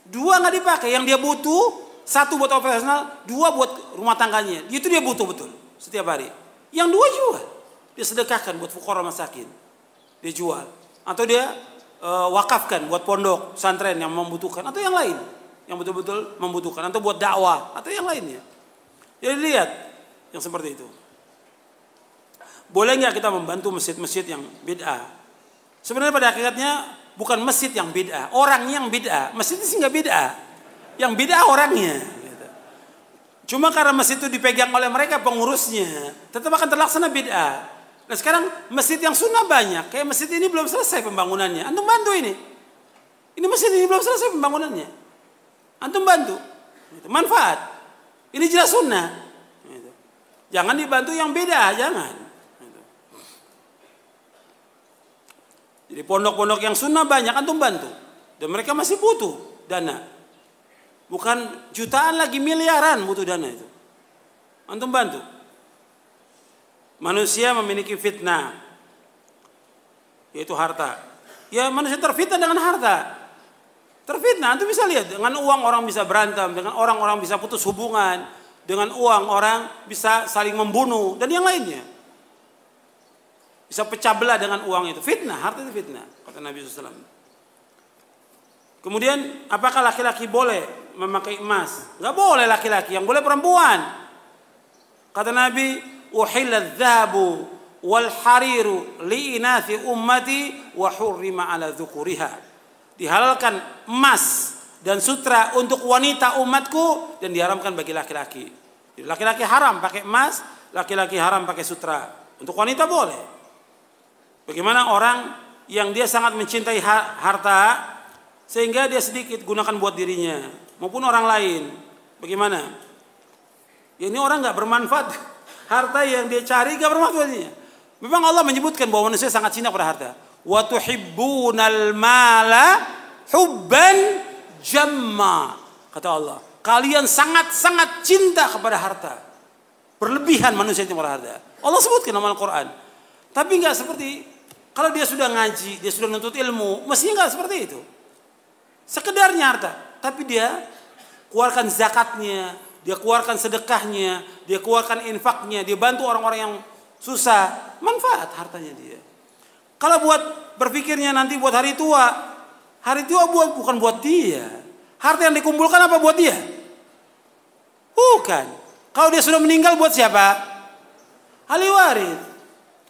Dua nggak dipakai, yang dia butuh satu buat operasional, dua buat rumah tangganya. Itu dia butuh betul setiap hari. Yang dua juga dia sedekahkan buat fukara masakin. Dia jual atau dia eh, wakafkan buat pondok, pesantren yang membutuhkan atau yang lain yang betul-betul membutuhkan atau buat dakwah atau yang lainnya. Jadi lihat yang seperti itu. Boleh nggak kita membantu masjid-masjid yang bid'ah? Sebenarnya pada akhirnya bukan masjid yang bid'ah, orang yang bid'ah. Masjid itu sih nggak bid'ah. Yang beda orangnya. Cuma karena masjid itu dipegang oleh mereka pengurusnya, tetap akan terlaksana beda. Nah sekarang masjid yang sunnah banyak. Kayak masjid ini belum selesai pembangunannya. Antum bantu ini. Ini masjid ini belum selesai pembangunannya. Antum bantu. Gitu. Manfaat. Ini jelas sunnah. Gitu. Jangan dibantu yang beda, jangan. Gitu. Jadi pondok-pondok yang sunnah banyak antum bantu. Dan mereka masih butuh dana. Bukan jutaan lagi miliaran butuh dana itu. Antum bantu. Manusia memiliki fitnah. Yaitu harta. Ya manusia terfitnah dengan harta. Terfitnah, antum bisa lihat. Dengan uang orang bisa berantem. Dengan orang orang bisa putus hubungan. Dengan uang orang bisa saling membunuh. Dan yang lainnya. Bisa pecah belah dengan uang itu. Fitnah, harta itu fitnah. Kata Nabi SAW. Kemudian apakah laki-laki boleh memakai emas. Nggak boleh laki-laki, yang boleh perempuan. Kata Nabi, uhilal dhabu wal hariru li inathi ummati wa hurrima ala dhukuriha. Dihalalkan emas dan sutra untuk wanita umatku dan diharamkan bagi laki-laki. Laki-laki haram pakai emas, laki-laki haram pakai sutra. Untuk wanita boleh. Bagaimana orang yang dia sangat mencintai harta sehingga dia sedikit gunakan buat dirinya maupun orang lain. Bagaimana? Ya ini orang nggak bermanfaat. Harta yang dia cari nggak bermanfaatnya. Memang Allah menyebutkan bahwa manusia sangat cinta pada harta. Wa mala huban jamma. Kata Allah, kalian sangat-sangat cinta kepada harta. Berlebihan manusia itu pada harta. Allah sebutkan dalam Al-Quran. Tapi nggak seperti kalau dia sudah ngaji, dia sudah nuntut ilmu, mestinya nggak seperti itu. Sekedarnya harta tapi dia keluarkan zakatnya, dia keluarkan sedekahnya, dia keluarkan infaknya, dia bantu orang-orang yang susah, manfaat hartanya dia. Kalau buat berpikirnya nanti buat hari tua, hari tua buat bukan buat dia. Harta yang dikumpulkan apa buat dia? Bukan. Kalau dia sudah meninggal buat siapa? Ahli waris.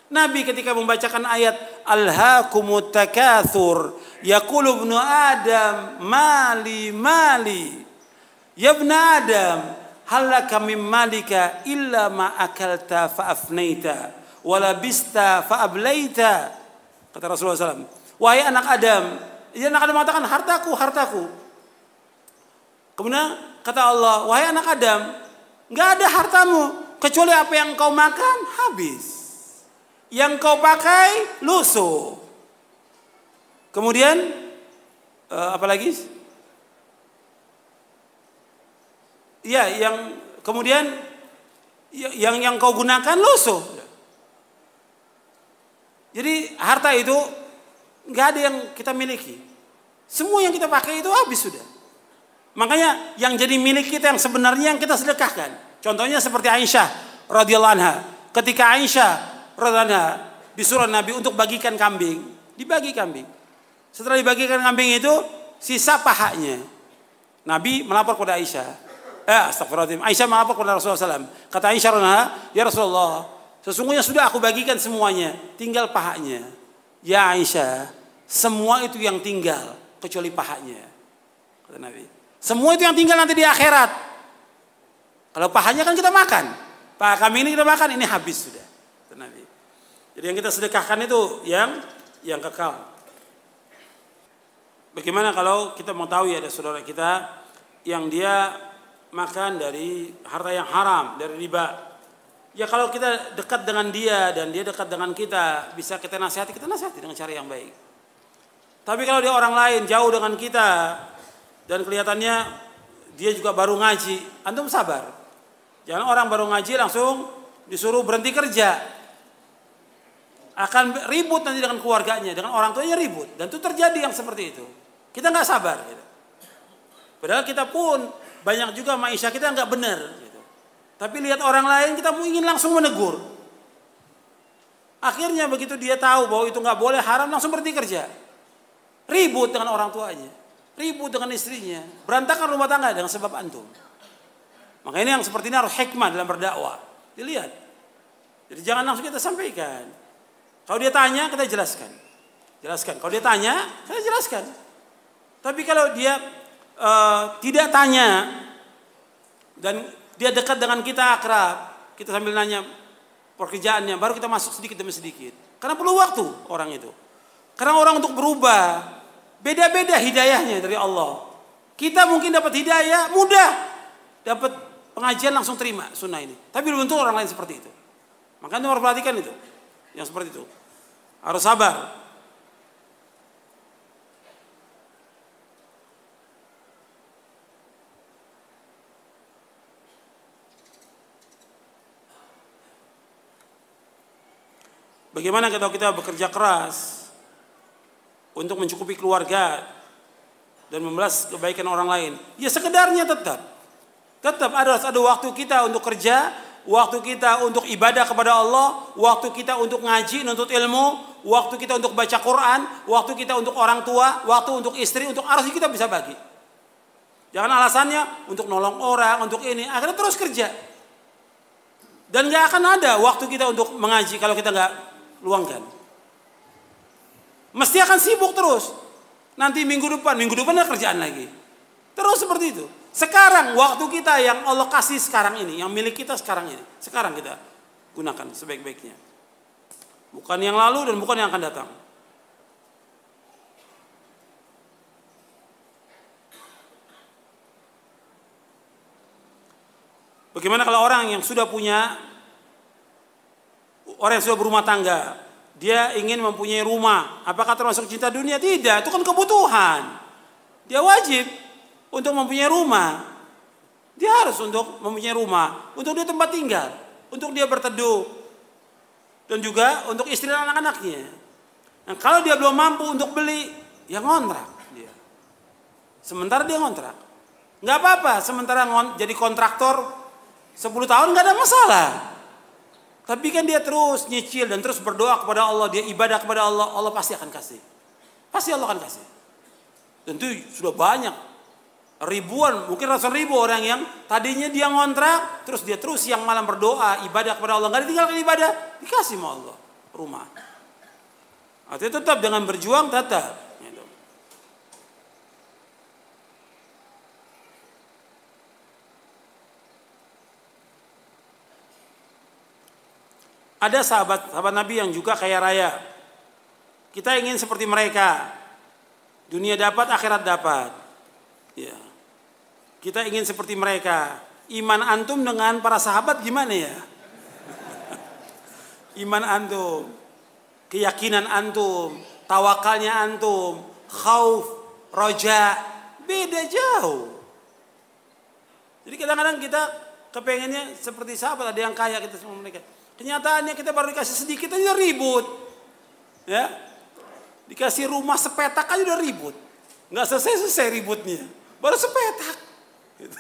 Nabi ketika membacakan ayat al hakumutakathur yaqulu ibn adam mali mali ya ibn adam halaka min malika illa ma akalta faafnaita walabista faablaita kata Rasulullah SAW wahai anak Adam ya anak Adam mengatakan hartaku hartaku kemudian kata Allah wahai anak Adam nggak ada hartamu kecuali apa yang kau makan habis yang kau pakai lusuh. Kemudian uh, apa lagi? Ya, yang kemudian ya, yang yang kau gunakan lusuh. Jadi harta itu nggak ada yang kita miliki. Semua yang kita pakai itu habis sudah. Makanya yang jadi milik kita yang sebenarnya yang kita sedekahkan. Contohnya seperti Aisyah radhiyallahu anha. Ketika Aisyah rodana disuruh Nabi untuk bagikan kambing, dibagi kambing. Setelah dibagikan kambing itu sisa pahanya. Nabi melapor kepada Aisyah. Eh, astagfirullahaladzim. Aisyah melapor kepada Rasulullah SAW. Kata Aisyah, ya Rasulullah, sesungguhnya sudah aku bagikan semuanya, tinggal pahanya. Ya Aisyah, semua itu yang tinggal, kecuali pahanya. Kata Nabi. Semua itu yang tinggal nanti di akhirat. Kalau pahanya kan kita makan. pak kami ini kita makan, ini habis sudah. Jadi yang kita sedekahkan itu yang yang kekal. Bagaimana kalau kita mau tahu ya ada saudara kita yang dia makan dari harta yang haram, dari riba. Ya kalau kita dekat dengan dia dan dia dekat dengan kita, bisa kita nasihati, kita nasihati dengan cara yang baik. Tapi kalau dia orang lain jauh dengan kita dan kelihatannya dia juga baru ngaji, antum sabar. Jangan orang baru ngaji langsung disuruh berhenti kerja akan ribut nanti dengan keluarganya, dengan orang tuanya ribut. Dan itu terjadi yang seperti itu. Kita nggak sabar. Gitu. Padahal kita pun banyak juga maisha kita nggak benar. Gitu. Tapi lihat orang lain kita mau ingin langsung menegur. Akhirnya begitu dia tahu bahwa itu nggak boleh haram langsung berhenti kerja. Ribut dengan orang tuanya, ribut dengan istrinya, berantakan rumah tangga dengan sebab antum. Makanya ini yang seperti ini harus hikmah dalam berdakwah. Dilihat. Jadi jangan langsung kita sampaikan. Kalau dia tanya, kita jelaskan. Jelaskan. Kalau dia tanya, kita jelaskan. Tapi kalau dia uh, tidak tanya dan dia dekat dengan kita akrab, kita sambil nanya pekerjaannya, baru kita masuk sedikit demi sedikit. Karena perlu waktu orang itu. Karena orang untuk berubah, beda-beda hidayahnya dari Allah. Kita mungkin dapat hidayah mudah, dapat pengajian langsung terima sunnah ini. Tapi belum tentu orang lain seperti itu. Makanya harus perhatikan itu, yang seperti itu. Harus sabar. Bagaimana kalau kita bekerja keras untuk mencukupi keluarga dan membalas kebaikan orang lain? Ya sekedarnya tetap. Tetap ada ada waktu kita untuk kerja, waktu kita untuk ibadah kepada Allah, waktu kita untuk ngaji, nuntut ilmu, waktu kita untuk baca Quran, waktu kita untuk orang tua, waktu untuk istri, untuk arus kita bisa bagi. Jangan alasannya untuk nolong orang, untuk ini, akhirnya terus kerja. Dan gak akan ada waktu kita untuk mengaji kalau kita gak luangkan. Mesti akan sibuk terus. Nanti minggu depan, minggu depan ada kerjaan lagi. Terus seperti itu. Sekarang waktu kita yang Allah kasih sekarang ini, yang milik kita sekarang ini, sekarang kita gunakan sebaik-baiknya bukan yang lalu dan bukan yang akan datang. Bagaimana kalau orang yang sudah punya orang yang sudah berumah tangga, dia ingin mempunyai rumah, apakah termasuk cinta dunia? Tidak, itu kan kebutuhan. Dia wajib untuk mempunyai rumah. Dia harus untuk mempunyai rumah, untuk dia tempat tinggal, untuk dia berteduh, dan juga untuk istri dan anak-anaknya. Nah, kalau dia belum mampu untuk beli, ya ngontrak dia. Sementara dia ngontrak. Nggak apa-apa, sementara ngon, jadi kontraktor 10 tahun nggak ada masalah. Tapi kan dia terus nyicil dan terus berdoa kepada Allah, dia ibadah kepada Allah, Allah pasti akan kasih. Pasti Allah akan kasih. Tentu sudah banyak ribuan, mungkin ratusan ribu orang yang tadinya dia ngontrak, terus dia terus siang malam berdoa, ibadah kepada Allah, nggak ditinggalkan ibadah, dikasih sama Allah rumah. Artinya tetap dengan berjuang tetap. Gitu. Ada sahabat sahabat Nabi yang juga kaya raya. Kita ingin seperti mereka. Dunia dapat, akhirat dapat. Ya. Kita ingin seperti mereka. Iman antum dengan para sahabat gimana ya? Iman antum, keyakinan antum, tawakalnya antum, khauf, roja, beda jauh. Jadi kadang-kadang kita kepengennya seperti sahabat, ada yang kaya kita semua mereka. Kenyataannya kita baru dikasih sedikit aja ribut. Ya. Dikasih rumah sepetak aja udah ribut. Nggak selesai-selesai ributnya. Baru sepetak. Gitu.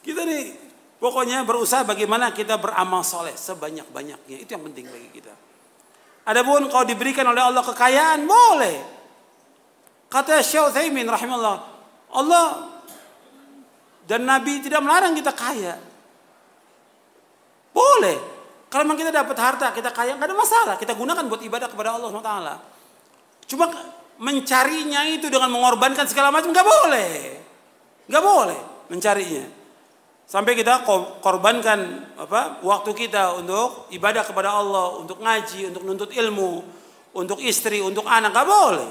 Kita nih pokoknya berusaha bagaimana kita beramal soleh sebanyak-banyaknya. Itu yang penting bagi kita. Adapun kalau diberikan oleh Allah kekayaan boleh. Kata Syaikh Utsaimin rahimahullah, Allah dan Nabi tidak melarang kita kaya. Boleh. Kalau memang kita dapat harta, kita kaya, nggak ada masalah. Kita gunakan buat ibadah kepada Allah SWT. Cuma mencarinya itu dengan mengorbankan segala macam, nggak boleh. Nggak boleh mencarinya. Sampai kita korbankan apa waktu kita untuk ibadah kepada Allah, untuk ngaji, untuk nuntut ilmu, untuk istri, untuk anak. Nggak boleh.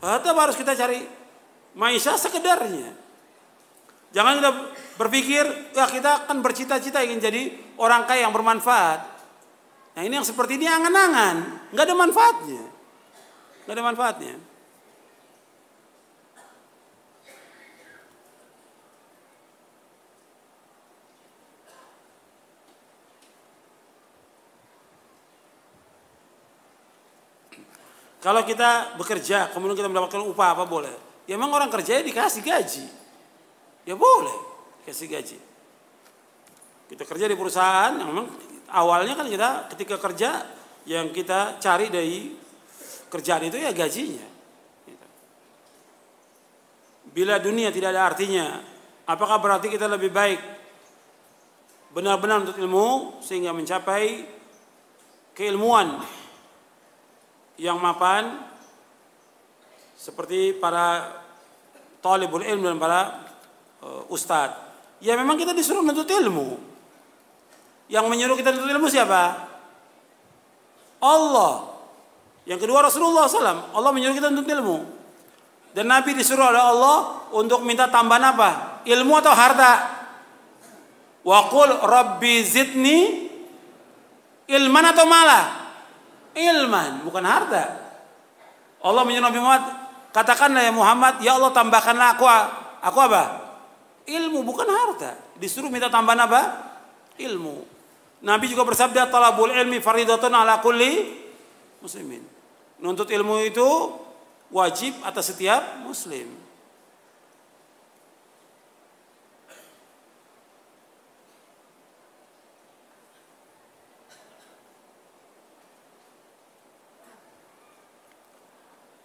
Tetap harus kita cari maisha sekedarnya. Jangan kita berpikir, ya kita akan bercita-cita ingin jadi orang kaya yang bermanfaat. Nah ini yang seperti ini angan-angan, nggak ada manfaatnya, nggak ada manfaatnya. Kalau kita bekerja, kemudian kita mendapatkan upah apa boleh? Ya memang orang kerjanya dikasih gaji. Ya boleh, kasih gaji. Kita kerja di perusahaan yang memang awalnya kan kita ketika kerja yang kita cari dari kerjaan itu ya gajinya. Bila dunia tidak ada artinya, apakah berarti kita lebih baik benar-benar untuk ilmu sehingga mencapai keilmuan yang mapan seperti para talibul ilmu dan para uh, ustadz. Ya memang kita disuruh menuntut ilmu. Yang menyuruh kita menuntut ilmu siapa? Allah. Yang kedua Rasulullah SAW. Allah menyuruh kita menuntut ilmu. Dan Nabi disuruh oleh Allah untuk minta tambahan apa? Ilmu atau harta? Waqul Rabbi zidni ilman atau malah? ilman, bukan harta. Allah menyuruh Nabi Muhammad, katakanlah ya Muhammad, ya Allah tambahkanlah aku aku apa? Ilmu bukan harta. Disuruh minta tambahan apa? Ilmu. Nabi juga bersabda talabul ilmi faridatun ala kulli muslimin. Nuntut ilmu itu wajib atas setiap muslim.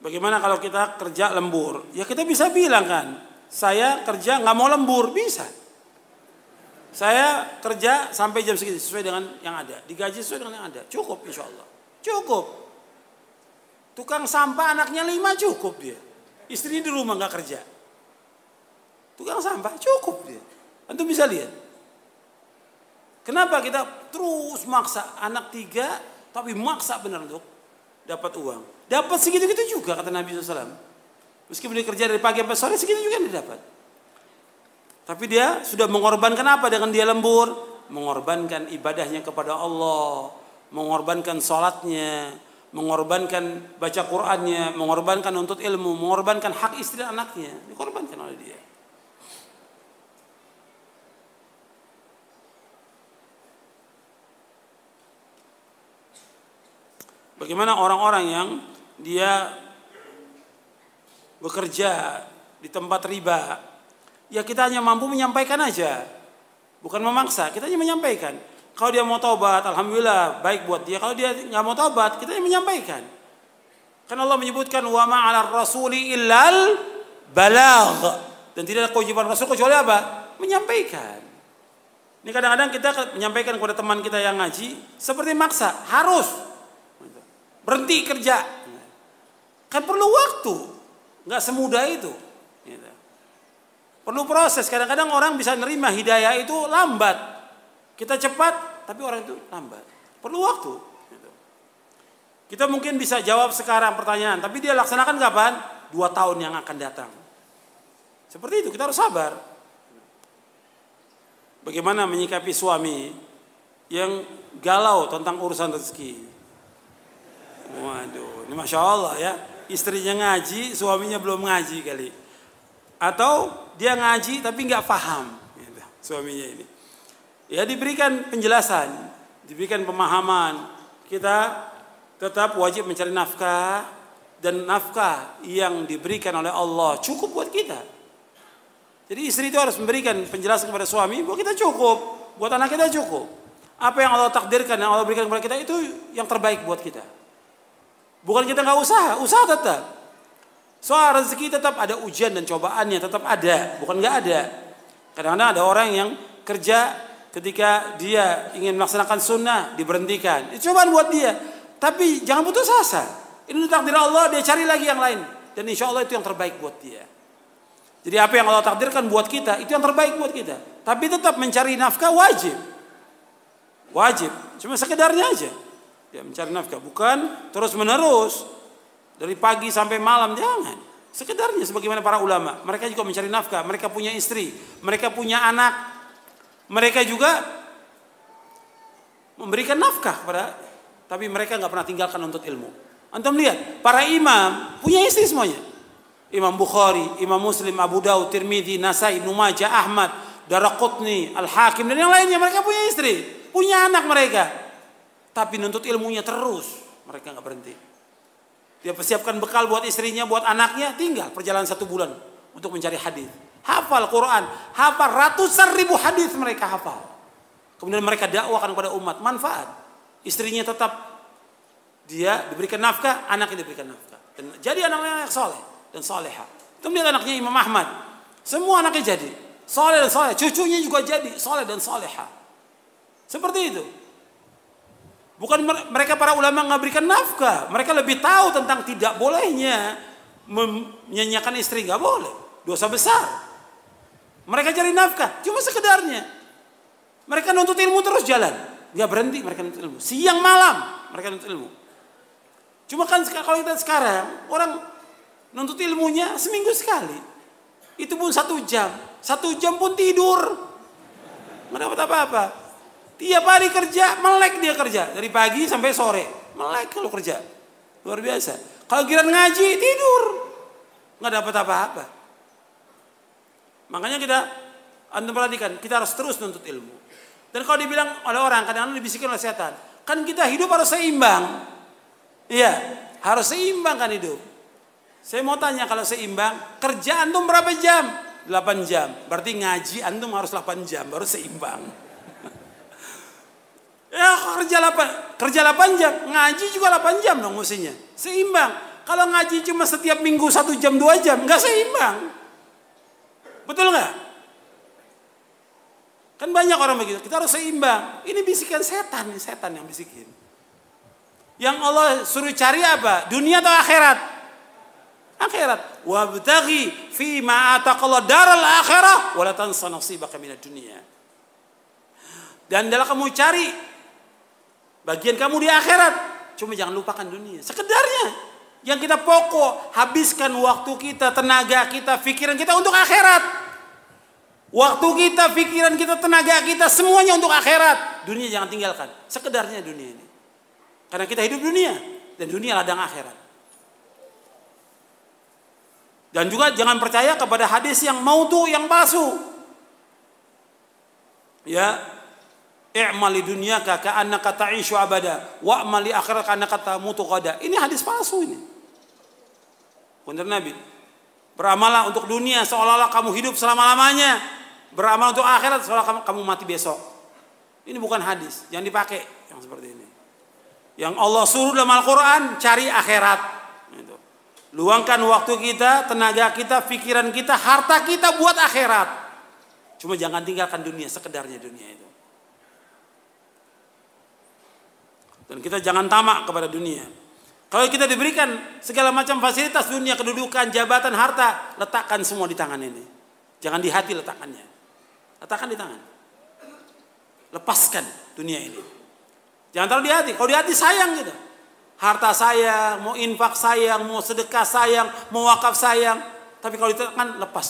Bagaimana kalau kita kerja lembur? Ya kita bisa bilang kan, saya kerja nggak mau lembur, bisa. Saya kerja sampai jam segini sesuai dengan yang ada, digaji sesuai dengan yang ada, cukup insya Allah, cukup. Tukang sampah anaknya lima cukup dia, istri di rumah nggak kerja. Tukang sampah cukup dia, antum bisa lihat. Kenapa kita terus maksa anak tiga tapi maksa benar untuk dapat uang? Dapat segitu-gitu juga kata Nabi SAW. Meskipun dia kerja dari pagi sampai sore segitu juga dia dapat. Tapi dia sudah mengorbankan apa dengan dia lembur? Mengorbankan ibadahnya kepada Allah. Mengorbankan sholatnya. Mengorbankan baca Qur'annya. Mengorbankan untuk ilmu. Mengorbankan hak istri dan anaknya. Dikorbankan oleh dia. Bagaimana orang-orang yang dia bekerja di tempat riba, ya kita hanya mampu menyampaikan aja, bukan memaksa. Kita hanya menyampaikan. Kalau dia mau taubat alhamdulillah baik buat dia. Kalau dia nggak mau taubat kita hanya menyampaikan. Karena Allah menyebutkan wa ala rasuli illal balagh. Dan tidak ada kewajiban Rasul kecuali apa? Menyampaikan. Ini kadang-kadang kita menyampaikan kepada teman kita yang ngaji seperti maksa, harus berhenti kerja, Kan perlu waktu. Nggak semudah itu. Gitu. Perlu proses. Kadang-kadang orang bisa nerima hidayah itu lambat. Kita cepat, tapi orang itu lambat. Perlu waktu. Gitu. Kita mungkin bisa jawab sekarang pertanyaan, tapi dia laksanakan kapan? Dua tahun yang akan datang. Seperti itu, kita harus sabar. Bagaimana menyikapi suami yang galau tentang urusan rezeki? Waduh, ini masya Allah ya istrinya ngaji, suaminya belum ngaji kali. Atau dia ngaji tapi nggak paham gitu, suaminya ini. Ya diberikan penjelasan, diberikan pemahaman. Kita tetap wajib mencari nafkah dan nafkah yang diberikan oleh Allah cukup buat kita. Jadi istri itu harus memberikan penjelasan kepada suami buat kita cukup, buat anak kita cukup. Apa yang Allah takdirkan, yang Allah berikan kepada kita itu yang terbaik buat kita. Bukan kita nggak usaha, usaha tetap. Soal rezeki tetap ada ujian dan cobaannya, tetap ada, bukan nggak ada. Kadang-kadang ada orang yang kerja ketika dia ingin melaksanakan sunnah diberhentikan. Itu ya, cobaan buat dia. Tapi jangan putus asa. Ini takdir Allah, dia cari lagi yang lain. Dan insya Allah itu yang terbaik buat dia. Jadi apa yang Allah takdirkan buat kita, itu yang terbaik buat kita. Tapi tetap mencari nafkah wajib. Wajib. Cuma sekedarnya aja ya mencari nafkah bukan terus menerus dari pagi sampai malam jangan sekedarnya sebagaimana para ulama mereka juga mencari nafkah mereka punya istri mereka punya anak mereka juga memberikan nafkah kepada tapi mereka nggak pernah tinggalkan untuk ilmu anda melihat para imam punya istri semuanya Imam Bukhari Imam Muslim Abu Daud Tirmidzi Nasai Numaja, Ahmad Daraqutni Al Hakim dan yang lainnya mereka punya istri punya anak mereka tapi nuntut ilmunya terus. Mereka nggak berhenti. Dia persiapkan bekal buat istrinya, buat anaknya, tinggal perjalanan satu bulan untuk mencari hadis. Hafal Quran, hafal ratusan ribu hadis mereka hafal. Kemudian mereka dakwakan kepada umat, manfaat. Istrinya tetap dia diberikan nafkah, anaknya diberikan nafkah. Dan jadi anaknya yang soleh dan soleha. Kemudian anaknya Imam Ahmad, semua anaknya jadi. Soleh dan soleh, cucunya juga jadi soleh dan soleha. Seperti itu. Bukan mereka para ulama nggak berikan nafkah, mereka lebih tahu tentang tidak bolehnya menyanyiakan istri nggak boleh, dosa besar. Mereka cari nafkah, cuma sekedarnya. Mereka nuntut ilmu terus jalan, nggak berhenti mereka nuntut ilmu. Siang malam mereka nuntut ilmu. Cuma kan kalau kita sekarang orang nuntut ilmunya seminggu sekali, itu pun satu jam, satu jam pun tidur, nggak dapat apa-apa. Tiap hari kerja, melek dia kerja. Dari pagi sampai sore. Melek kalau kerja. Luar biasa. Kalau kira ngaji, tidur. Nggak dapat apa-apa. Makanya kita, Anda perhatikan, kita harus terus nuntut ilmu. Dan kalau dibilang oleh orang, kadang-kadang dibisikin oleh setan. Kan kita hidup harus seimbang. Iya, harus seimbang kan hidup. Saya mau tanya kalau seimbang, kerja antum berapa jam? 8 jam. Berarti ngaji antum harus 8 jam, baru seimbang. Ya kerja 8, kerja 8 jam, ngaji juga 8 jam dong mestinya. Seimbang. Kalau ngaji cuma setiap minggu satu jam dua jam, nggak seimbang. Betul nggak? Kan banyak orang begitu. Kita harus seimbang. Ini bisikan setan, ini setan yang bisikin. Yang Allah suruh cari apa? Dunia atau akhirat? Akhirat. Wabtaghi fi ma'ataqallah daral akhirah wa la tansa nasibaka minat dunia. Dan dalam kamu cari Bagian kamu di akhirat. Cuma jangan lupakan dunia. Sekedarnya. Yang kita pokok. Habiskan waktu kita, tenaga kita, pikiran kita untuk akhirat. Waktu kita, pikiran kita, tenaga kita, semuanya untuk akhirat. Dunia jangan tinggalkan. Sekedarnya dunia ini. Karena kita hidup dunia. Dan dunia ladang akhirat. Dan juga jangan percaya kepada hadis yang mau tuh yang palsu. Ya, I'mali dunyaka ka'annaka ta'ishu abada wa'mal akhirat akhiraka kata tamutu qada. Ini hadis palsu ini. Benar Nabi. Beramalah untuk dunia seolah-olah kamu hidup selama-lamanya. Beramal untuk akhirat seolah kamu mati besok. Ini bukan hadis, jangan dipakai yang seperti ini. Yang Allah suruh dalam Al-Qur'an cari akhirat. Luangkan waktu kita, tenaga kita, pikiran kita, harta kita buat akhirat. Cuma jangan tinggalkan dunia sekedarnya dunia itu. Dan kita jangan tamak kepada dunia. Kalau kita diberikan segala macam fasilitas dunia, kedudukan, jabatan, harta, letakkan semua di tangan ini. Jangan di hati letakkannya. Letakkan di tangan. Lepaskan dunia ini. Jangan terlalu di hati. Kalau di hati sayang gitu. Harta saya, mau infak sayang, mau sedekah sayang, mau wakaf sayang. Tapi kalau ditekan, lepas.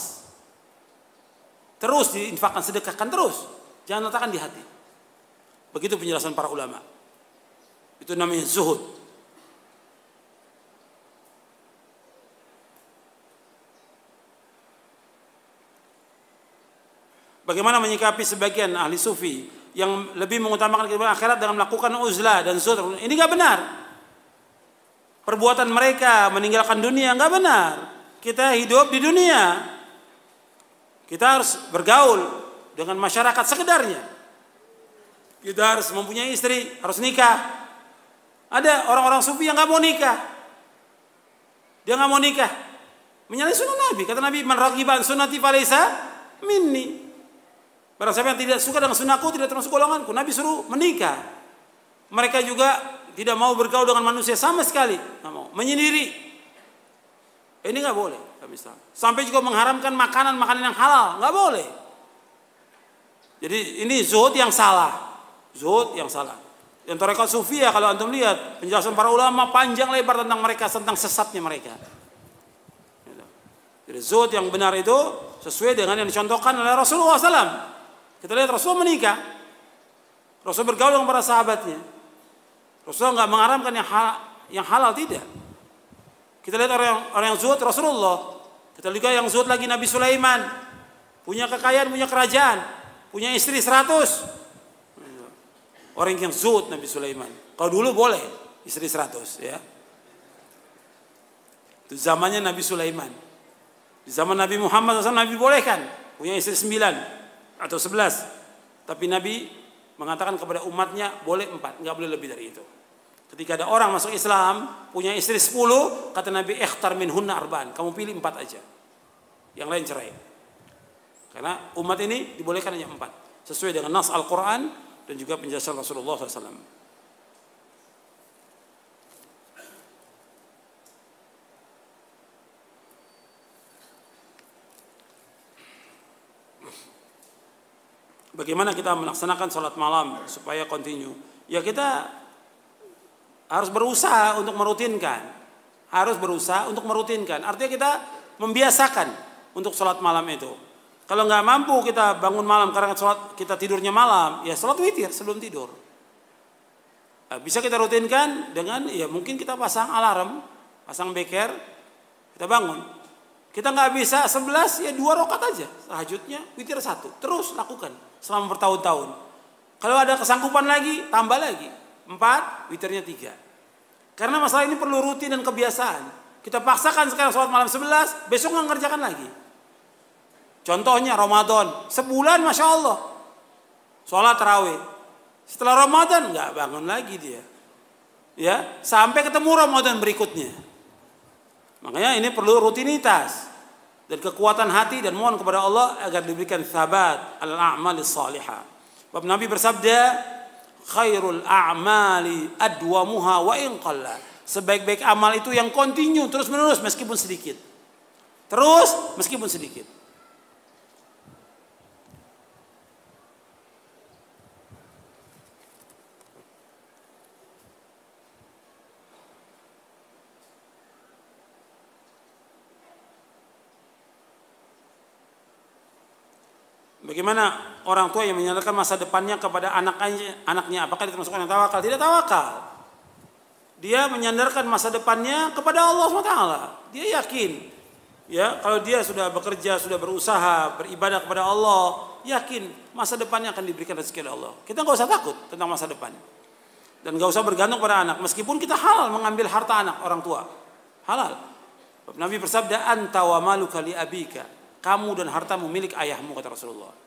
Terus diinfakkan, sedekahkan terus. Jangan letakkan di hati. Begitu penjelasan para ulama. Itu namanya zuhud. Bagaimana menyikapi sebagian ahli sufi yang lebih mengutamakan kehidupan akhirat dengan melakukan uzlah dan zuhud? Ini nggak benar. Perbuatan mereka meninggalkan dunia nggak benar. Kita hidup di dunia. Kita harus bergaul dengan masyarakat sekedarnya. Kita harus mempunyai istri, harus nikah, ada orang-orang sufi yang nggak mau nikah. Dia nggak mau nikah. Menyalahi sunnah Nabi. Kata Nabi, "Man raghiban sunnati falaysa minni." Barang siapa yang tidak suka dengan sunnahku tidak termasuk golonganku. Nabi suruh menikah. Mereka juga tidak mau bergaul dengan manusia sama sekali. Nggak mau. Menyendiri. Ini nggak boleh. Islam. Sampai juga mengharamkan makanan-makanan yang halal. Nggak boleh. Jadi ini zuhud yang salah. Zuhud yang salah. Yang tarekat sufi ya kalau antum lihat penjelasan para ulama panjang lebar tentang mereka tentang sesatnya mereka. Jadi zuhud yang benar itu sesuai dengan yang dicontohkan oleh Rasulullah SAW. Kita lihat Rasul menikah. Rasul bergaul dengan para sahabatnya. Rasul nggak mengharamkan yang halal, yang halal tidak. Kita lihat orang orang yang zuhud Rasulullah. Kita lihat yang zuhud lagi Nabi Sulaiman. Punya kekayaan, punya kerajaan. Punya istri seratus Orang yang zuhud Nabi Sulaiman. Kalau dulu boleh istri 100 ya. Itu zamannya Nabi Sulaiman. Di zaman Nabi Muhammad SAW Nabi boleh kan punya istri 9 atau 11. Tapi Nabi mengatakan kepada umatnya boleh 4, nggak boleh lebih dari itu. Ketika ada orang masuk Islam punya istri 10, kata Nabi ikhtar min hunna arban, kamu pilih 4 aja. Yang lain cerai. Karena umat ini dibolehkan hanya 4 sesuai dengan nas Al-Qur'an dan juga penjelasan Rasulullah SAW. Bagaimana kita melaksanakan sholat malam supaya continue? Ya kita harus berusaha untuk merutinkan, harus berusaha untuk merutinkan. Artinya kita membiasakan untuk sholat malam itu. Kalau nggak mampu kita bangun malam karena sholat kita tidurnya malam, ya sholat witir sebelum tidur. Nah, bisa kita rutinkan dengan ya mungkin kita pasang alarm, pasang beker, kita bangun. Kita nggak bisa sebelas ya dua rokat aja tahajudnya witir satu terus lakukan selama bertahun-tahun. Kalau ada kesangkupan lagi tambah lagi empat witirnya tiga. Karena masalah ini perlu rutin dan kebiasaan. Kita paksakan sekarang sholat malam sebelas, besok nggak ngerjakan lagi. Contohnya Ramadan, sebulan Masya Allah. Sholat terawih. Setelah Ramadan nggak bangun lagi dia. Ya, sampai ketemu Ramadan berikutnya. Makanya ini perlu rutinitas dan kekuatan hati dan mohon kepada Allah agar diberikan sabat al-a'mal salihah. Bab Nabi bersabda, khairul a'mali adwamuha wa inqalla. Sebaik-baik amal itu yang kontinu terus-menerus meskipun sedikit. Terus meskipun sedikit. Bagaimana orang tua yang menyandarkan masa depannya kepada anak anaknya? Apakah termasuk yang tawakal? Tidak tawakal. Dia menyandarkan masa depannya kepada Allah SWT. Dia yakin. Ya, kalau dia sudah bekerja, sudah berusaha, beribadah kepada Allah, yakin masa depannya akan diberikan rezeki oleh Allah. Kita nggak usah takut tentang masa depan. Dan nggak usah bergantung pada anak. Meskipun kita halal mengambil harta anak orang tua. Halal. Nabi bersabda, Anta wa maluka li abika. Kamu dan hartamu milik ayahmu, kata Rasulullah.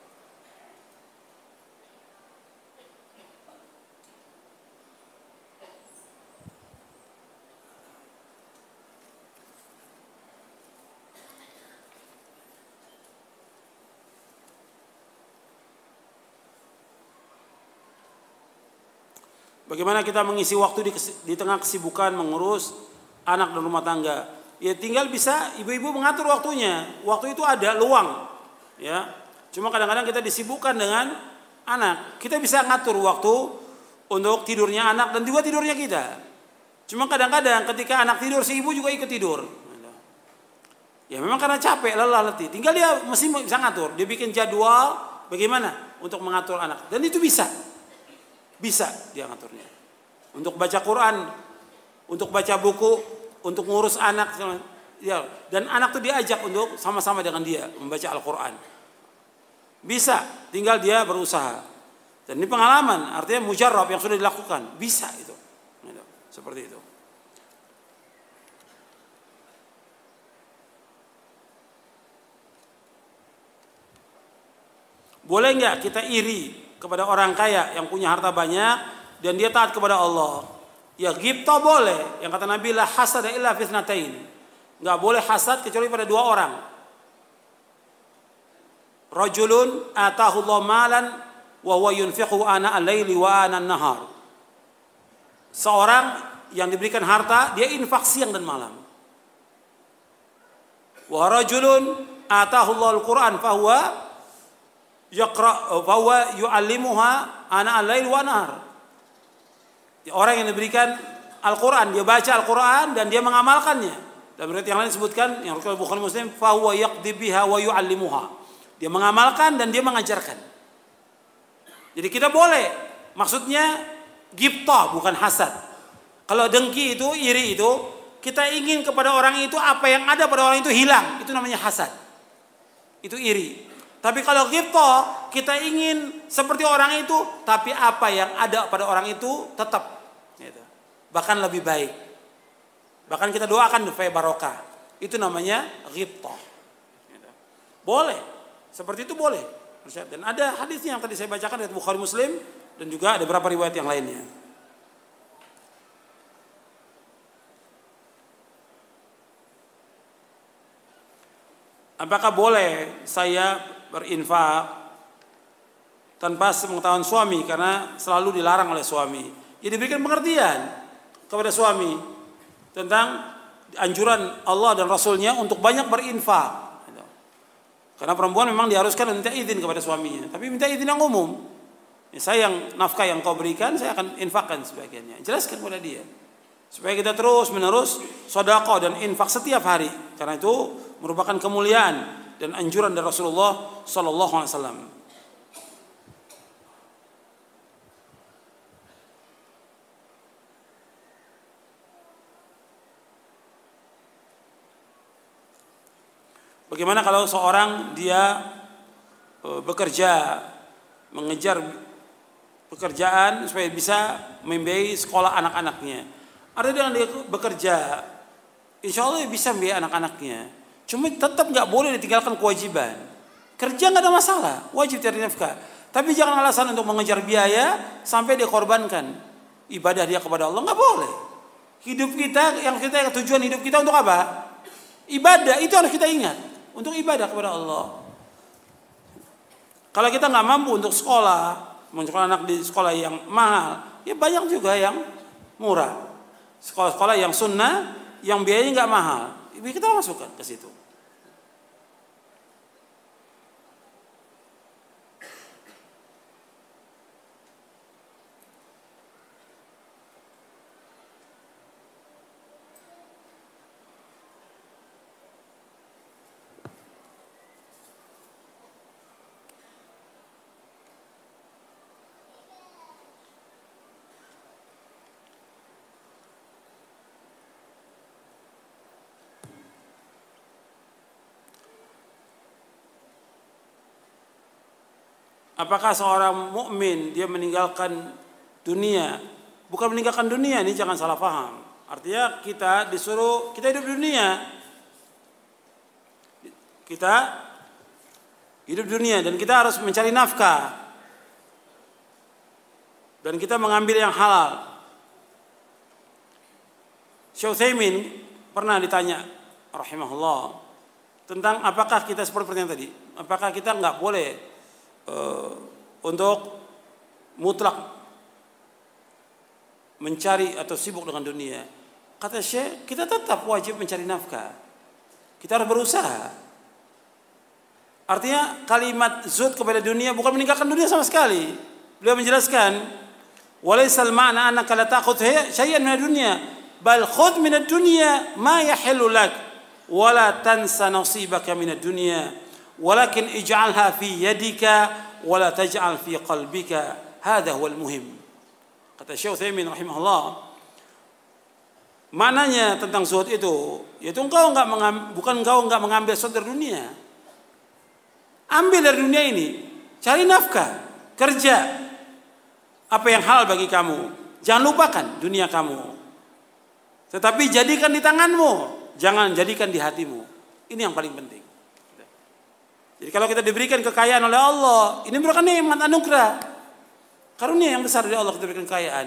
Bagaimana kita mengisi waktu di, di tengah kesibukan mengurus anak dan rumah tangga? Ya tinggal bisa ibu-ibu mengatur waktunya. Waktu itu ada luang. Ya. Cuma kadang-kadang kita disibukkan dengan anak. Kita bisa ngatur waktu untuk tidurnya anak dan juga tidurnya kita. Cuma kadang-kadang ketika anak tidur si ibu juga ikut tidur. Ya memang karena capek, lelah, letih. Tinggal dia mesti bisa ngatur. Dia bikin jadwal bagaimana untuk mengatur anak. Dan itu bisa. Bisa dia ngaturnya. Untuk baca Quran, untuk baca buku, untuk ngurus anak. Ya, dan anak tuh diajak untuk sama-sama dengan dia membaca Al-Quran. Bisa, tinggal dia berusaha. Dan ini pengalaman, artinya mujarab yang sudah dilakukan. Bisa itu. Gitu, seperti itu. Boleh nggak kita iri kepada orang kaya yang punya harta banyak dan dia taat kepada Allah. Ya gipto boleh. Yang kata Nabi lah hasad illa fitnatain. Enggak boleh hasad kecuali pada dua orang. Rajulun atahu Allah malan wa huwa yunfiqu ana al-laili wa ana nahar Seorang yang diberikan harta, dia infak siang dan malam. Wa rajulun atahu Allah al-Qur'an fahuwa yaqra bahwa eh, yuallimuha ana al-lail wa nahar. Orang yang diberikan Al-Qur'an, dia baca Al-Qur'an dan dia mengamalkannya. Dan berarti yang lain disebutkan yang riwayat Bukhari Muslim fa huwa yaqdi biha wa yuallimuha. Dia mengamalkan dan dia mengajarkan. Jadi kita boleh maksudnya gipta bukan hasad. Kalau dengki itu iri itu kita ingin kepada orang itu apa yang ada pada orang itu hilang, itu namanya hasad. Itu iri. Tapi kalau kita kita ingin seperti orang itu, tapi apa yang ada pada orang itu tetap. Gitu. Bahkan lebih baik. Bahkan kita doakan supaya barokah. Itu namanya ghibta. Gitu. Boleh. Seperti itu boleh. Dan ada hadis yang tadi saya bacakan dari Bukhari Muslim dan juga ada beberapa riwayat yang lainnya. Apakah boleh saya berinfak tanpa sepengetahuan suami karena selalu dilarang oleh suami. Jadi diberikan pengertian kepada suami tentang anjuran Allah dan Rasulnya untuk banyak berinfak. Karena perempuan memang diharuskan minta izin kepada suaminya, tapi minta izin yang umum. Ya, saya yang nafkah yang kau berikan, saya akan infakkan sebagiannya. Jelaskan kepada dia supaya kita terus menerus sodako dan infak setiap hari karena itu merupakan kemuliaan dan anjuran dari Rasulullah sallallahu alaihi wasallam. Bagaimana kalau seorang dia e, bekerja mengejar pekerjaan supaya bisa membiayai sekolah anak-anaknya. Ada yang dia bekerja, insya Allah bisa membiayai anak-anaknya. Cuma tetap nggak boleh ditinggalkan kewajiban. Kerja nggak ada masalah, wajib cari nafkah. Tapi jangan alasan untuk mengejar biaya sampai dia korbankan ibadah dia kepada Allah nggak boleh. Hidup kita yang kita tujuan hidup kita untuk apa? Ibadah itu harus kita ingat untuk ibadah kepada Allah. Kalau kita nggak mampu untuk sekolah, menyekolah anak di sekolah yang mahal, ya banyak juga yang murah. Sekolah-sekolah yang sunnah, yang biayanya nggak mahal, kita masukkan ke situ. Apakah seorang mukmin dia meninggalkan dunia? Bukan meninggalkan dunia ini jangan salah paham. Artinya kita disuruh kita hidup di dunia. Kita hidup di dunia dan kita harus mencari nafkah. Dan kita mengambil yang halal. Syauthaimin pernah ditanya rahimahullah tentang apakah kita seperti yang tadi? Apakah kita nggak boleh Eh, untuk mutlak mencari atau sibuk dengan dunia. Kata Syekh, kita tetap wajib mencari nafkah. Kita harus berusaha. Artinya kalimat zut kepada dunia bukan meninggalkan dunia sama sekali. Beliau menjelaskan, "Walaisal ma'na annaka la saya syai'an min dunya, bal khudh min dunia, dunya ma yahillu lak wa tansa nasibaka min ad ولكن اجعلها في يدك ولا تجعل في قلبك هذا هو المهم kata Syekh Utsaimin rahimahullah mananya tentang zuhud itu yaitu engkau enggak mengambil, bukan engkau enggak mengambil sesuatu dari dunia ambil dari dunia ini cari nafkah kerja apa yang halal bagi kamu jangan lupakan dunia kamu tetapi jadikan di tanganmu jangan jadikan di hatimu ini yang paling penting jadi kalau kita diberikan kekayaan oleh Allah, ini merupakan nikmat anugerah. Karunia yang besar dari Allah kita diberikan kekayaan.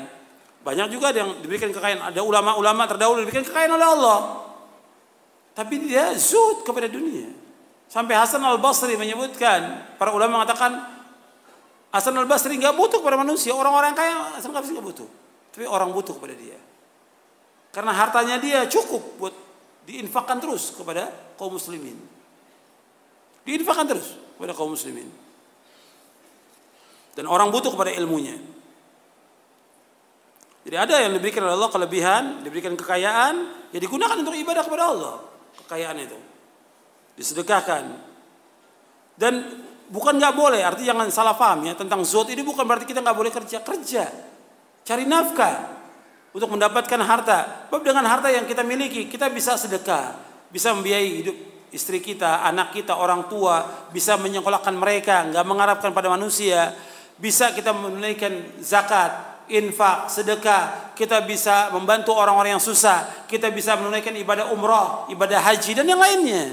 Banyak juga yang diberikan kekayaan. Ada ulama-ulama terdahulu diberikan kekayaan oleh Allah. Tapi dia zut kepada dunia. Sampai Hasan al-Basri menyebutkan, para ulama mengatakan, Hasan al-Basri nggak butuh kepada manusia. Orang-orang kaya Hasan al-Basri nggak butuh. Tapi orang butuh kepada dia. Karena hartanya dia cukup buat diinfakkan terus kepada kaum muslimin. Diinfakkan terus kepada kaum muslimin. Dan orang butuh kepada ilmunya. Jadi ada yang diberikan oleh Allah kelebihan, diberikan kekayaan, ya digunakan untuk ibadah kepada Allah. Kekayaan itu disedekahkan. Dan bukan nggak boleh, arti jangan salah paham ya tentang zot ini bukan berarti kita nggak boleh kerja kerja, cari nafkah untuk mendapatkan harta. Sebab dengan harta yang kita miliki kita bisa sedekah, bisa membiayai hidup istri kita, anak kita, orang tua, bisa menyekolahkan mereka, nggak mengharapkan pada manusia, bisa kita menunaikan zakat, infak, sedekah, kita bisa membantu orang-orang yang susah, kita bisa menunaikan ibadah umroh, ibadah haji, dan yang lainnya.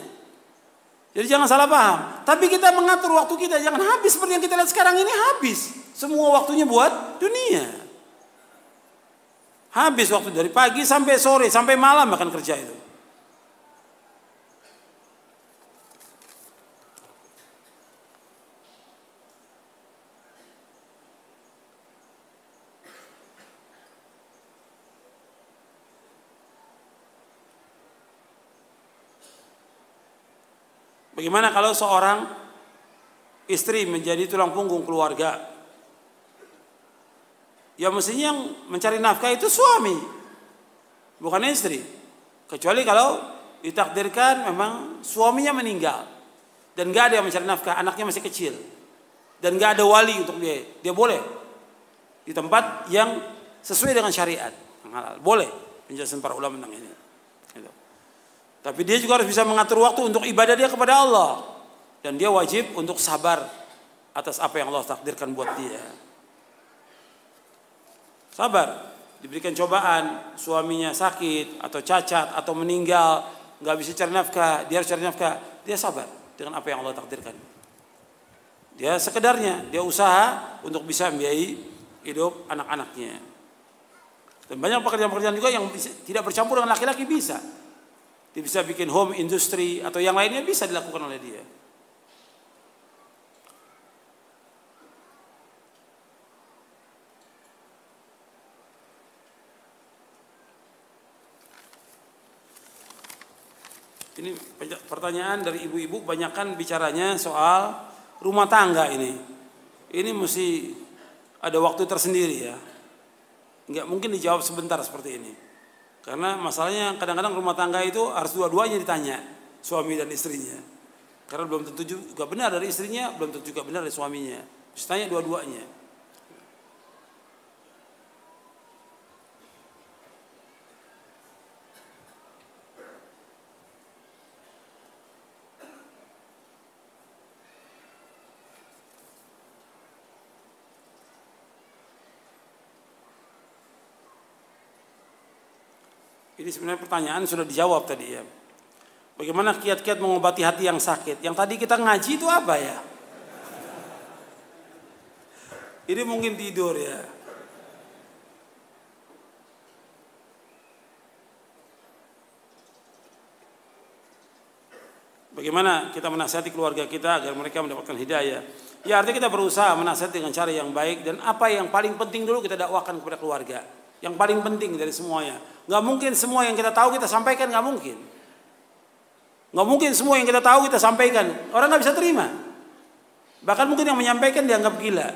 Jadi jangan salah paham. Tapi kita mengatur waktu kita, jangan habis seperti yang kita lihat sekarang ini habis. Semua waktunya buat dunia. Habis waktu dari pagi sampai sore, sampai malam akan kerja itu. Bagaimana kalau seorang istri menjadi tulang punggung keluarga? Ya mestinya yang mencari nafkah itu suami, bukan istri. Kecuali kalau ditakdirkan memang suaminya meninggal dan gak ada yang mencari nafkah, anaknya masih kecil dan gak ada wali untuk dia, dia boleh di tempat yang sesuai dengan syariat, Boleh penjelasan para ulama tentang ini. Tapi dia juga harus bisa mengatur waktu untuk ibadah dia kepada Allah. Dan dia wajib untuk sabar atas apa yang Allah takdirkan buat dia. Sabar, diberikan cobaan, suaminya sakit atau cacat atau meninggal, nggak bisa cari nafkah, dia harus cari nafkah, dia sabar dengan apa yang Allah takdirkan. Dia sekedarnya, dia usaha untuk bisa membiayai hidup anak-anaknya. Dan banyak pekerjaan-pekerjaan juga yang tidak bercampur dengan laki-laki bisa. Dia bisa bikin home industry atau yang lainnya bisa dilakukan oleh dia. Ini pertanyaan dari ibu-ibu banyakkan bicaranya soal rumah tangga ini. Ini mesti ada waktu tersendiri ya. Enggak mungkin dijawab sebentar seperti ini. Karena masalahnya kadang-kadang rumah tangga itu harus dua-duanya ditanya suami dan istrinya. Karena belum tentu juga benar dari istrinya, belum tentu juga benar dari suaminya. Harus tanya dua-duanya. Jadi sebenarnya pertanyaan sudah dijawab tadi ya. Bagaimana kiat-kiat mengobati hati yang sakit? Yang tadi kita ngaji itu apa ya? Ini mungkin tidur ya. Bagaimana kita menasihati keluarga kita agar mereka mendapatkan hidayah? Ya artinya kita berusaha menasihati dengan cara yang baik dan apa yang paling penting dulu kita dakwakan kepada keluarga. Yang paling penting dari semuanya. Nggak mungkin semua yang kita tahu kita sampaikan, nggak mungkin. Nggak mungkin semua yang kita tahu kita sampaikan. Orang gak bisa terima. Bahkan mungkin yang menyampaikan dianggap gila.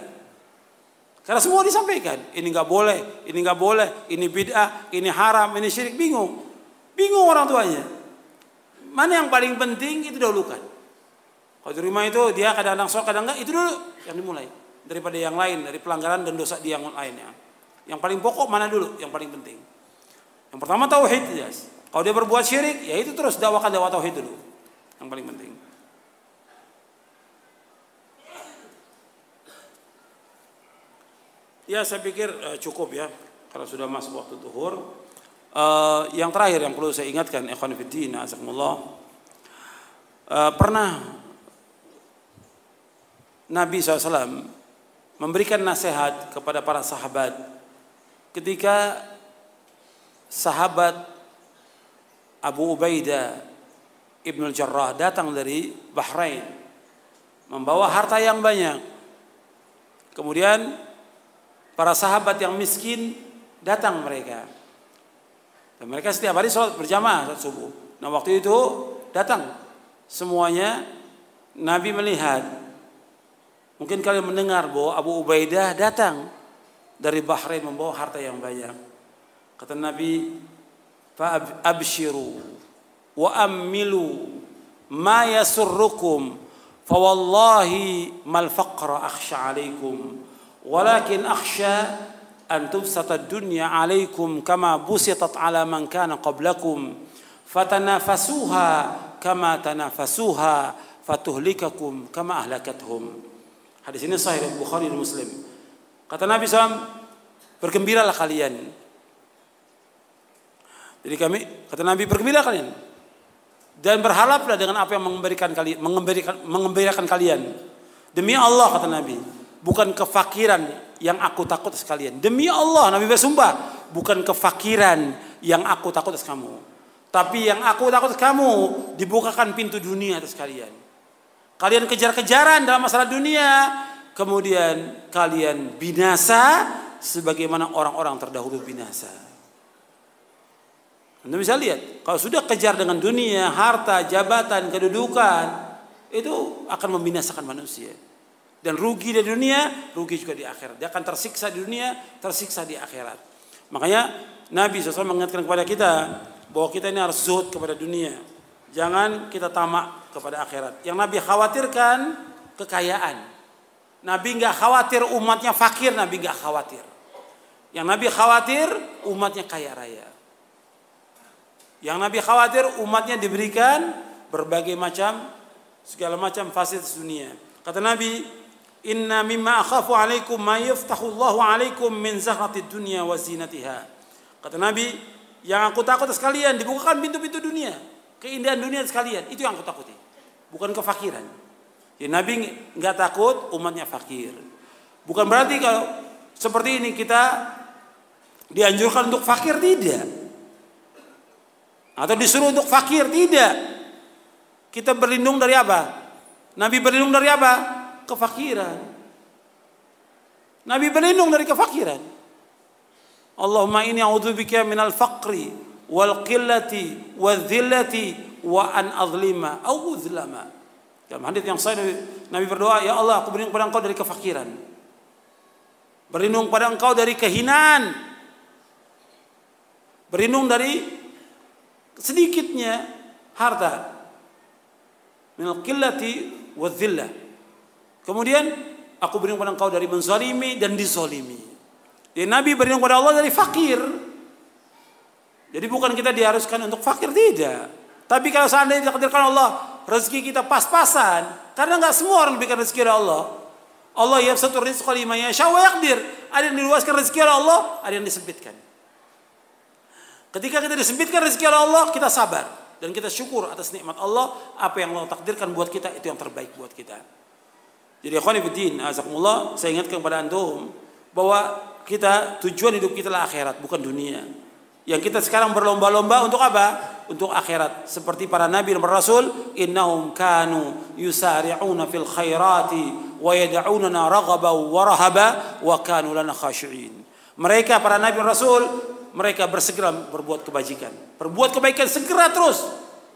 Karena semua disampaikan. Ini nggak boleh, ini nggak boleh, ini bid'ah, ini haram, ini syirik. Bingung. Bingung orang tuanya. Mana yang paling penting itu dahulukan. Kalau terima itu dia kadang-kadang sok, kadang enggak, itu dulu yang dimulai. Daripada yang lain, dari pelanggaran dan dosa dia yang lainnya. Yang paling pokok mana dulu? Yang paling penting. Yang pertama tauhid jelas. Kalau dia berbuat syirik, ya itu terus dakwakan dakwah tauhid dulu. Yang paling penting. Ya saya pikir eh, cukup ya karena sudah masuk waktu duhur. Eh, yang terakhir yang perlu saya ingatkan, ikhwan fillah, azakumullah. Uh, pernah Nabi SAW memberikan nasihat kepada para sahabat ketika sahabat Abu Ubaidah Ibnu Jarrah datang dari Bahrain membawa harta yang banyak. Kemudian para sahabat yang miskin datang mereka. Dan mereka setiap hari sholat berjamaah sholat subuh. Nah waktu itu datang semuanya Nabi melihat. Mungkin kalian mendengar bahwa Abu Ubaidah datang dari Bahrain membawa harta yang banyak. Kata Nabi, "Fa'abshiru wa amilu ma yasurrukum fa wallahi mal faqra akhsha 'alaikum walakin akhsha an tubsata ad-dunya 'alaikum kama busitat 'ala man kana qablakum fatanafasuha kama tanafasuha fatuhlikakum kama ahlakathum." Hadis ini sahih Bukhari dan Muslim. Kata Nabi SAW, bergembiralah kalian. Jadi kami, kata Nabi, bergembiralah kalian. Dan berharaplah dengan apa yang mengembirakan, kalian. mengembirakan, kalian. Demi Allah, kata Nabi, bukan kefakiran yang aku takut atas kalian. Demi Allah, Nabi bersumpah, bukan kefakiran yang aku takut atas kamu. Tapi yang aku takut atas kamu dibukakan pintu dunia atas kalian. Kalian kejar-kejaran dalam masalah dunia, kemudian kalian binasa sebagaimana orang-orang terdahulu binasa. Anda bisa lihat, kalau sudah kejar dengan dunia, harta, jabatan, kedudukan, itu akan membinasakan manusia. Dan rugi di dunia, rugi juga di akhirat. Dia akan tersiksa di dunia, tersiksa di akhirat. Makanya Nabi SAW mengingatkan kepada kita bahwa kita ini harus zuhud kepada dunia. Jangan kita tamak kepada akhirat. Yang Nabi khawatirkan kekayaan. Nabi nggak khawatir umatnya fakir, Nabi nggak khawatir. Yang Nabi khawatir umatnya kaya raya. Yang Nabi khawatir umatnya diberikan berbagai macam segala macam fasilitas dunia. Kata Nabi, "Inna mimma akhafu 'alaikum ma yaftahu Allahu 'alaikum min zahratid dunya wa zinatiha." Kata Nabi, yang aku takut sekalian dibukakan pintu-pintu dunia, keindahan dunia sekalian, itu yang aku takuti. Bukan kefakiran. Jadi ya, Nabi nggak takut umatnya fakir. Bukan berarti kalau seperti ini kita dianjurkan untuk fakir tidak. Atau disuruh untuk fakir tidak. Kita berlindung dari apa? Nabi berlindung dari apa? Kefakiran. Nabi berlindung dari kefakiran. Allahumma inni a'udzubika minal faqri wal qillati wal dhillati wa an azlima au uzlama. Dalam ya, hadis yang saya Nabi, Nabi berdoa, "Ya Allah, aku berlindung pada Engkau dari kefakiran. Berlindung pada Engkau dari kehinaan. Berlindung dari sedikitnya harta. Minal qillati wadzillah." Kemudian aku berlindung pada Engkau dari menzalimi dan dizalimi. Jadi Nabi berlindung kepada Allah dari fakir. Jadi bukan kita diharuskan untuk fakir tidak. Tapi kalau seandainya ditakdirkan Allah rezeki kita pas-pasan. Karena nggak semua orang diberikan rezeki oleh Allah. Allah ya satu rezeki lima yasha wa yakdir. Ada yang diluaskan rezeki oleh Allah, ada yang disempitkan. Ketika kita disempitkan rezeki oleh Allah, kita sabar dan kita syukur atas nikmat Allah, apa yang Allah takdirkan buat kita itu yang terbaik buat kita. Jadi akhwani fiddin, azakumullah, saya ingatkan kepada antum bahwa kita tujuan hidup kita lah akhirat, bukan dunia. Yang kita sekarang berlomba-lomba untuk apa? Untuk akhirat. Seperti para nabi dan rasul, innahum kanu yusari'una fil khairati wa yad'unana raghaba wa rahaba wa kanu lana khashi'in. Mereka para nabi dan rasul, mereka bersegera berbuat kebajikan. Berbuat kebaikan segera terus.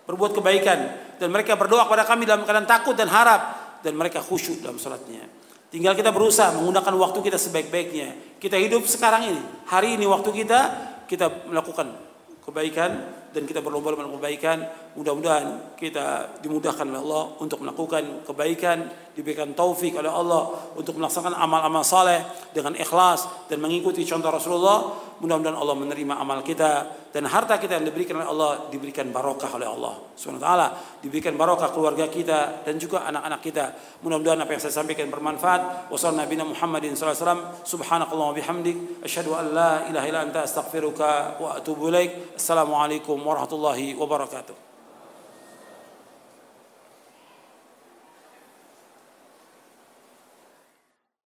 Berbuat kebaikan dan mereka berdoa kepada kami dalam keadaan takut dan harap dan mereka khusyuk dalam salatnya. Tinggal kita berusaha menggunakan waktu kita sebaik-baiknya. Kita hidup sekarang ini, hari ini waktu kita kita melakukan kebaikan dan kita berlomba-lomba kebaikan mudah-mudahan kita dimudahkan oleh Allah untuk melakukan kebaikan diberikan taufik oleh Allah untuk melaksanakan amal-amal saleh dengan ikhlas dan mengikuti contoh Rasulullah. Mudah-mudahan Allah menerima amal kita dan harta kita yang diberikan oleh Allah diberikan barokah oleh Allah Subhanahu taala, diberikan barokah keluarga kita dan juga anak-anak kita. Mudah-mudahan apa yang saya sampaikan bermanfaat. Wassalamualaikum Nabi Muhammadin sallallahu alaihi wasallam. bihamdik asyhadu an ilaha illa anta astaghfiruka wa atubu Assalamualaikum warahmatullahi wabarakatuh.